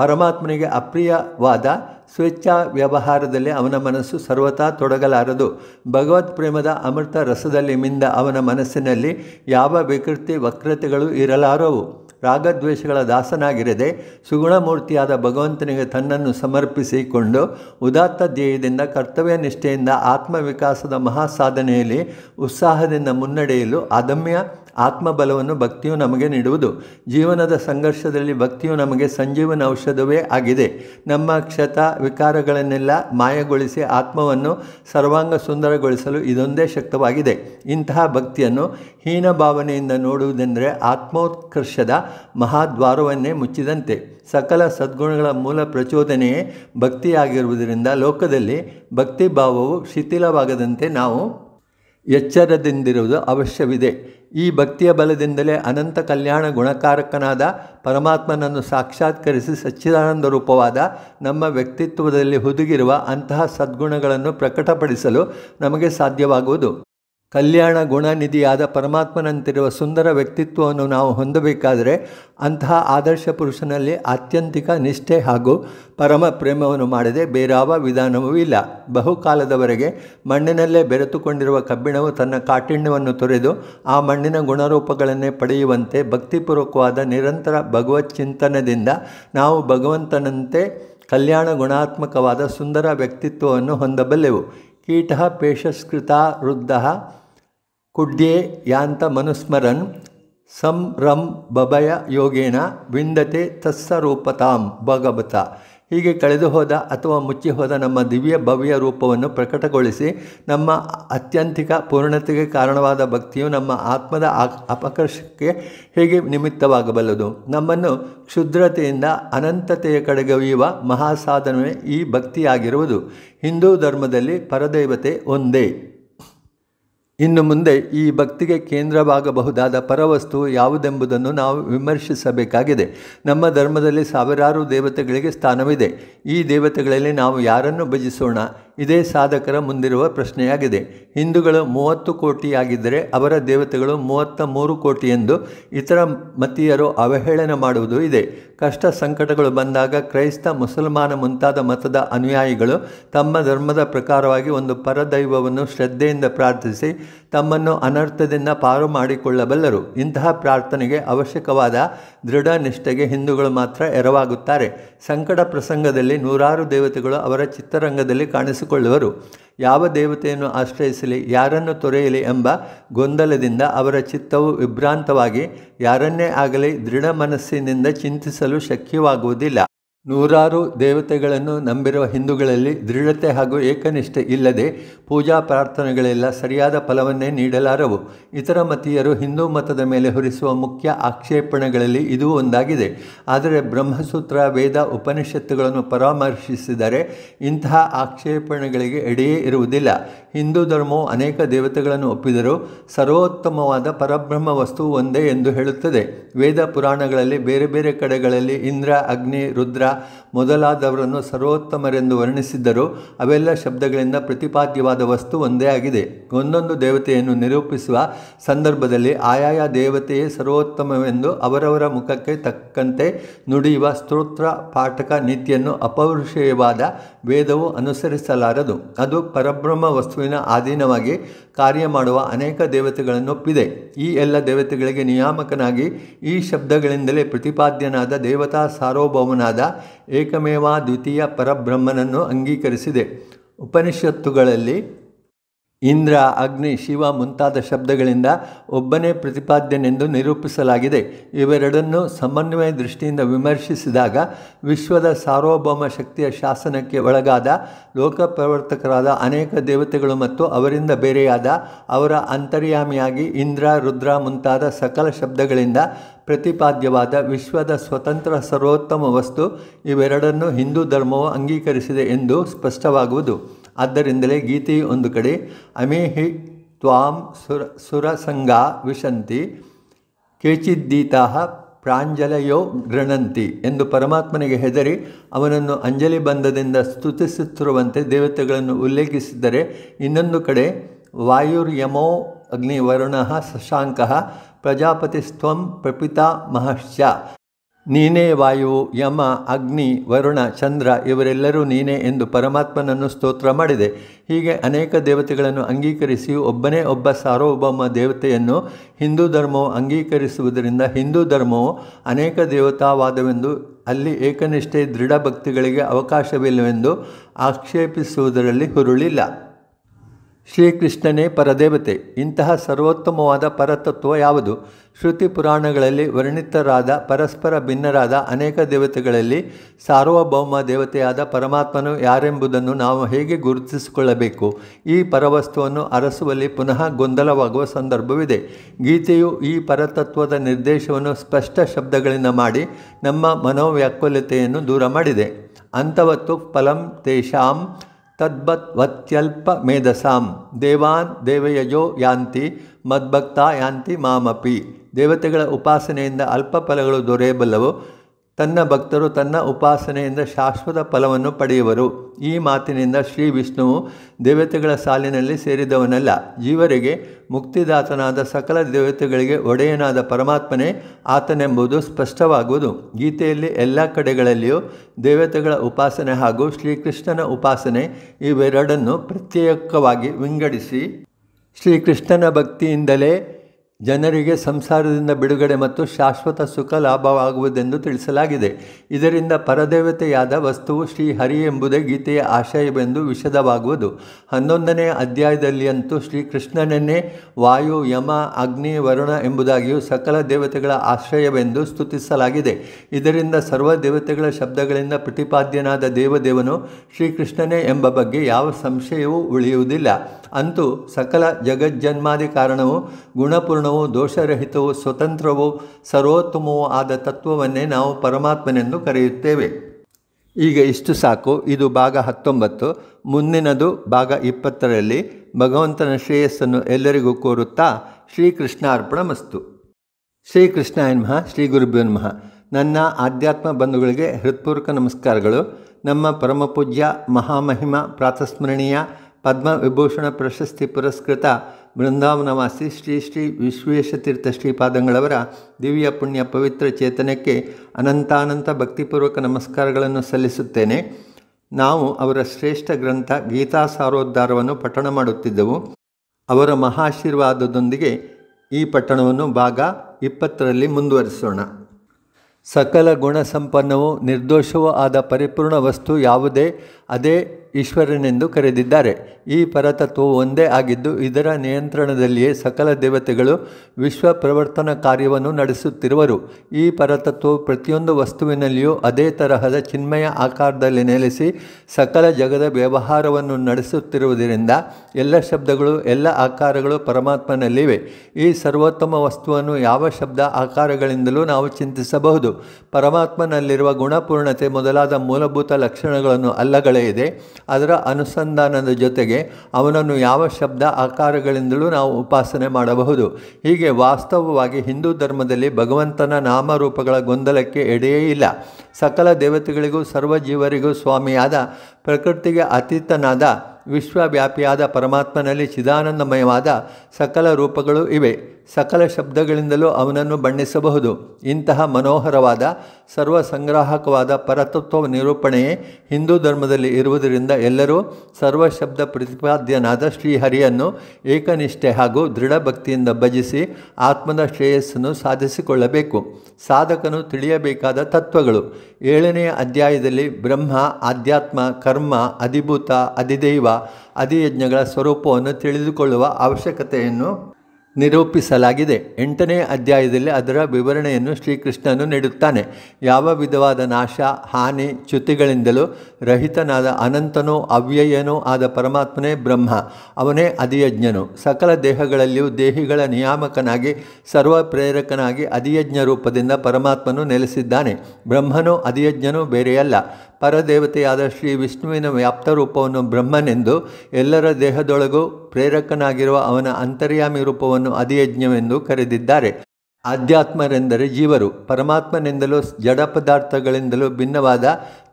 ಪರಮಾತ್ಮನಿಗೆ ಅಪ್ರಿಯವಾದ ಸ್ವೇಚ್ಛಾ ವ್ಯವಹಾರದಲ್ಲಿ ಅವನ ಮನಸ್ಸು ಸರ್ವತಾ ತೊಡಗಲಾರದು ಭಗವತ್ ಪ್ರೇಮದ ಅಮೃತ ರಸದಲ್ಲಿ ಮಿಂದ ಅವನ ಮನಸ್ಸಿನಲ್ಲಿ ಯಾವ ವಿಕೃತಿ ವಕ್ರತೆಗಳು ಇರಲಾರವು ರಾಗದ್ವೇಷಗಳ ದಾಸನಾಗಿರದೆ ಸುಗುಣಮೂರ್ತಿಯಾದ ಭಗವಂತನಿಗೆ ತನ್ನನ್ನು ಸಮರ್ಪಿಸಿಕೊಂಡು ಉದಾತ್ತ ಧ್ಯೇಯದಿಂದ ಕರ್ತವ್ಯ ನಿಷ್ಠೆಯಿಂದ ಆತ್ಮವಿಕಾಸದ ಮಹಾಸಾಧನೆಯಲ್ಲಿ ಉತ್ಸಾಹದಿಂದ ಮುನ್ನಡೆಯಲು ಅದಮ್ಯ ಆತ್ಮಬಲವನ್ನು ಭಕ್ತಿಯು ನಮಗೆ ನೀಡುವುದು ಜೀವನದ ಸಂಘರ್ಷದಲ್ಲಿ ಭಕ್ತಿಯು ನಮಗೆ ಸಂಜೀವನ ಔಷಧವೇ ಆಗಿದೆ ನಮ್ಮ ಕ್ಷತ ವಿಕಾರಗಳನ್ನೆಲ್ಲ ಮಾಯಗೊಳಿಸಿ ಆತ್ಮವನ್ನು ಸರ್ವಾಂಗ ಸುಂದರಗೊಳಿಸಲು ಇದೊಂದೇ ಶಕ್ತವಾಗಿದೆ ಇಂತಹ ಭಕ್ತಿಯನ್ನು ಹೀನ ಭಾವನೆಯಿಂದ ನೋಡುವುದೆಂದರೆ ಆತ್ಮೋತ್ಕರ್ಷದ ಮಹಾದ್ವಾರವನ್ನೇ ಮುಚ್ಚಿದಂತೆ ಸಕಲ ಸದ್ಗುಣಗಳ ಮೂಲ ಪ್ರಚೋದನೆಯೇ ಭಕ್ತಿಯಾಗಿರುವುದರಿಂದ ಲೋಕದಲ್ಲಿ ಭಕ್ತಿಭಾವವು ಶಿಥಿಲವಾಗದಂತೆ ನಾವು ಎಚ್ಚರದಿಂದಿರುವುದು ಅವಶ್ಯವಿದೆ ಈ ಭಕ್ತಿಯ ಬಲದಿಂದಲೇ ಅನಂತ ಕಲ್ಯಾಣ ಗುಣಕಾರಕನಾದ ಪರಮಾತ್ಮನನ್ನು ಸಾಕ್ಷಾತ್ಕರಿಸಿ ಸಚ್ಚಿದಾನಂದ ರೂಪವಾದ ನಮ್ಮ ವ್ಯಕ್ತಿತ್ವದಲ್ಲಿ ಹುದುಗಿರುವ ಅಂತಹ ಸದ್ಗುಣಗಳನ್ನು ಪ್ರಕಟಪಡಿಸಲು ನಮಗೆ ಸಾಧ್ಯವಾಗುವುದು ಕಲ್ಯಾಣ ಗುಣನಿಧಿಯಾದ ಪರಮಾತ್ಮನಂತಿರುವ ಸುಂದರ ವ್ಯಕ್ತಿತ್ವವನ್ನು ನಾವು ಹೊಂದಬೇಕಾದರೆ ಅಂತಹ ಆದರ್ಶ ಪುರುಷನಲ್ಲಿ ಆತ್ಯಂತಿಕ ನಿಷ್ಠೆ ಹಾಗೂ ಪರಮ ಪ್ರೇಮವನ್ನು ಮಾಡದೆ ಬೇರಾವ ವಿಧಾನವೂ ಇಲ್ಲ ಬಹುಕಾಲದವರೆಗೆ ಮಣ್ಣಿನಲ್ಲೇ ಬೆರೆತುಕೊಂಡಿರುವ ಕಬ್ಬಿಣವು ತನ್ನ ಕಾಠಿಣ್ಯವನ್ನು ತೊರೆದು ಆ ಮಣ್ಣಿನ ಗುಣರೂಪಗಳನ್ನೇ ಪಡೆಯುವಂತೆ ಭಕ್ತಿಪೂರ್ವಕವಾದ ನಿರಂತರ ಭಗವತ್ ಚಿಂತನದಿಂದ ನಾವು ಭಗವಂತನಂತೆ ಕಲ್ಯಾಣ ಗುಣಾತ್ಮಕವಾದ ಸುಂದರ ವ್ಯಕ್ತಿತ್ವವನ್ನು ಹೊಂದಬಲ್ಲೆವು ಕೀಟ ಪೇಷಸ್ಕೃತ ವೃದ್ಧ ಕುಡ್ಯೆ ಯಾಂತ ಮನುಸ್ಮರನ್ ಸಂ ರಂ ಯೋಗೇನ ವಿಂದತೆ ತತ್ಸರೂಪತಾಂ ಭಗವತ ಹೀಗೆ ಕಳೆದು ಹೋದ ಅಥವಾ ಮುಚ್ಚಿ ಹೋದ ನಮ್ಮ ದಿವ್ಯ ಭವ್ಯ ರೂಪವನ್ನು ಪ್ರಕಟಗೊಳಿಸಿ ನಮ್ಮ ಅತ್ಯಂತಿಕ ಪೂರ್ಣತೆಗೆ ಕಾರಣವಾದ ಭಕ್ತಿಯು ನಮ್ಮ ಆತ್ಮದ ಅಪಕರ್ಷಕ್ಕೆ ಹೇಗೆ ನಿಮಿತ್ತವಾಗಬಲ್ಲದು ನಮ್ಮನ್ನು ಕ್ಷುದ್ರತೆಯಿಂದ ಅನಂತತೆಯ ಕಡೆಗೊಯ್ಯುವ ಮಹಾಸಾಧನವೇ ಈ ಭಕ್ತಿಯಾಗಿರುವುದು ಹಿಂದೂ ಧರ್ಮದಲ್ಲಿ ಪರದೈವತೆ ಒಂದೇ ಇನ್ನು ಮುಂದೆ ಈ ಭಕ್ತಿಗೆ ಕೇಂದ್ರವಾಗಬಹುದಾದ ಪರವಸ್ತು ಯಾವುದೆಂಬುದನ್ನು ನಾವು ವಿಮರ್ಶಿಸಬೇಕಾಗಿದೆ ನಮ್ಮ ಧರ್ಮದಲ್ಲಿ ಸಾವಿರಾರು ದೇವತೆಗಳಿಗೆ ಸ್ಥಾನವಿದೆ ಈ ದೇವತೆಗಳಲ್ಲಿ ನಾವು ಯಾರನ್ನು ಭಜಿಸೋಣ ಇದೇ ಸಾಧಕರ ಮುಂದಿರುವ ಪ್ರಶ್ನೆಯಾಗಿದೆ ಹಿಂದೂಗಳು ಮೂವತ್ತು ಕೋಟಿಯಾಗಿದ್ದರೆ ಅವರ ದೇವತೆಗಳು ಮೂವತ್ತ ಮೂರು ಕೋಟಿ ಎಂದು ಇತರ ಮತೀಯರು ಅವಹೇಳನ ಮಾಡುವುದು ಇದೆ ಕಷ್ಟ ಸಂಕಟಗಳು ಬಂದಾಗ ಕ್ರೈಸ್ತ ಮುಸಲ್ಮಾನ ಮುಂತಾದ ಮತದ ಅನುಯಾಯಿಗಳು ತಮ್ಮ ಧರ್ಮದ ಪ್ರಕಾರವಾಗಿ ಒಂದು ಪರದೈವವನ್ನು ಶ್ರದ್ಧೆಯಿಂದ ಪ್ರಾರ್ಥಿಸಿ ತಮ್ಮನ್ನು ಅನರ್ಥದಿಂದ ಪಾರು ಮಾಡಿಕೊಳ್ಳಬಲ್ಲರು ಇಂತಹ ಪ್ರಾರ್ಥನೆಗೆ ಅವಶ್ಯಕವಾದ ದೃಢ ನಿಷ್ಠೆಗೆ ಹಿಂದೂಗಳು ಮಾತ್ರ ಎರವಾಗುತ್ತಾರೆ ಸಂಕಟ ಪ್ರಸಂಗದಲ್ಲಿ ನೂರಾರು ದೇವತೆಗಳು ಅವರ ಚಿತ್ರರಂಗದಲ್ಲಿ ಕಾಣಿಸಿಕೊಳ್ಳುತ್ತಾರೆ ಕೊಳ್ಳುವರು ಯಾವ ದೇವತೆಯನ್ನು ಆಶ್ರಯಿಸಲಿ ಯಾರನ್ನು ತೊರೆಯಲಿ ಎಂಬ ಗೊಂದಲದಿಂದ ಅವರ ಚಿತ್ತವು ವಿಭ್ರಾಂತವಾಗಿ ಯಾರನ್ನೇ ಆಗಲಿ ದೃಢ ಮನಸ್ಸಿನಿಂದ ಚಿಂತಿಸಲು ಶಕ್ಯವಾಗುವುದಿಲ್ಲ ನೂರಾರು ದೇವತೆಗಳನ್ನು ನಂಬಿರುವ ಹಿಂದೂಗಳಲ್ಲಿ ದೃಢತೆ ಹಾಗೂ ಏಕನಿಷ್ಠೆ ಇಲ್ಲದೆ ಪೂಜಾ ಪ್ರಾರ್ಥನೆಗಳೆಲ್ಲ ಸರಿಯಾದ ಫಲವನ್ನೇ ನೀಡಲಾರವು ಇತರ ಮತೀಯರು ಹಿಂದೂ ಮತದ ಮೇಲೆ ಹೊರಿಸುವ ಮುಖ್ಯ ಆಕ್ಷೇಪಣೆಗಳಲ್ಲಿ ಇದೂ ಒಂದಾಗಿದೆ ಆದರೆ ಬ್ರಹ್ಮಸೂತ್ರ ವೇದ ಉಪನಿಷತ್ತುಗಳನ್ನು ಪರಾಮರ್ಶಿಸಿದರೆ ಇಂತಹ ಆಕ್ಷೇಪಣೆಗಳಿಗೆ ಎಡೆಯೇ ಇರುವುದಿಲ್ಲ ಹಿಂದೂ ಧರ್ಮವು ಅನೇಕ ದೇವತೆಗಳನ್ನು ಒಪ್ಪಿದರೂ ಸರ್ವೋತ್ತಮವಾದ ಪರಬ್ರಹ್ಮ ವಸ್ತು ಒಂದೇ ಎಂದು ಹೇಳುತ್ತದೆ ವೇದ ಪುರಾಣಗಳಲ್ಲಿ ಬೇರೆ ಬೇರೆ ಕಡೆಗಳಲ್ಲಿ ಇಂದ್ರ ಅಗ್ನಿ ರುದ್ರ ಮೊದಲಾದವರನ್ನು ಸರ್ವೋತ್ತಮರೆಂದು ವರ್ಣಿಸಿದ್ದರೂ ಅವೆಲ್ಲ ಶಬ್ದಗಳಿಂದ ಪ್ರತಿಪಾದ್ಯವಾದ ವಸ್ತು ಒಂದೇ ಆಗಿದೆ ಒಂದೊಂದು ದೇವತೆಯನ್ನು ನಿರೂಪಿಸುವ ಸಂದರ್ಭದಲ್ಲಿ ಆಯಾಯ ದೇವತೆಯೇ ಸರ್ವೋತ್ತಮವೆಂದು ಅವರವರ ಮುಖಕ್ಕೆ ತಕ್ಕಂತೆ ನುಡಿಯುವ ಸ್ತೋತ್ರ ಪಾಠಕ ನೀತಿಯನ್ನು ಅಪೌರುಷೇಯವಾದ ವೇದವು ಅನುಸರಿಸಲಾರದು ಅದು ಪರಬ್ರಹ್ಮ ವಸ್ತುವಿನ ಅಧೀನವಾಗಿ ಕಾರ್ಯ ಮಾಡುವ ಅನೇಕ ದೇವತೆಗಳನ್ನು ಒಪ್ಪಿದೆ ಈ ಎಲ್ಲ ದೇವತೆಗಳಿಗೆ ನಿಯಾಮಕನಾಗಿ ಈ ಶಬ್ದಗಳಿಂದಲೇ ಪ್ರತಿಪಾದ್ಯನಾದ ದೇವತಾ ಸಾರ್ವಭೌಮನಾದ ಏಕಮೇವಾ ದ್ವಿತೀಯ ಪರಬ್ರಹ್ಮನನ್ನು ಅಂಗೀಕರಿಸಿದೆ ಉಪನಿಷತ್ತುಗಳಲ್ಲಿ ಇಂದ್ರ ಅಗ್ನಿ ಶಿವ ಮುಂತಾದ ಶಬ್ದಗಳಿಂದ ಒಬ್ಬನೇ ಪ್ರತಿಪಾದ್ಯನೆಂದು ನಿರೂಪಿಸಲಾಗಿದೆ ಇವೆರಡನ್ನು ಸಮನ್ವಯ ದೃಷ್ಟಿಯಿಂದ ವಿಮರ್ಶಿಸಿದಾಗ ವಿಶ್ವದ ಸಾರ್ವಭೌಮ ಶಕ್ತಿಯ ಶಾಸನಕ್ಕೆ ಒಳಗಾದ ಲೋಕಪ್ರವರ್ತಕರಾದ ಅನೇಕ ದೇವತೆಗಳು ಮತ್ತು ಅವರಿಂದ ಬೇರೆಯಾದ ಅವರ ಅಂತರ್ಯಾಮಿಯಾಗಿ ಇಂದ್ರ ರುದ್ರ ಮುಂತಾದ ಸಕಲ ಶಬ್ದಗಳಿಂದ ಪ್ರತಿಪಾದ್ಯವಾದ ವಿಶ್ವದ ಸ್ವತಂತ್ರ ಸರ್ವೋತ್ತಮ ವಸ್ತು ಇವೆರಡನ್ನು ಹಿಂದೂ ಧರ್ಮವು ಅಂಗೀಕರಿಸಿದೆ ಎಂದು ಸ್ಪಷ್ಟವಾಗುವುದು ಆದ್ದರಿಂದಲೇ ಗೀತೆಯು ಒಂದು ಕಡೆ ಅಮೇಹಿ ತ್ವಾಂ ಸುರ ಸುರಸಂಗಾ ವಿಶಂತಿ ಕೇಚಿದ್ದೀತಾ ಪ್ರಾಂಜಲಯೋ ಗೃಣಂತಿ ಎಂದು ಪರಮಾತ್ಮನಿಗೆ ಹೆದರಿ ಅವನನ್ನು ಅಂಜಲಿ ಬಂಧದಿಂದ ಸ್ತುತಿಸುತ್ತಿರುವಂತೆ ದೇವತೆಗಳನ್ನು ಉಲ್ಲೇಖಿಸಿದರೆ ಇನ್ನೊಂದು ಕಡೆ ವಾಯುರ್ಯಮೋ ಅಗ್ನಿವರುಣ ಶಶಾಂಕಃ ಪ್ರಜಾಪತಿ ಪ್ರಜಾಪತಿಸ್ತ್ವಂ ಪ್ರಪಿತಾ ಮಹರ್ಷ ನೀನೇ ವಾಯು ಯಮ ಅಗ್ನಿ ವರುಣ ಚಂದ್ರ ಇವರೆಲ್ಲರೂ ನೀನೇ ಎಂದು ಪರಮಾತ್ಮನನ್ನು ಸ್ತೋತ್ರ ಮಾಡಿದೆ ಹೀಗೆ ಅನೇಕ ದೇವತೆಗಳನ್ನು ಅಂಗೀಕರಿಸಿ ಒಬ್ಬನೇ ಒಬ್ಬ ಸಾರ್ವಭೌಮ ದೇವತೆಯನ್ನು ಹಿಂದೂ ಧರ್ಮವು ಅಂಗೀಕರಿಸುವುದರಿಂದ ಹಿಂದೂ ಧರ್ಮವು ಅನೇಕ ದೇವತಾವಾದವೆಂದು ಅಲ್ಲಿ ಏಕನಿಷ್ಠೆ ದೃಢ ಭಕ್ತಿಗಳಿಗೆ ಅವಕಾಶವಿಲ್ಲವೆಂದು ಆಕ್ಷೇಪಿಸುವುದರಲ್ಲಿ ಹುರುಳಿಲ್ಲ ಶ್ರೀಕೃಷ್ಣನೇ ಪರದೇವತೆ ಇಂತಹ ಸರ್ವೋತ್ತಮವಾದ ಪರತತ್ವ ಯಾವುದು ಶ್ರುತಿ ಪುರಾಣಗಳಲ್ಲಿ ವರ್ಣಿತರಾದ ಪರಸ್ಪರ ಭಿನ್ನರಾದ ಅನೇಕ ದೇವತೆಗಳಲ್ಲಿ ಸಾರ್ವಭೌಮ ದೇವತೆಯಾದ ಪರಮಾತ್ಮನು ಯಾರೆಂಬುದನ್ನು ನಾವು ಹೇಗೆ ಗುರುತಿಸಿಕೊಳ್ಳಬೇಕು ಈ ಪರವಸ್ತುವನ್ನು ಅರಸುವಲ್ಲಿ ಪುನಃ ಗೊಂದಲವಾಗುವ ಸಂದರ್ಭವಿದೆ ಗೀತೆಯು ಈ ಪರತತ್ವದ ನಿರ್ದೇಶವನ್ನು ಸ್ಪಷ್ಟ ಶಬ್ದಗಳಿಂದ ಮಾಡಿ ನಮ್ಮ ಮನೋವ್ಯಾಕುಲತೆಯನ್ನು ದೂರ ಮಾಡಿದೆ ಅಂತವತ್ತು ಫಲಂ ತೇಷಾಂ ವತ್ಯಲ್ಪ ಮೇಧಸಾಂ ದೇವಾನ್ ದೇವಯಜೋ ಯಾಂತಿ ಮದ್ಭಕ್ತಾ ಯಾಂತಿ ಮಾಮಪಿ ದೇವತೆಗಳ ಉಪಾಸನೆಯಿಂದ ಅಲ್ಪ ಫಲಗಳು ದೊರೆಯಬಲ್ಲವು ತನ್ನ ಭಕ್ತರು ತನ್ನ ಉಪಾಸನೆಯಿಂದ ಶಾಶ್ವತ ಫಲವನ್ನು ಪಡೆಯುವರು ಈ ಮಾತಿನಿಂದ ಶ್ರೀ ವಿಷ್ಣುವು ದೇವತೆಗಳ ಸಾಲಿನಲ್ಲಿ ಸೇರಿದವನಲ್ಲ ಜೀವರಿಗೆ ಮುಕ್ತಿದಾತನಾದ ಸಕಲ ದೇವತೆಗಳಿಗೆ ಒಡೆಯನಾದ ಪರಮಾತ್ಮನೇ ಆತನೆಂಬುದು ಸ್ಪಷ್ಟವಾಗುವುದು ಗೀತೆಯಲ್ಲಿ ಎಲ್ಲ ಕಡೆಗಳಲ್ಲಿಯೂ ದೇವತೆಗಳ ಉಪಾಸನೆ ಹಾಗೂ ಶ್ರೀಕೃಷ್ಣನ ಉಪಾಸನೆ ಇವೆರಡನ್ನು ಪ್ರತ್ಯೇಕವಾಗಿ ವಿಂಗಡಿಸಿ ಶ್ರೀಕೃಷ್ಣನ ಭಕ್ತಿಯಿಂದಲೇ ಜನರಿಗೆ ಸಂಸಾರದಿಂದ ಬಿಡುಗಡೆ ಮತ್ತು ಶಾಶ್ವತ ಸುಖ ಲಾಭವಾಗುವುದೆಂದು ತಿಳಿಸಲಾಗಿದೆ ಇದರಿಂದ ಪರದೇವತೆಯಾದ ವಸ್ತುವು ಶ್ರೀ ಹರಿ ಎಂಬುದೇ ಗೀತೆಯ ಆಶಯವೆಂದು ವಿಷದವಾಗುವುದು ಹನ್ನೊಂದನೇ ಅಧ್ಯಾಯದಲ್ಲಿಯಂತೂ ಶ್ರೀಕೃಷ್ಣನನ್ನೇ ವಾಯು ಯಮ ಅಗ್ನಿ ವರುಣ ಎಂಬುದಾಗಿಯೂ ಸಕಲ ದೇವತೆಗಳ ಆಶ್ರಯವೆಂದು ಸ್ತುತಿಸಲಾಗಿದೆ ಇದರಿಂದ ಸರ್ವ ದೇವತೆಗಳ ಶಬ್ದಗಳಿಂದ ಪ್ರತಿಪಾದ್ಯನಾದ ದೇವದೇವನು ಶ್ರೀಕೃಷ್ಣನೇ ಎಂಬ ಬಗ್ಗೆ ಯಾವ ಸಂಶಯವೂ ಉಳಿಯುವುದಿಲ್ಲ ಅಂತೂ ಸಕಲ ಜಗಜ್ಜನ್ಮಾದಿ ಕಾರಣವು ಗುಣಪೂರ್ಣ ಪೂರ್ಣವೋ ದೋಷರಹಿತವೋ ಸ್ವತಂತ್ರವೋ ಸರ್ವೋತ್ತಮವೋ ಆದ ತತ್ವವನ್ನೇ ನಾವು ಪರಮಾತ್ಮನೆಂದು ಕರೆಯುತ್ತೇವೆ ಈಗ ಇಷ್ಟು ಸಾಕು ಇದು ಭಾಗ ಹತ್ತೊಂಬತ್ತು ಮುಂದಿನದು ಭಾಗ ಇಪ್ಪತ್ತರಲ್ಲಿ ಭಗವಂತನ ಶ್ರೇಯಸ್ಸನ್ನು ಎಲ್ಲರಿಗೂ ಕೋರುತ್ತಾ ಶ್ರೀಕೃಷ್ಣಾರ್ಪಣ ಮಸ್ತು ಶ್ರೀಕೃಷ್ಣ ಎನ್ಮಃ ಶ್ರೀ ನಮಃ ನನ್ನ ಆಧ್ಯಾತ್ಮ ಬಂಧುಗಳಿಗೆ ಹೃತ್ಪೂರ್ವಕ ನಮಸ್ಕಾರಗಳು ನಮ್ಮ ಪರಮಪೂಜ್ಯ ಮಹಾಮಹಿಮ ಪ್ರಾತಸ್ಮರಣೀಯ ಪದ್ಮ ವಿಭೂಷಣ ಪ್ರಶಸ್ತಿ ಪುರಸ್ಕೃತ ಬೃಂದಾವನವಾಸಿ ಶ್ರೀ ಶ್ರೀ ವಿಶ್ವೇಶತೀರ್ಥ ಶ್ರೀಪಾದಂಗಳವರ ದಿವ್ಯ ಪುಣ್ಯ ಪವಿತ್ರ ಚೇತನಕ್ಕೆ ಅನಂತಾನಂತ ಭಕ್ತಿಪೂರ್ವಕ ನಮಸ್ಕಾರಗಳನ್ನು ಸಲ್ಲಿಸುತ್ತೇನೆ ನಾವು ಅವರ ಶ್ರೇಷ್ಠ ಗ್ರಂಥ ಗೀತಾ ಸಾರೋದ್ಧಾರವನ್ನು ಪಠಣ ಮಾಡುತ್ತಿದ್ದೆವು ಅವರ ಮಹಾಶೀರ್ವಾದದೊಂದಿಗೆ ಈ ಪಟ್ಟಣವನ್ನು ಭಾಗ ಇಪ್ಪತ್ತರಲ್ಲಿ ಮುಂದುವರಿಸೋಣ ಸಕಲ ಗುಣ ನಿರ್ದೋಷವೂ ಆದ ಪರಿಪೂರ್ಣ ವಸ್ತು ಯಾವುದೇ ಅದೇ ಈಶ್ವರನೆಂದು ಕರೆದಿದ್ದಾರೆ ಈ ಪರತತ್ವವು ಒಂದೇ ಆಗಿದ್ದು ಇದರ ನಿಯಂತ್ರಣದಲ್ಲಿಯೇ ಸಕಲ ದೇವತೆಗಳು ವಿಶ್ವ ಪ್ರವರ್ತನ ಕಾರ್ಯವನ್ನು ನಡೆಸುತ್ತಿರುವರು ಈ ಪರತತ್ವವು ಪ್ರತಿಯೊಂದು ವಸ್ತುವಿನಲ್ಲಿಯೂ ಅದೇ ತರಹದ ಚಿನ್ಮಯ ಆಕಾರದಲ್ಲಿ ನೆಲೆಸಿ ಸಕಲ ಜಗದ ವ್ಯವಹಾರವನ್ನು ನಡೆಸುತ್ತಿರುವುದರಿಂದ ಎಲ್ಲ ಶಬ್ದಗಳು ಎಲ್ಲ ಆಕಾರಗಳು ಪರಮಾತ್ಮನಲ್ಲಿವೆ ಈ ಸರ್ವೋತ್ತಮ ವಸ್ತುವನ್ನು ಯಾವ ಶಬ್ದ ಆಕಾರಗಳಿಂದಲೂ ನಾವು ಚಿಂತಿಸಬಹುದು ಪರಮಾತ್ಮನಲ್ಲಿರುವ ಗುಣಪೂರ್ಣತೆ ಮೊದಲಾದ ಮೂಲಭೂತ ಲಕ್ಷಣಗಳನ್ನು ಅಲ್ಲಗಳೇ ಇದೆ ಅದರ ಅನುಸಂಧಾನದ ಜೊತೆಗೆ ಅವನನ್ನು ಯಾವ ಶಬ್ದ ಆಕಾರಗಳಿಂದಲೂ ನಾವು ಉಪಾಸನೆ ಮಾಡಬಹುದು ಹೀಗೆ ವಾಸ್ತವವಾಗಿ ಹಿಂದೂ ಧರ್ಮದಲ್ಲಿ ಭಗವಂತನ ನಾಮರೂಪಗಳ ಗೊಂದಲಕ್ಕೆ ಎಡೆಯೇ ಇಲ್ಲ ಸಕಲ ದೇವತೆಗಳಿಗೂ ಸರ್ವ ಜೀವರಿಗೂ ಸ್ವಾಮಿಯಾದ ಪ್ರಕೃತಿಗೆ ಅತೀತನಾದ ವಿಶ್ವವ್ಯಾಪಿಯಾದ ಪರಮಾತ್ಮನಲ್ಲಿ ಚಿದಾನಂದಮಯವಾದ ಸಕಲ ರೂಪಗಳು ಇವೆ ಸಕಲ ಶಬ್ದಗಳಿಂದಲೂ ಅವನನ್ನು ಬಣ್ಣಿಸಬಹುದು ಇಂತಹ ಮನೋಹರವಾದ ಸರ್ವ ಸಂಗ್ರಾಹಕವಾದ ಪರತತ್ವ ನಿರೂಪಣೆಯೇ ಹಿಂದೂ ಧರ್ಮದಲ್ಲಿ ಇರುವುದರಿಂದ ಎಲ್ಲರೂ ಸರ್ವ ಶಬ್ದ ಪ್ರತಿಪಾದ್ಯನಾದ ಶ್ರೀಹರಿಯನ್ನು ಏಕನಿಷ್ಠೆ ಹಾಗೂ ದೃಢ ಭಕ್ತಿಯಿಂದ ಭಜಿಸಿ ಆತ್ಮದ ಶ್ರೇಯಸ್ಸನ್ನು ಸಾಧಿಸಿಕೊಳ್ಳಬೇಕು ಸಾಧಕನು ತಿಳಿಯಬೇಕಾದ ತತ್ವಗಳು ಏಳನೆಯ ಅಧ್ಯಾಯದಲ್ಲಿ ಬ್ರಹ್ಮ ಆಧ್ಯಾತ್ಮ ಕರ್ಮ ಅಧಿಭೂತ ಅಧಿದೈವ ಅಧಿಯಜ್ಞಗಳ ಸ್ವರೂಪವನ್ನು ತಿಳಿದುಕೊಳ್ಳುವ ಅವಶ್ಯಕತೆಯನ್ನು ನಿರೂಪಿಸಲಾಗಿದೆ ಎಂಟನೇ ಅಧ್ಯಾಯದಲ್ಲಿ ಅದರ ವಿವರಣೆಯನ್ನು ಶ್ರೀಕೃಷ್ಣನು ನೀಡುತ್ತಾನೆ ಯಾವ ವಿಧವಾದ ನಾಶ ಹಾನಿ ಚ್ಯುತಿಗಳಿಂದಲೂ ರಹಿತನಾದ ಅನಂತನೋ ಅವ್ಯಯನೋ ಆದ ಪರಮಾತ್ಮನೇ ಬ್ರಹ್ಮ ಅವನೇ ಅಧಿಯಜ್ಞನು ಸಕಲ ದೇಹಗಳಲ್ಲಿಯೂ ದೇಹಿಗಳ ನಿಯಾಮಕನಾಗಿ ಸರ್ವ ಪ್ರೇರಕನಾಗಿ ಅಧಿಯಜ್ಞ ರೂಪದಿಂದ ಪರಮಾತ್ಮನು ನೆಲೆಸಿದ್ದಾನೆ ಬ್ರಹ್ಮನು ಅಧಿಯಜ್ಞನು ಬೇರೆಯಲ್ಲ ಪರದೇವತೆಯಾದ ಶ್ರೀ ವಿಷ್ಣುವಿನ ವ್ಯಾಪ್ತ ರೂಪವನ್ನು ಬ್ರಹ್ಮನೆಂದು ಎಲ್ಲರ ದೇಹದೊಳಗೂ ಪ್ರೇರಕನಾಗಿರುವ ಅವನ ಅಂತರ್ಯಾಮಿ ರೂಪವನ್ನು ಅಧಿಯಜ್ಞವೆಂದು ಕರೆದಿದ್ದಾರೆ ಆಧ್ಯಾತ್ಮರೆಂದರೆ ಜೀವರು ಪರಮಾತ್ಮನೆಂದಲೂ ಜಡ ಪದಾರ್ಥಗಳಿಂದಲೂ ಭಿನ್ನವಾದ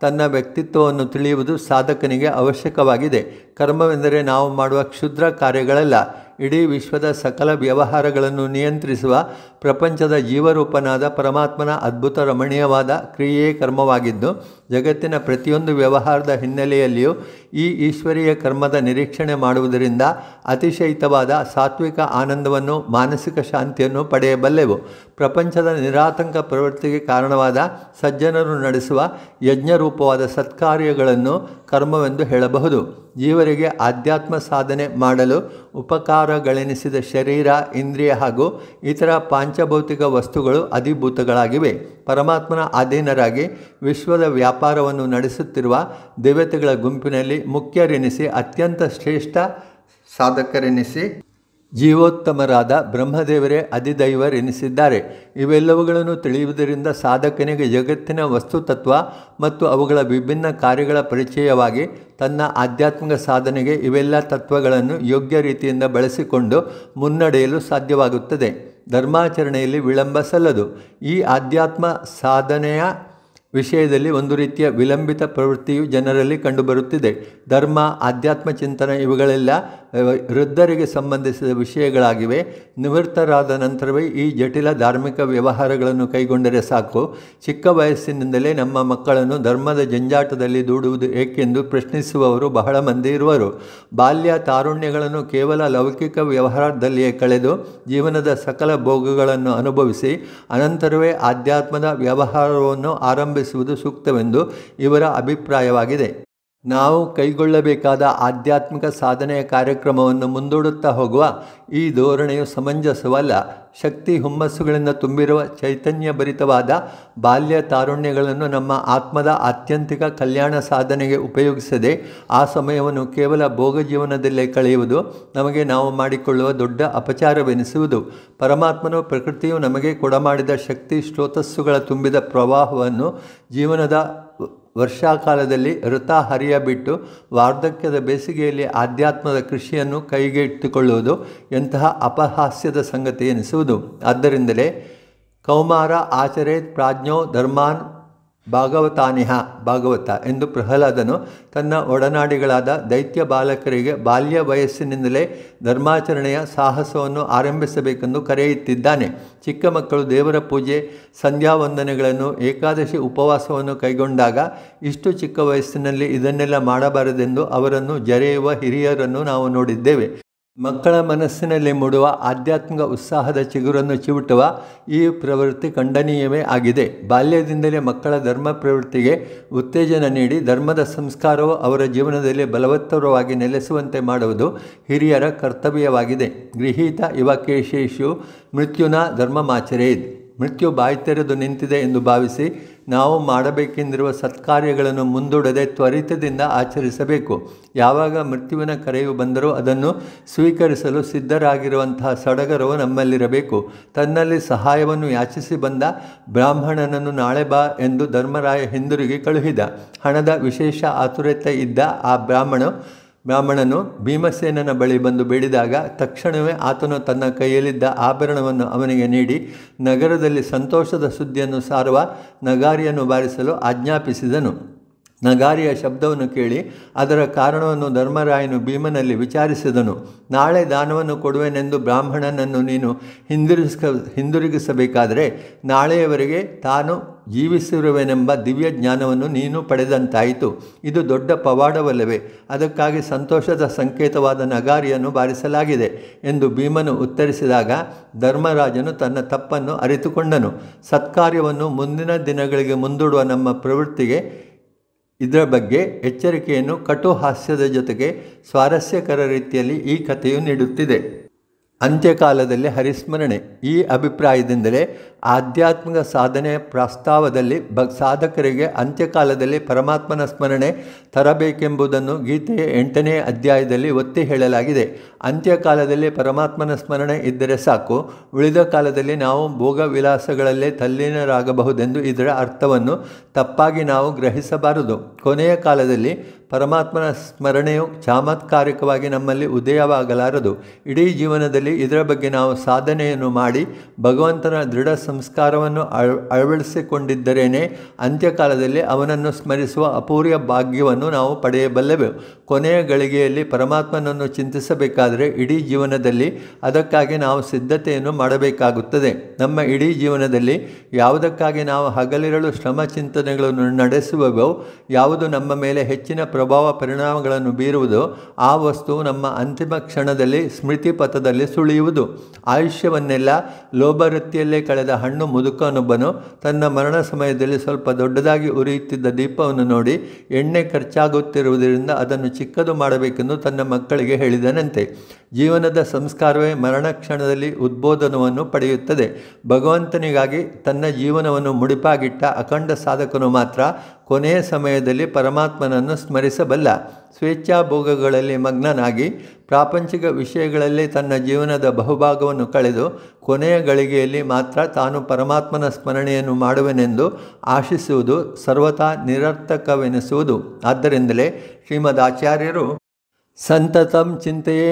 ತನ್ನ ವ್ಯಕ್ತಿತ್ವವನ್ನು ತಿಳಿಯುವುದು ಸಾಧಕನಿಗೆ ಅವಶ್ಯಕವಾಗಿದೆ ಕರ್ಮವೆಂದರೆ ನಾವು ಮಾಡುವ ಕ್ಷುದ್ರ ಕಾರ್ಯಗಳಲ್ಲ ಇಡೀ ವಿಶ್ವದ ಸಕಲ ವ್ಯವಹಾರಗಳನ್ನು ನಿಯಂತ್ರಿಸುವ ಪ್ರಪಂಚದ ಜೀವರೂಪನಾದ ಪರಮಾತ್ಮನ ಅದ್ಭುತ ರಮಣೀಯವಾದ ಕ್ರಿಯೆ ಕರ್ಮವಾಗಿದ್ದು ಜಗತ್ತಿನ ಪ್ರತಿಯೊಂದು ವ್ಯವಹಾರದ ಹಿನ್ನೆಲೆಯಲ್ಲಿಯೂ ಈ ಈಶ್ವರೀಯ ಕರ್ಮದ ನಿರೀಕ್ಷಣೆ ಮಾಡುವುದರಿಂದ ಅತಿಶಯಿತವಾದ ಸಾತ್ವಿಕ ಆನಂದವನ್ನು ಮಾನಸಿಕ ಶಾಂತಿಯನ್ನು ಪಡೆಯಬಲ್ಲೆವು ಪ್ರಪಂಚದ ನಿರಾತಂಕ ಪ್ರವೃತ್ತಿಗೆ ಕಾರಣವಾದ ಸಜ್ಜನರು ನಡೆಸುವ ಯಜ್ಞರೂಪವಾದ ಸತ್ಕಾರ್ಯಗಳನ್ನು ಕರ್ಮವೆಂದು ಹೇಳಬಹುದು ಜೀವರಿಗೆ ಆಧ್ಯಾತ್ಮ ಸಾಧನೆ ಮಾಡಲು ಉಪಕಾರಗಳೆನಿಸಿದ ಶರೀರ ಇಂದ್ರಿಯ ಹಾಗೂ ಇತರ ಪಾ ಪಂಚಭೌತಿಕ ವಸ್ತುಗಳು ಅಧಿಭೂತಗಳಾಗಿವೆ ಪರಮಾತ್ಮನ ಅಧೀನರಾಗಿ ವಿಶ್ವದ ವ್ಯಾಪಾರವನ್ನು ನಡೆಸುತ್ತಿರುವ ದೇವತೆಗಳ ಗುಂಪಿನಲ್ಲಿ ಮುಖ್ಯರೆನಿಸಿ ಅತ್ಯಂತ ಶ್ರೇಷ್ಠ ಸಾಧಕರೆನಿಸಿ ಜೀವೋತ್ತಮರಾದ ಬ್ರಹ್ಮದೇವರೇ ಅಧಿದೈವರೆನಿಸಿದ್ದಾರೆ ಇವೆಲ್ಲವುಗಳನ್ನು ತಿಳಿಯುವುದರಿಂದ ಸಾಧಕನಿಗೆ ಜಗತ್ತಿನ ವಸ್ತುತತ್ವ ಮತ್ತು ಅವುಗಳ ವಿಭಿನ್ನ ಕಾರ್ಯಗಳ ಪರಿಚಯವಾಗಿ ತನ್ನ ಆಧ್ಯಾತ್ಮಿಕ ಸಾಧನೆಗೆ ಇವೆಲ್ಲ ತತ್ವಗಳನ್ನು ಯೋಗ್ಯ ರೀತಿಯಿಂದ ಬಳಸಿಕೊಂಡು ಮುನ್ನಡೆಯಲು ಸಾಧ್ಯವಾಗುತ್ತದೆ ಧರ್ಮಾಚರಣೆಯಲ್ಲಿ ವಿಳಂಬ ಸಲ್ಲದು ಈ ಆಧ್ಯಾತ್ಮ ಸಾಧನೆಯ ವಿಷಯದಲ್ಲಿ ಒಂದು ರೀತಿಯ ವಿಳಂಬಿತ ಪ್ರವೃತ್ತಿಯು ಜನರಲ್ಲಿ ಕಂಡುಬರುತ್ತಿದೆ ಧರ್ಮ ಆಧ್ಯಾತ್ಮ ಚಿಂತನೆ ಇವುಗಳೆಲ್ಲ ವೃದ್ಧರಿಗೆ ಸಂಬಂಧಿಸಿದ ವಿಷಯಗಳಾಗಿವೆ ನಿವೃತ್ತರಾದ ನಂತರವೇ ಈ ಜಟಿಲ ಧಾರ್ಮಿಕ ವ್ಯವಹಾರಗಳನ್ನು ಕೈಗೊಂಡರೆ ಸಾಕು ಚಿಕ್ಕ ವಯಸ್ಸಿನಿಂದಲೇ ನಮ್ಮ ಮಕ್ಕಳನ್ನು ಧರ್ಮದ ಜಂಜಾಟದಲ್ಲಿ ದೂಡುವುದು ಏಕೆಂದು ಪ್ರಶ್ನಿಸುವವರು ಬಹಳ ಮಂದಿ ಇರುವರು ಬಾಲ್ಯ ತಾರುಣ್ಯಗಳನ್ನು ಕೇವಲ ಲೌಕಿಕ ವ್ಯವಹಾರದಲ್ಲಿಯೇ ಕಳೆದು ಜೀವನದ ಸಕಲ ಭೋಗಗಳನ್ನು ಅನುಭವಿಸಿ ಅನಂತರವೇ ಆಧ್ಯಾತ್ಮದ ವ್ಯವಹಾರವನ್ನು ಆರಂಭಿಸುವುದು ಸೂಕ್ತವೆಂದು ಇವರ ಅಭಿಪ್ರಾಯವಾಗಿದೆ ನಾವು ಕೈಗೊಳ್ಳಬೇಕಾದ ಆಧ್ಯಾತ್ಮಿಕ ಸಾಧನೆಯ ಕಾರ್ಯಕ್ರಮವನ್ನು ಮುಂದೂಡುತ್ತಾ ಹೋಗುವ ಈ ಧೋರಣೆಯು ಸಮಂಜಸವಲ್ಲ ಶಕ್ತಿ ಹುಮ್ಮಸ್ಸುಗಳಿಂದ ತುಂಬಿರುವ ಚೈತನ್ಯ ಭರಿತವಾದ ಬಾಲ್ಯ ತಾರುಣ್ಯಗಳನ್ನು ನಮ್ಮ ಆತ್ಮದ ಆತ್ಯಂತಿಕ ಕಲ್ಯಾಣ ಸಾಧನೆಗೆ ಉಪಯೋಗಿಸದೆ ಆ ಸಮಯವನ್ನು ಕೇವಲ ಭೋಗ ಜೀವನದಲ್ಲೇ ಕಳೆಯುವುದು ನಮಗೆ ನಾವು ಮಾಡಿಕೊಳ್ಳುವ ದೊಡ್ಡ ಅಪಚಾರವೆನಿಸುವುದು ಪರಮಾತ್ಮನು ಪ್ರಕೃತಿಯು ನಮಗೆ ಕೊಡಮಾಡಿದ ಶಕ್ತಿ ಸ್ರೋತಸ್ಸುಗಳ ತುಂಬಿದ ಪ್ರವಾಹವನ್ನು ಜೀವನದ ವರ್ಷಾಕಾಲದಲ್ಲಿ ಋತ ಹರಿಯ ಬಿಟ್ಟು ವಾರ್ಧಕ್ಯದ ಬೇಸಿಗೆಯಲ್ಲಿ ಆಧ್ಯಾತ್ಮದ ಕೃಷಿಯನ್ನು ಕೈಗೆಟ್ಟುಕೊಳ್ಳುವುದು ಎಂತಹ ಅಪಹಾಸ್ಯದ ಸಂಗತಿ ಎನಿಸುವುದು ಆದ್ದರಿಂದಲೇ ಕೌಮಾರ ಆಚರೇತ್ ಪ್ರಾಜ್ಞೋ ಧರ್ಮಾನ್ ಭಾಗವತಾನಿಹ ಭಾಗವತ ಎಂದು ಪ್ರಹ್ಲಾದನು ತನ್ನ ಒಡನಾಡಿಗಳಾದ ದೈತ್ಯ ಬಾಲಕರಿಗೆ ಬಾಲ್ಯ ವಯಸ್ಸಿನಿಂದಲೇ ಧರ್ಮಾಚರಣೆಯ ಸಾಹಸವನ್ನು ಆರಂಭಿಸಬೇಕೆಂದು ಕರೆಯುತ್ತಿದ್ದಾನೆ ಚಿಕ್ಕ ಮಕ್ಕಳು ದೇವರ ಪೂಜೆ ಸಂಧ್ಯಾ ವಂದನೆಗಳನ್ನು ಏಕಾದಶಿ ಉಪವಾಸವನ್ನು ಕೈಗೊಂಡಾಗ ಇಷ್ಟು ಚಿಕ್ಕ ವಯಸ್ಸಿನಲ್ಲಿ ಇದನ್ನೆಲ್ಲ ಮಾಡಬಾರದೆಂದು ಅವರನ್ನು ಜರೆಯುವ ಹಿರಿಯರನ್ನು ನಾವು ನೋಡಿದ್ದೇವೆ ಮಕ್ಕಳ ಮನಸ್ಸಿನಲ್ಲಿ ಮೂಡುವ ಆಧ್ಯಾತ್ಮಿಕ ಉತ್ಸಾಹದ ಚಿಗುರನ್ನು ಚಿವುಟುವ ಈ ಪ್ರವೃತ್ತಿ ಖಂಡನೀಯವೇ ಆಗಿದೆ ಬಾಲ್ಯದಿಂದಲೇ ಮಕ್ಕಳ ಧರ್ಮ ಪ್ರವೃತ್ತಿಗೆ ಉತ್ತೇಜನ ನೀಡಿ ಧರ್ಮದ ಸಂಸ್ಕಾರವು ಅವರ ಜೀವನದಲ್ಲಿ ಬಲವತ್ತರವಾಗಿ ನೆಲೆಸುವಂತೆ ಮಾಡುವುದು ಹಿರಿಯರ ಕರ್ತವ್ಯವಾಗಿದೆ ಗೃಹೀತ ಯುವಕೇಶೇಶು ಮೃತ್ಯುನ ಧರ್ಮಮಾಚರೇದ್ ಮೃತ್ಯು ಬಾಯಿ ತೆರೆದು ನಿಂತಿದೆ ಎಂದು ಭಾವಿಸಿ ನಾವು ಮಾಡಬೇಕೆಂದಿರುವ ಸತ್ಕಾರ್ಯಗಳನ್ನು ಮುಂದೂಡದೆ ತ್ವರಿತದಿಂದ ಆಚರಿಸಬೇಕು ಯಾವಾಗ ಮೃತ್ಯುವಿನ ಕರೆಯು ಬಂದರೂ ಅದನ್ನು ಸ್ವೀಕರಿಸಲು ಸಿದ್ಧರಾಗಿರುವಂತಹ ಸಡಗರವು ನಮ್ಮಲ್ಲಿರಬೇಕು ತನ್ನಲ್ಲಿ ಸಹಾಯವನ್ನು ಯಾಚಿಸಿ ಬಂದ ಬ್ರಾಹ್ಮಣನನ್ನು ನಾಳೆ ಬಾ ಎಂದು ಧರ್ಮರಾಯ ಹಿಂದಿರುಗಿ ಕಳುಹಿದ ಹಣದ ವಿಶೇಷ ಆತುರತೆ ಇದ್ದ ಆ ಬ್ರಾಹ್ಮಣ ಬ್ರಾಹ್ಮಣನು ಭೀಮಸೇನನ ಬಳಿ ಬಂದು ಬೇಡಿದಾಗ ತಕ್ಷಣವೇ ಆತನು ತನ್ನ ಕೈಯಲ್ಲಿದ್ದ ಆಭರಣವನ್ನು ಅವನಿಗೆ ನೀಡಿ ನಗರದಲ್ಲಿ ಸಂತೋಷದ ಸುದ್ದಿಯನ್ನು ಸಾರುವ ನಗಾರಿಯನ್ನು ಬಾರಿಸಲು ಆಜ್ಞಾಪಿಸಿದನು ನಗಾರಿಯ ಶಬ್ದವನ್ನು ಕೇಳಿ ಅದರ ಕಾರಣವನ್ನು ಧರ್ಮರಾಯನು ಭೀಮನಲ್ಲಿ ವಿಚಾರಿಸಿದನು ನಾಳೆ ದಾನವನ್ನು ಕೊಡುವೆನೆಂದು ಬ್ರಾಹ್ಮಣನನ್ನು ನೀನು ಹಿಂದಿರುಗಿಸ ಹಿಂದಿರುಗಿಸಬೇಕಾದರೆ ನಾಳೆಯವರೆಗೆ ತಾನು ಜೀವಿಸಿರುವೆನೆಂಬ ದಿವ್ಯ ಜ್ಞಾನವನ್ನು ನೀನು ಪಡೆದಂತಾಯಿತು ಇದು ದೊಡ್ಡ ಪವಾಡವಲ್ಲವೇ ಅದಕ್ಕಾಗಿ ಸಂತೋಷದ ಸಂಕೇತವಾದ ನಗಾರಿಯನ್ನು ಬಾರಿಸಲಾಗಿದೆ ಎಂದು ಭೀಮನು ಉತ್ತರಿಸಿದಾಗ ಧರ್ಮರಾಜನು ತನ್ನ ತಪ್ಪನ್ನು ಅರಿತುಕೊಂಡನು ಸತ್ಕಾರ್ಯವನ್ನು ಮುಂದಿನ ದಿನಗಳಿಗೆ ಮುಂದೂಡುವ ನಮ್ಮ ಪ್ರವೃತ್ತಿಗೆ ಇದರ ಬಗ್ಗೆ ಎಚ್ಚರಿಕೆಯನ್ನು ಕಟು ಹಾಸ್ಯದ ಜೊತೆಗೆ ಸ್ವಾರಸ್ಯಕರ ರೀತಿಯಲ್ಲಿ ಈ ಕಥೆಯು ನೀಡುತ್ತಿದೆ ಅಂತ್ಯಕಾಲದಲ್ಲಿ ಹರಿಸ್ಮರಣೆ ಈ ಅಭಿಪ್ರಾಯದಿಂದಲೇ ಆಧ್ಯಾತ್ಮಿಕ ಸಾಧನೆ ಪ್ರಸ್ತಾವದಲ್ಲಿ ಬ ಸಾಧಕರಿಗೆ ಅಂತ್ಯಕಾಲದಲ್ಲಿ ಪರಮಾತ್ಮನ ಸ್ಮರಣೆ ತರಬೇಕೆಂಬುದನ್ನು ಗೀತೆಯ ಎಂಟನೇ ಅಧ್ಯಾಯದಲ್ಲಿ ಒತ್ತಿ ಹೇಳಲಾಗಿದೆ ಅಂತ್ಯಕಾಲದಲ್ಲಿ ಪರಮಾತ್ಮನ ಸ್ಮರಣೆ ಇದ್ದರೆ ಸಾಕು ಉಳಿದ ಕಾಲದಲ್ಲಿ ನಾವು ಭೋಗ ವಿಲಾಸಗಳಲ್ಲೇ ತಲ್ಲೀನರಾಗಬಹುದೆಂದು ಇದರ ಅರ್ಥವನ್ನು ತಪ್ಪಾಗಿ ನಾವು ಗ್ರಹಿಸಬಾರದು ಕೊನೆಯ ಕಾಲದಲ್ಲಿ ಪರಮಾತ್ಮನ ಸ್ಮರಣೆಯು ಚಾಮತ್ಕಾರಿಕವಾಗಿ ನಮ್ಮಲ್ಲಿ ಉದಯವಾಗಲಾರದು ಇಡೀ ಜೀವನದಲ್ಲಿ ಇದರ ಬಗ್ಗೆ ನಾವು ಸಾಧನೆಯನ್ನು ಮಾಡಿ ಭಗವಂತನ ದೃಢ ಸಂಸ್ಕಾರವನ್ನು ಅಳ್ ಅಳವಡಿಸಿಕೊಂಡಿದ್ದರೇನೆ ಅಂತ್ಯಕಾಲದಲ್ಲಿ ಅವನನ್ನು ಸ್ಮರಿಸುವ ಅಪೂರ್ಯ ಭಾಗ್ಯವನ್ನು ನಾವು ಪಡೆಯಬಲ್ಲೆವು ಕೊನೆಯ ಗಳಿಗೆಯಲ್ಲಿ ಪರಮಾತ್ಮನನ್ನು ಚಿಂತಿಸಬೇಕಾದರೆ ಇಡೀ ಜೀವನದಲ್ಲಿ ಅದಕ್ಕಾಗಿ ನಾವು ಸಿದ್ಧತೆಯನ್ನು ಮಾಡಬೇಕಾಗುತ್ತದೆ ನಮ್ಮ ಇಡೀ ಜೀವನದಲ್ಲಿ ಯಾವುದಕ್ಕಾಗಿ ನಾವು ಹಗಲಿರಲು ಶ್ರಮ ಚಿಂತನೆಗಳನ್ನು ನಡೆಸುವವೋ ಯಾವುದು ನಮ್ಮ ಮೇಲೆ ಹೆಚ್ಚಿನ ಪ್ರಭಾವ ಪರಿಣಾಮಗಳನ್ನು ಬೀರುವುದು ಆ ವಸ್ತು ನಮ್ಮ ಅಂತಿಮ ಕ್ಷಣದಲ್ಲಿ ಸ್ಮೃತಿ ಪಥದಲ್ಲಿ ಸುಳಿಯುವುದು ಆಯುಷ್ಯವನ್ನೆಲ್ಲ ಲೋಭವೃತ್ತಿಯಲ್ಲೇ ಕಳೆದ ಹಣ್ಣು ಮುದುಕನೊಬ್ಬನು ತನ್ನ ಮರಣ ಸಮಯದಲ್ಲಿ ಸ್ವಲ್ಪ ದೊಡ್ಡದಾಗಿ ಉರಿಯುತ್ತಿದ್ದ ದೀಪವನ್ನು ನೋಡಿ ಎಣ್ಣೆ ಖರ್ಚಾಗುತ್ತಿರುವುದರಿಂದ ಅದನ್ನು ಚಿಕ್ಕದು ಮಾಡಬೇಕೆಂದು ತನ್ನ ಮಕ್ಕಳಿಗೆ ಹೇಳಿದನಂತೆ ಜೀವನದ ಸಂಸ್ಕಾರವೇ ಮರಣ ಕ್ಷಣದಲ್ಲಿ ಉದ್ಬೋಧನವನ್ನು ಪಡೆಯುತ್ತದೆ ಭಗವಂತನಿಗಾಗಿ ತನ್ನ ಜೀವನವನ್ನು ಮುಡಿಪಾಗಿಟ್ಟ ಅಖಂಡ ಸಾಧಕನು ಮಾತ್ರ ಕೊನೆಯ ಸಮಯದಲ್ಲಿ ಪರಮಾತ್ಮನನ್ನು ಸ್ಮರಿಸಬಲ್ಲ ಸ್ವೇಚ್ಛಾ ಭೋಗಗಳಲ್ಲಿ ಮಗ್ನನಾಗಿ ಪ್ರಾಪಂಚಿಕ ವಿಷಯಗಳಲ್ಲಿ ತನ್ನ ಜೀವನದ ಬಹುಭಾಗವನ್ನು ಕಳೆದು ಕೊನೆಯ ಗಳಿಗೆಯಲ್ಲಿ ಮಾತ್ರ ತಾನು ಪರಮಾತ್ಮನ ಸ್ಮರಣೆಯನ್ನು ಮಾಡುವೆನೆಂದು ಆಶಿಸುವುದು ಸರ್ವತಾ ನಿರರ್ಥಕವೆನಿಸುವುದು ಆದ್ದರಿಂದಲೇ ಶ್ರೀಮದ್ ಆಚಾರ್ಯರು ಸಂತತಂ ಚಿಂತೆಯೇ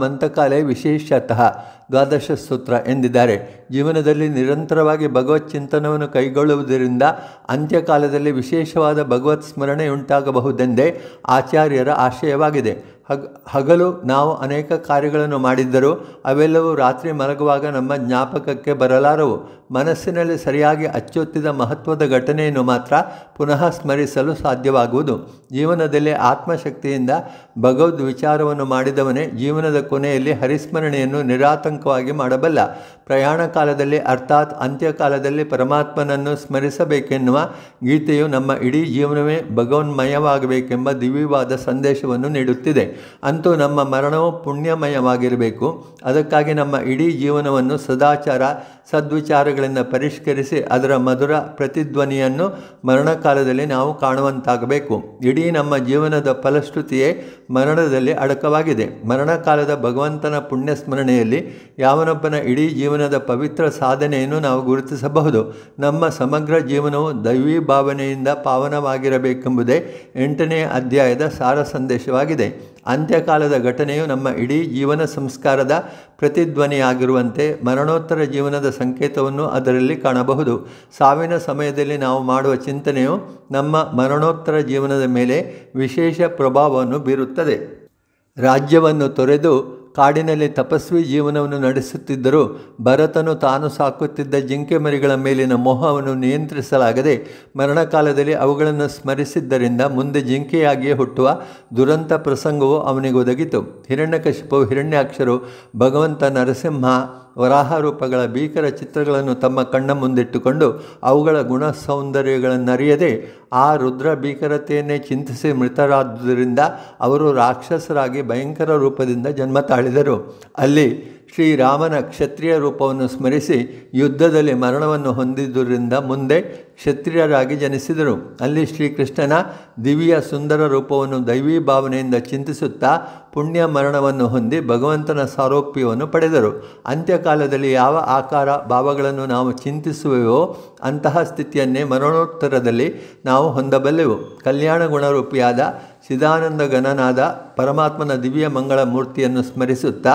ಮಂತಕಾಲೆ ವಿಶೇಷತಃ ದ್ವಾದಶ ಸೂತ್ರ ಎಂದಿದ್ದಾರೆ ಜೀವನದಲ್ಲಿ ನಿರಂತರವಾಗಿ ಭಗವತ್ ಚಿಂತನವನ್ನು ಕೈಗೊಳ್ಳುವುದರಿಂದ ಅಂತ್ಯಕಾಲದಲ್ಲಿ ವಿಶೇಷವಾದ ಭಗವತ್ ಉಂಟಾಗಬಹುದೆಂದೇ ಆಚಾರ್ಯರ ಆಶಯವಾಗಿದೆ ಹಗ್ ಹಗಲು ನಾವು ಅನೇಕ ಕಾರ್ಯಗಳನ್ನು ಮಾಡಿದ್ದರೂ ಅವೆಲ್ಲವೂ ರಾತ್ರಿ ಮಲಗುವಾಗ ನಮ್ಮ ಜ್ಞಾಪಕಕ್ಕೆ ಬರಲಾರವು ಮನಸ್ಸಿನಲ್ಲಿ ಸರಿಯಾಗಿ ಅಚ್ಚೊತ್ತಿದ ಮಹತ್ವದ ಘಟನೆಯನ್ನು ಮಾತ್ರ ಪುನಃ ಸ್ಮರಿಸಲು ಸಾಧ್ಯವಾಗುವುದು ಜೀವನದಲ್ಲಿ ಆತ್ಮಶಕ್ತಿಯಿಂದ ಭಗವದ್ ವಿಚಾರವನ್ನು ಮಾಡಿದವನೇ ಜೀವನದ ಕೊನೆಯಲ್ಲಿ ಹರಿಸ್ಮರಣೆಯನ್ನು ನಿರಾತಂಕವಾಗಿ ಮಾಡಬಲ್ಲ ಪ್ರಯಾಣ ಕಾಲದಲ್ಲಿ ಅರ್ಥಾತ್ ಅಂತ್ಯಕಾಲದಲ್ಲಿ ಪರಮಾತ್ಮನನ್ನು ಸ್ಮರಿಸಬೇಕೆನ್ನುವ ಗೀತೆಯು ನಮ್ಮ ಇಡೀ ಜೀವನವೇ ಭಗವನ್ಮಯವಾಗಬೇಕೆಂಬ ದಿವ್ಯವಾದ ಸಂದೇಶವನ್ನು ನೀಡುತ್ತಿದೆ ಅಂತೂ ನಮ್ಮ ಮರಣವು ಪುಣ್ಯಮಯವಾಗಿರಬೇಕು ಅದಕ್ಕಾಗಿ ನಮ್ಮ ಇಡೀ ಜೀವನವನ್ನು ಸದಾಚಾರ ಸದ್ವಿಚಾರಗಳನ್ನು ಪರಿಷ್ಕರಿಸಿ ಅದರ ಮಧುರ ಪ್ರತಿಧ್ವನಿಯನ್ನು ಮರಣಕಾಲದಲ್ಲಿ ನಾವು ಕಾಣುವಂತಾಗಬೇಕು ಇಡೀ ನಮ್ಮ ಜೀವನದ ಫಲಶ್ರುತಿಯೇ ಮರಣದಲ್ಲಿ ಅಡಕವಾಗಿದೆ ಮರಣಕಾಲದ ಭಗವಂತನ ಪುಣ್ಯಸ್ಮರಣೆಯಲ್ಲಿ ಯಾವನೊಬ್ಬನ ಇಡೀ ಜೀವನದ ಪವಿತ್ರ ಸಾಧನೆಯನ್ನು ನಾವು ಗುರುತಿಸಬಹುದು ನಮ್ಮ ಸಮಗ್ರ ಜೀವನವು ದೈವೀ ಭಾವನೆಯಿಂದ ಪಾವನವಾಗಿರಬೇಕೆಂಬುದೇ ಎಂಟನೇ ಅಧ್ಯಾಯದ ಸಾರ ಸಂದೇಶವಾಗಿದೆ ಅಂತ್ಯಕಾಲದ ಘಟನೆಯು ನಮ್ಮ ಇಡೀ ಜೀವನ ಸಂಸ್ಕಾರದ ಪ್ರತಿಧ್ವನಿಯಾಗಿರುವಂತೆ ಮರಣೋತ್ತರ ಜೀವನದ ಸಂಕೇತವನ್ನು ಅದರಲ್ಲಿ ಕಾಣಬಹುದು ಸಾವಿನ ಸಮಯದಲ್ಲಿ ನಾವು ಮಾಡುವ ಚಿಂತನೆಯು ನಮ್ಮ ಮರಣೋತ್ತರ ಜೀವನದ ಮೇಲೆ ವಿಶೇಷ ಪ್ರಭಾವವನ್ನು ಬೀರುತ್ತದೆ ರಾಜ್ಯವನ್ನು ತೊರೆದು ಕಾಡಿನಲ್ಲಿ ತಪಸ್ವಿ ಜೀವನವನ್ನು ನಡೆಸುತ್ತಿದ್ದರೂ ಭರತನು ತಾನು ಸಾಕುತ್ತಿದ್ದ ಜಿಂಕೆ ಮರಿಗಳ ಮೇಲಿನ ಮೋಹವನ್ನು ನಿಯಂತ್ರಿಸಲಾಗದೆ ಮರಣಕಾಲದಲ್ಲಿ ಅವುಗಳನ್ನು ಸ್ಮರಿಸಿದ್ದರಿಂದ ಮುಂದೆ ಜಿಂಕೆಯಾಗಿಯೇ ಹುಟ್ಟುವ ದುರಂತ ಪ್ರಸಂಗವು ಅವನಿಗೆ ಒದಗಿತು ಹಿರಣ್ಯಕಶಿಪು ಹಿರಣ್ಯಾಕ್ಷರು ಭಗವಂತ ನರಸಿಂಹ ವರಾಹ ರೂಪಗಳ ಭೀಕರ ಚಿತ್ರಗಳನ್ನು ತಮ್ಮ ಕಣ್ಣ ಮುಂದಿಟ್ಟುಕೊಂಡು ಅವುಗಳ ಗುಣ ಸೌಂದರ್ಯಗಳನ್ನರಿಯದೆ ಆ ರುದ್ರ ಭೀಕರತೆಯನ್ನೇ ಚಿಂತಿಸಿ ಮೃತರಾದುದರಿಂದ ಅವರು ರಾಕ್ಷಸರಾಗಿ ಭಯಂಕರ ರೂಪದಿಂದ ಜನ್ಮ ತಾಳಿದರು ಅಲ್ಲಿ ಶ್ರೀರಾಮನ ಕ್ಷತ್ರಿಯ ರೂಪವನ್ನು ಸ್ಮರಿಸಿ ಯುದ್ಧದಲ್ಲಿ ಮರಣವನ್ನು ಹೊಂದಿದ್ದರಿಂದ ಮುಂದೆ ಕ್ಷತ್ರಿಯರಾಗಿ ಜನಿಸಿದರು ಅಲ್ಲಿ ಶ್ರೀಕೃಷ್ಣನ ದಿವ್ಯ ಸುಂದರ ರೂಪವನ್ನು ದೈವೀ ಭಾವನೆಯಿಂದ ಚಿಂತಿಸುತ್ತಾ ಪುಣ್ಯ ಮರಣವನ್ನು ಹೊಂದಿ ಭಗವಂತನ ಸಾರೋಪ್ಯವನ್ನು ಪಡೆದರು ಅಂತ್ಯಕಾಲದಲ್ಲಿ ಯಾವ ಆಕಾರ ಭಾವಗಳನ್ನು ನಾವು ಚಿಂತಿಸುವೆವೋ ಅಂತಹ ಸ್ಥಿತಿಯನ್ನೇ ಮರಣೋತ್ತರದಲ್ಲಿ ನಾವು ಹೊಂದಬಲ್ಲೆವು ಕಲ್ಯಾಣ ಗುಣರೂಪಿಯಾದ ಚಿದಾನಂದ ಗಣನಾದ ಪರಮಾತ್ಮನ ದಿವ್ಯ ಮಂಗಳ ಮೂರ್ತಿಯನ್ನು ಸ್ಮರಿಸುತ್ತಾ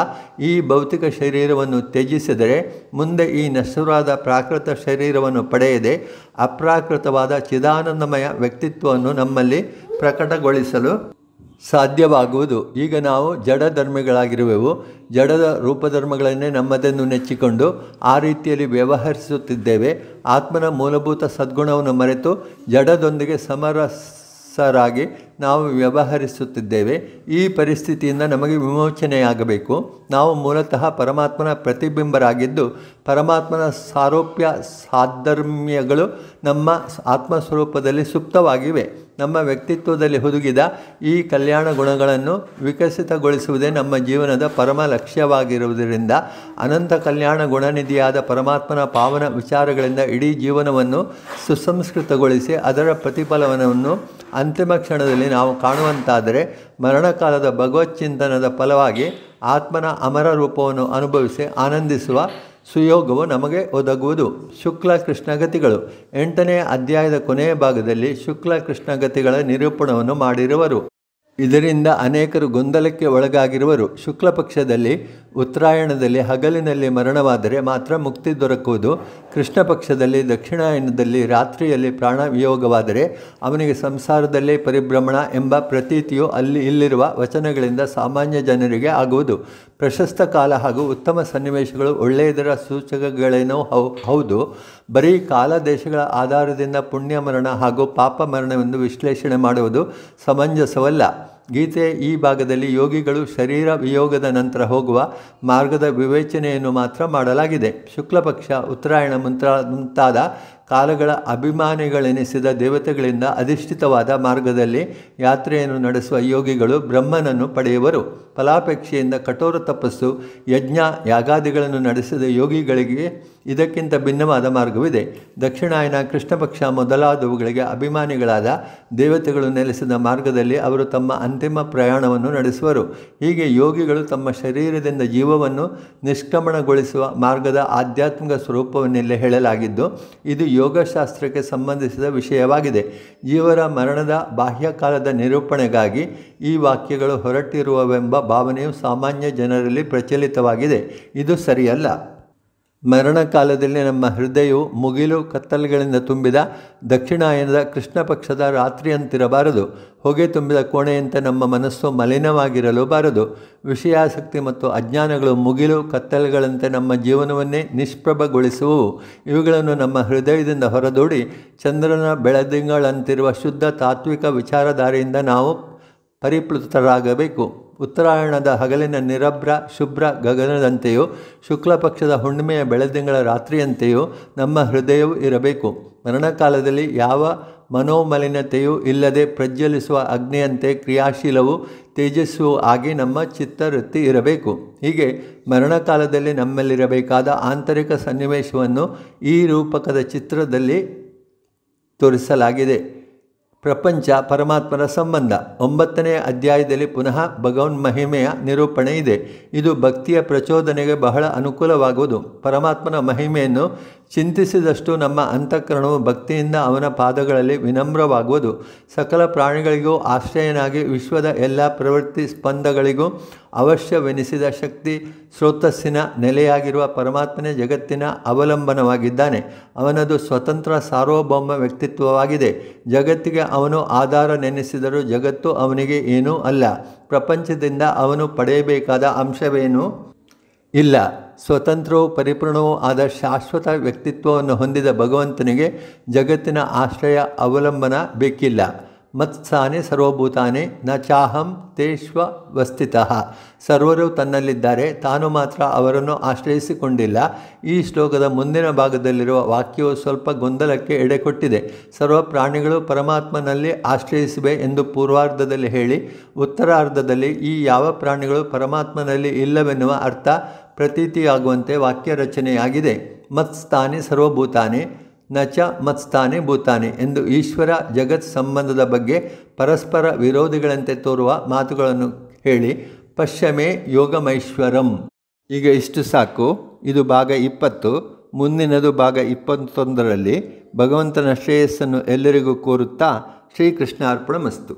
ಈ ಭೌತಿಕ ಶರೀರವನ್ನು ತ್ಯಜಿಸಿದರೆ ಮುಂದೆ ಈ ನಶ್ವರಾದ ಪ್ರಾಕೃತ ಶರೀರವನ್ನು ಪಡೆಯದೆ ಅಪ್ರಾಕೃತವಾದ ಚಿದಾನಂದಮಯ ವ್ಯಕ್ತಿತ್ವವನ್ನು ನಮ್ಮಲ್ಲಿ ಪ್ರಕಟಗೊಳಿಸಲು ಸಾಧ್ಯವಾಗುವುದು ಈಗ ನಾವು ಜಡಧರ್ಮಿಗಳಾಗಿರುವೆವು ಜಡದ ರೂಪಧರ್ಮಗಳನ್ನೇ ನಮ್ಮದನ್ನು ನೆಚ್ಚಿಕೊಂಡು ಆ ರೀತಿಯಲ್ಲಿ ವ್ಯವಹರಿಸುತ್ತಿದ್ದೇವೆ ಆತ್ಮನ ಮೂಲಭೂತ ಸದ್ಗುಣವನ್ನು ಮರೆತು ಜಡದೊಂದಿಗೆ ಸಮರ ಸರಾಗಿ ನಾವು ವ್ಯವಹರಿಸುತ್ತಿದ್ದೇವೆ ಈ ಪರಿಸ್ಥಿತಿಯಿಂದ ನಮಗೆ ವಿಮೋಚನೆಯಾಗಬೇಕು ನಾವು ಮೂಲತಃ ಪರಮಾತ್ಮನ ಪ್ರತಿಬಿಂಬರಾಗಿದ್ದು ಪರಮಾತ್ಮನ ಸಾರೋಪ್ಯ ಸಾಧರ್ಮ್ಯಗಳು ನಮ್ಮ ಆತ್ಮಸ್ವರೂಪದಲ್ಲಿ ಸುಪ್ತವಾಗಿವೆ ನಮ್ಮ ವ್ಯಕ್ತಿತ್ವದಲ್ಲಿ ಹುದುಗಿದ ಈ ಕಲ್ಯಾಣ ಗುಣಗಳನ್ನು ವಿಕಸಿತಗೊಳಿಸುವುದೇ ನಮ್ಮ ಜೀವನದ ಪರಮ ಲಕ್ಷ್ಯವಾಗಿರುವುದರಿಂದ ಅನಂತ ಕಲ್ಯಾಣ ಗುಣನಿಧಿಯಾದ ಪರಮಾತ್ಮನ ಪಾವನ ವಿಚಾರಗಳಿಂದ ಇಡೀ ಜೀವನವನ್ನು ಸುಸಂಸ್ಕೃತಗೊಳಿಸಿ ಅದರ ಪ್ರತಿಫಲವನ್ನು ಅಂತಿಮ ಕ್ಷಣದಲ್ಲಿ ನಾವು ಕಾಣುವಂತಾದರೆ ಮರಣಕಾಲದ ಭಗವತ್ ಚಿಂತನದ ಫಲವಾಗಿ ಆತ್ಮನ ಅಮರ ರೂಪವನ್ನು ಅನುಭವಿಸಿ ಆನಂದಿಸುವ ಸುಯೋಗವು ನಮಗೆ ಒದಗುವುದು ಶುಕ್ಲ ಕೃಷ್ಣಗತಿಗಳು ಎಂಟನೇ ಅಧ್ಯಾಯದ ಕೊನೆಯ ಭಾಗದಲ್ಲಿ ಶುಕ್ಲ ಕೃಷ್ಣಗತಿಗಳ ನಿರೂಪಣವನ್ನು ಮಾಡಿರುವರು ಇದರಿಂದ ಅನೇಕರು ಗೊಂದಲಕ್ಕೆ ಒಳಗಾಗಿರುವರು ಶುಕ್ಲ ಪಕ್ಷದಲ್ಲಿ ಉತ್ತರಾಯಣದಲ್ಲಿ ಹಗಲಿನಲ್ಲಿ ಮರಣವಾದರೆ ಮಾತ್ರ ಮುಕ್ತಿ ದೊರಕುವುದು ಕೃಷ್ಣ ಪಕ್ಷದಲ್ಲಿ ದಕ್ಷಿಣಾಯನದಲ್ಲಿ ರಾತ್ರಿಯಲ್ಲಿ ಪ್ರಾಣ ಅವನಿಗೆ ಸಂಸಾರದಲ್ಲಿ ಪರಿಭ್ರಮಣ ಎಂಬ ಪ್ರತೀತಿಯು ಅಲ್ಲಿ ಇಲ್ಲಿರುವ ವಚನಗಳಿಂದ ಸಾಮಾನ್ಯ ಜನರಿಗೆ ಆಗುವುದು ಪ್ರಶಸ್ತ ಕಾಲ ಹಾಗೂ ಉತ್ತಮ ಸನ್ನಿವೇಶಗಳು ಒಳ್ಳೆಯದರ ಸೂಚಕಗಳೇನೋ ಹೌ ಹೌದು ಬರೀ ಕಾಲ ದೇಶಗಳ ಆಧಾರದಿಂದ ಪುಣ್ಯ ಮರಣ ಹಾಗೂ ಪಾಪ ಮರಣವೆಂದು ವಿಶ್ಲೇಷಣೆ ಮಾಡುವುದು ಸಮಂಜಸವಲ್ಲ ಗೀತೆ ಈ ಭಾಗದಲ್ಲಿ ಯೋಗಿಗಳು ಶರೀರ ವಿಯೋಗದ ನಂತರ ಹೋಗುವ ಮಾರ್ಗದ ವಿವೇಚನೆಯನ್ನು ಮಾತ್ರ ಮಾಡಲಾಗಿದೆ ಶುಕ್ಲಪಕ್ಷ ಉತ್ತರಾಯಣ ಮುಂತಾದ ಕಾಲಗಳ ಅಭಿಮಾನಿಗಳೆನಿಸಿದ ದೇವತೆಗಳಿಂದ ಅಧಿಷ್ಠಿತವಾದ ಮಾರ್ಗದಲ್ಲಿ ಯಾತ್ರೆಯನ್ನು ನಡೆಸುವ ಯೋಗಿಗಳು ಬ್ರಹ್ಮನನ್ನು ಪಡೆಯುವರು ಫಲಾಪೇಕ್ಷೆಯಿಂದ ಕಠೋರ ತಪಸ್ಸು ಯಜ್ಞ ಯಾಗಾದಿಗಳನ್ನು ನಡೆಸಿದ ಯೋಗಿಗಳಿಗೆ ಇದಕ್ಕಿಂತ ಭಿನ್ನವಾದ ಮಾರ್ಗವಿದೆ ದಕ್ಷಿಣಾಯನ ಕೃಷ್ಣಪಕ್ಷ ಮೊದಲಾದವುಗಳಿಗೆ ಅಭಿಮಾನಿಗಳಾದ ದೇವತೆಗಳು ನೆಲೆಸಿದ ಮಾರ್ಗದಲ್ಲಿ ಅವರು ತಮ್ಮ ಅಂತಿಮ ಪ್ರಯಾಣವನ್ನು ನಡೆಸುವರು ಹೀಗೆ ಯೋಗಿಗಳು ತಮ್ಮ ಶರೀರದಿಂದ ಜೀವವನ್ನು ನಿಷ್ಕ್ರಮಣಗೊಳಿಸುವ ಮಾರ್ಗದ ಆಧ್ಯಾತ್ಮಿಕ ಸ್ವರೂಪವನ್ನೆಲ್ಲ ಹೇಳಲಾಗಿದ್ದು ಇದು ಯೋಗಶಾಸ್ತ್ರಕ್ಕೆ ಸಂಬಂಧಿಸಿದ ವಿಷಯವಾಗಿದೆ ಜೀವರ ಮರಣದ ಬಾಹ್ಯಕಾಲದ ನಿರೂಪಣೆಗಾಗಿ ಈ ವಾಕ್ಯಗಳು ಹೊರಟಿರುವವೆಂಬ ಭಾವನೆಯು ಸಾಮಾನ್ಯ ಜನರಲ್ಲಿ ಪ್ರಚಲಿತವಾಗಿದೆ ಇದು ಸರಿಯಲ್ಲ ಮರಣಕಾಲದಲ್ಲಿ ನಮ್ಮ ಹೃದಯವು ಮುಗಿಲು ಕತ್ತಲುಗಳಿಂದ ತುಂಬಿದ ದಕ್ಷಿಣಾಯನದ ಕೃಷ್ಣ ಪಕ್ಷದ ರಾತ್ರಿಯಂತಿರಬಾರದು ಹೊಗೆ ತುಂಬಿದ ಕೋಣೆಯಂತೆ ನಮ್ಮ ಮನಸ್ಸು ಮಲಿನವಾಗಿರಲು ಬಾರದು ವಿಷಯಾಸಕ್ತಿ ಮತ್ತು ಅಜ್ಞಾನಗಳು ಮುಗಿಲು ಕತ್ತಲುಗಳಂತೆ ನಮ್ಮ ಜೀವನವನ್ನೇ ನಿಷ್ಪ್ರಭಗೊಳಿಸುವು ಇವುಗಳನ್ನು ನಮ್ಮ ಹೃದಯದಿಂದ ಹೊರದೂಡಿ ಚಂದ್ರನ ಬೆಳದಿಂಗಳಂತಿರುವ ಶುದ್ಧ ತಾತ್ವಿಕ ವಿಚಾರಧಾರೆಯಿಂದ ನಾವು ಪರಿಪ್ಲುತರಾಗಬೇಕು ಉತ್ತರಾಯಣದ ಹಗಲಿನ ನಿರಭ್ರ ಶುಭ್ರ ಗಗನದಂತೆಯೋ ಶುಕ್ಲಪಕ್ಷದ ಹುಣ್ಣಿಮೆಯ ಬೆಳದಿಂಗಳ ರಾತ್ರಿಯಂತೆಯೋ ನಮ್ಮ ಹೃದಯವೂ ಇರಬೇಕು ಮರಣಕಾಲದಲ್ಲಿ ಯಾವ ಮನೋಮಲಿನತೆಯೂ ಇಲ್ಲದೆ ಪ್ರಜ್ವಲಿಸುವ ಅಗ್ನಿಯಂತೆ ಕ್ರಿಯಾಶೀಲವೂ ತೇಜಸ್ಸು ಆಗಿ ನಮ್ಮ ಚಿತ್ತವೃತ್ತಿ ಇರಬೇಕು ಹೀಗೆ ಮರಣಕಾಲದಲ್ಲಿ ನಮ್ಮಲ್ಲಿರಬೇಕಾದ ಆಂತರಿಕ ಸನ್ನಿವೇಶವನ್ನು ಈ ರೂಪಕದ ಚಿತ್ರದಲ್ಲಿ ತೋರಿಸಲಾಗಿದೆ ಪ್ರಪಂಚ ಪರಮಾತ್ಮನ ಸಂಬಂಧ ಒಂಬತ್ತನೆಯ ಅಧ್ಯಾಯದಲ್ಲಿ ಪುನಃ ಭಗವನ್ ಮಹಿಮೆಯ ನಿರೂಪಣೆ ಇದೆ ಇದು ಭಕ್ತಿಯ ಪ್ರಚೋದನೆಗೆ ಬಹಳ ಅನುಕೂಲವಾಗುವುದು ಪರಮಾತ್ಮನ ಮಹಿಮೆಯನ್ನು ಚಿಂತಿಸಿದಷ್ಟು ನಮ್ಮ ಅಂತಃಕರಣವು ಭಕ್ತಿಯಿಂದ ಅವನ ಪಾದಗಳಲ್ಲಿ ವಿನಮ್ರವಾಗುವುದು ಸಕಲ ಪ್ರಾಣಿಗಳಿಗೂ ಆಶ್ರಯನಾಗಿ ವಿಶ್ವದ ಎಲ್ಲ ಪ್ರವೃತ್ತಿ ಸ್ಪಂದಗಳಿಗೂ ಅವಶ್ಯವೆನಿಸಿದ ಶಕ್ತಿ ಸ್ರೋತಸ್ಸಿನ ನೆಲೆಯಾಗಿರುವ ಪರಮಾತ್ಮನೇ ಜಗತ್ತಿನ ಅವಲಂಬನವಾಗಿದ್ದಾನೆ ಅವನದು ಸ್ವತಂತ್ರ ಸಾರ್ವಭೌಮ ವ್ಯಕ್ತಿತ್ವವಾಗಿದೆ ಜಗತ್ತಿಗೆ ಅವನು ಆಧಾರ ನೆನೆಸಿದರೂ ಜಗತ್ತು ಅವನಿಗೆ ಏನೂ ಅಲ್ಲ ಪ್ರಪಂಚದಿಂದ ಅವನು ಪಡೆಯಬೇಕಾದ ಅಂಶವೇನು ಇಲ್ಲ ಸ್ವತಂತ್ರವೂ ಪರಿಪೂರ್ಣವೂ ಆದ ಶಾಶ್ವತ ವ್ಯಕ್ತಿತ್ವವನ್ನು ಹೊಂದಿದ ಭಗವಂತನಿಗೆ ಜಗತ್ತಿನ ಆಶ್ರಯ ಅವಲಂಬನ ಬೇಕಿಲ್ಲ ಮತ್ಸ್ಥಾನೆ ಸರ್ವಭೂತಾನೆ ನ ಚಾಹಂ ತೇಷ್ವ ವಸ್ಥಿತ ಸರ್ವರು ತನ್ನಲ್ಲಿದ್ದಾರೆ ತಾನು ಮಾತ್ರ ಅವರನ್ನು ಆಶ್ರಯಿಸಿಕೊಂಡಿಲ್ಲ ಈ ಶ್ಲೋಕದ ಮುಂದಿನ ಭಾಗದಲ್ಲಿರುವ ವಾಕ್ಯವು ಸ್ವಲ್ಪ ಗೊಂದಲಕ್ಕೆ ಎಡೆಕೊಟ್ಟಿದೆ ಸರ್ವ ಪ್ರಾಣಿಗಳು ಪರಮಾತ್ಮನಲ್ಲಿ ಆಶ್ರಯಿಸಿವೆ ಎಂದು ಪೂರ್ವಾರ್ಧದಲ್ಲಿ ಹೇಳಿ ಉತ್ತರಾರ್ಧದಲ್ಲಿ ಈ ಯಾವ ಪ್ರಾಣಿಗಳು ಪರಮಾತ್ಮನಲ್ಲಿ ಇಲ್ಲವೆನ್ನುವ ಅರ್ಥ ಪ್ರತೀತಿಯಾಗುವಂತೆ ವಾಕ್ಯ ರಚನೆಯಾಗಿದೆ ಮತ್ಸ್ತಾನೆ ಸರ್ವಭೂತಾನೆ ನಚ ಮತ್ಸ್ತಾನೆ ಭೂತಾನೆ ಎಂದು ಈಶ್ವರ ಜಗತ್ ಸಂಬಂಧದ ಬಗ್ಗೆ ಪರಸ್ಪರ ವಿರೋಧಿಗಳಂತೆ ತೋರುವ ಮಾತುಗಳನ್ನು ಹೇಳಿ ಯೋಗ ಯೋಗಮೈಶ್ವರಂ ಈಗ ಇಷ್ಟು ಸಾಕು ಇದು ಭಾಗ ಇಪ್ಪತ್ತು ಮುಂದಿನದು ಭಾಗ ಇಪ್ಪತ್ತೊಂದರಲ್ಲಿ ಭಗವಂತನ ಶ್ರೇಯಸ್ಸನ್ನು ಎಲ್ಲರಿಗೂ ಕೋರುತ್ತಾ ಶ್ರೀಕೃಷ್ಣಾರ್ಪಣ ಮಸ್ತು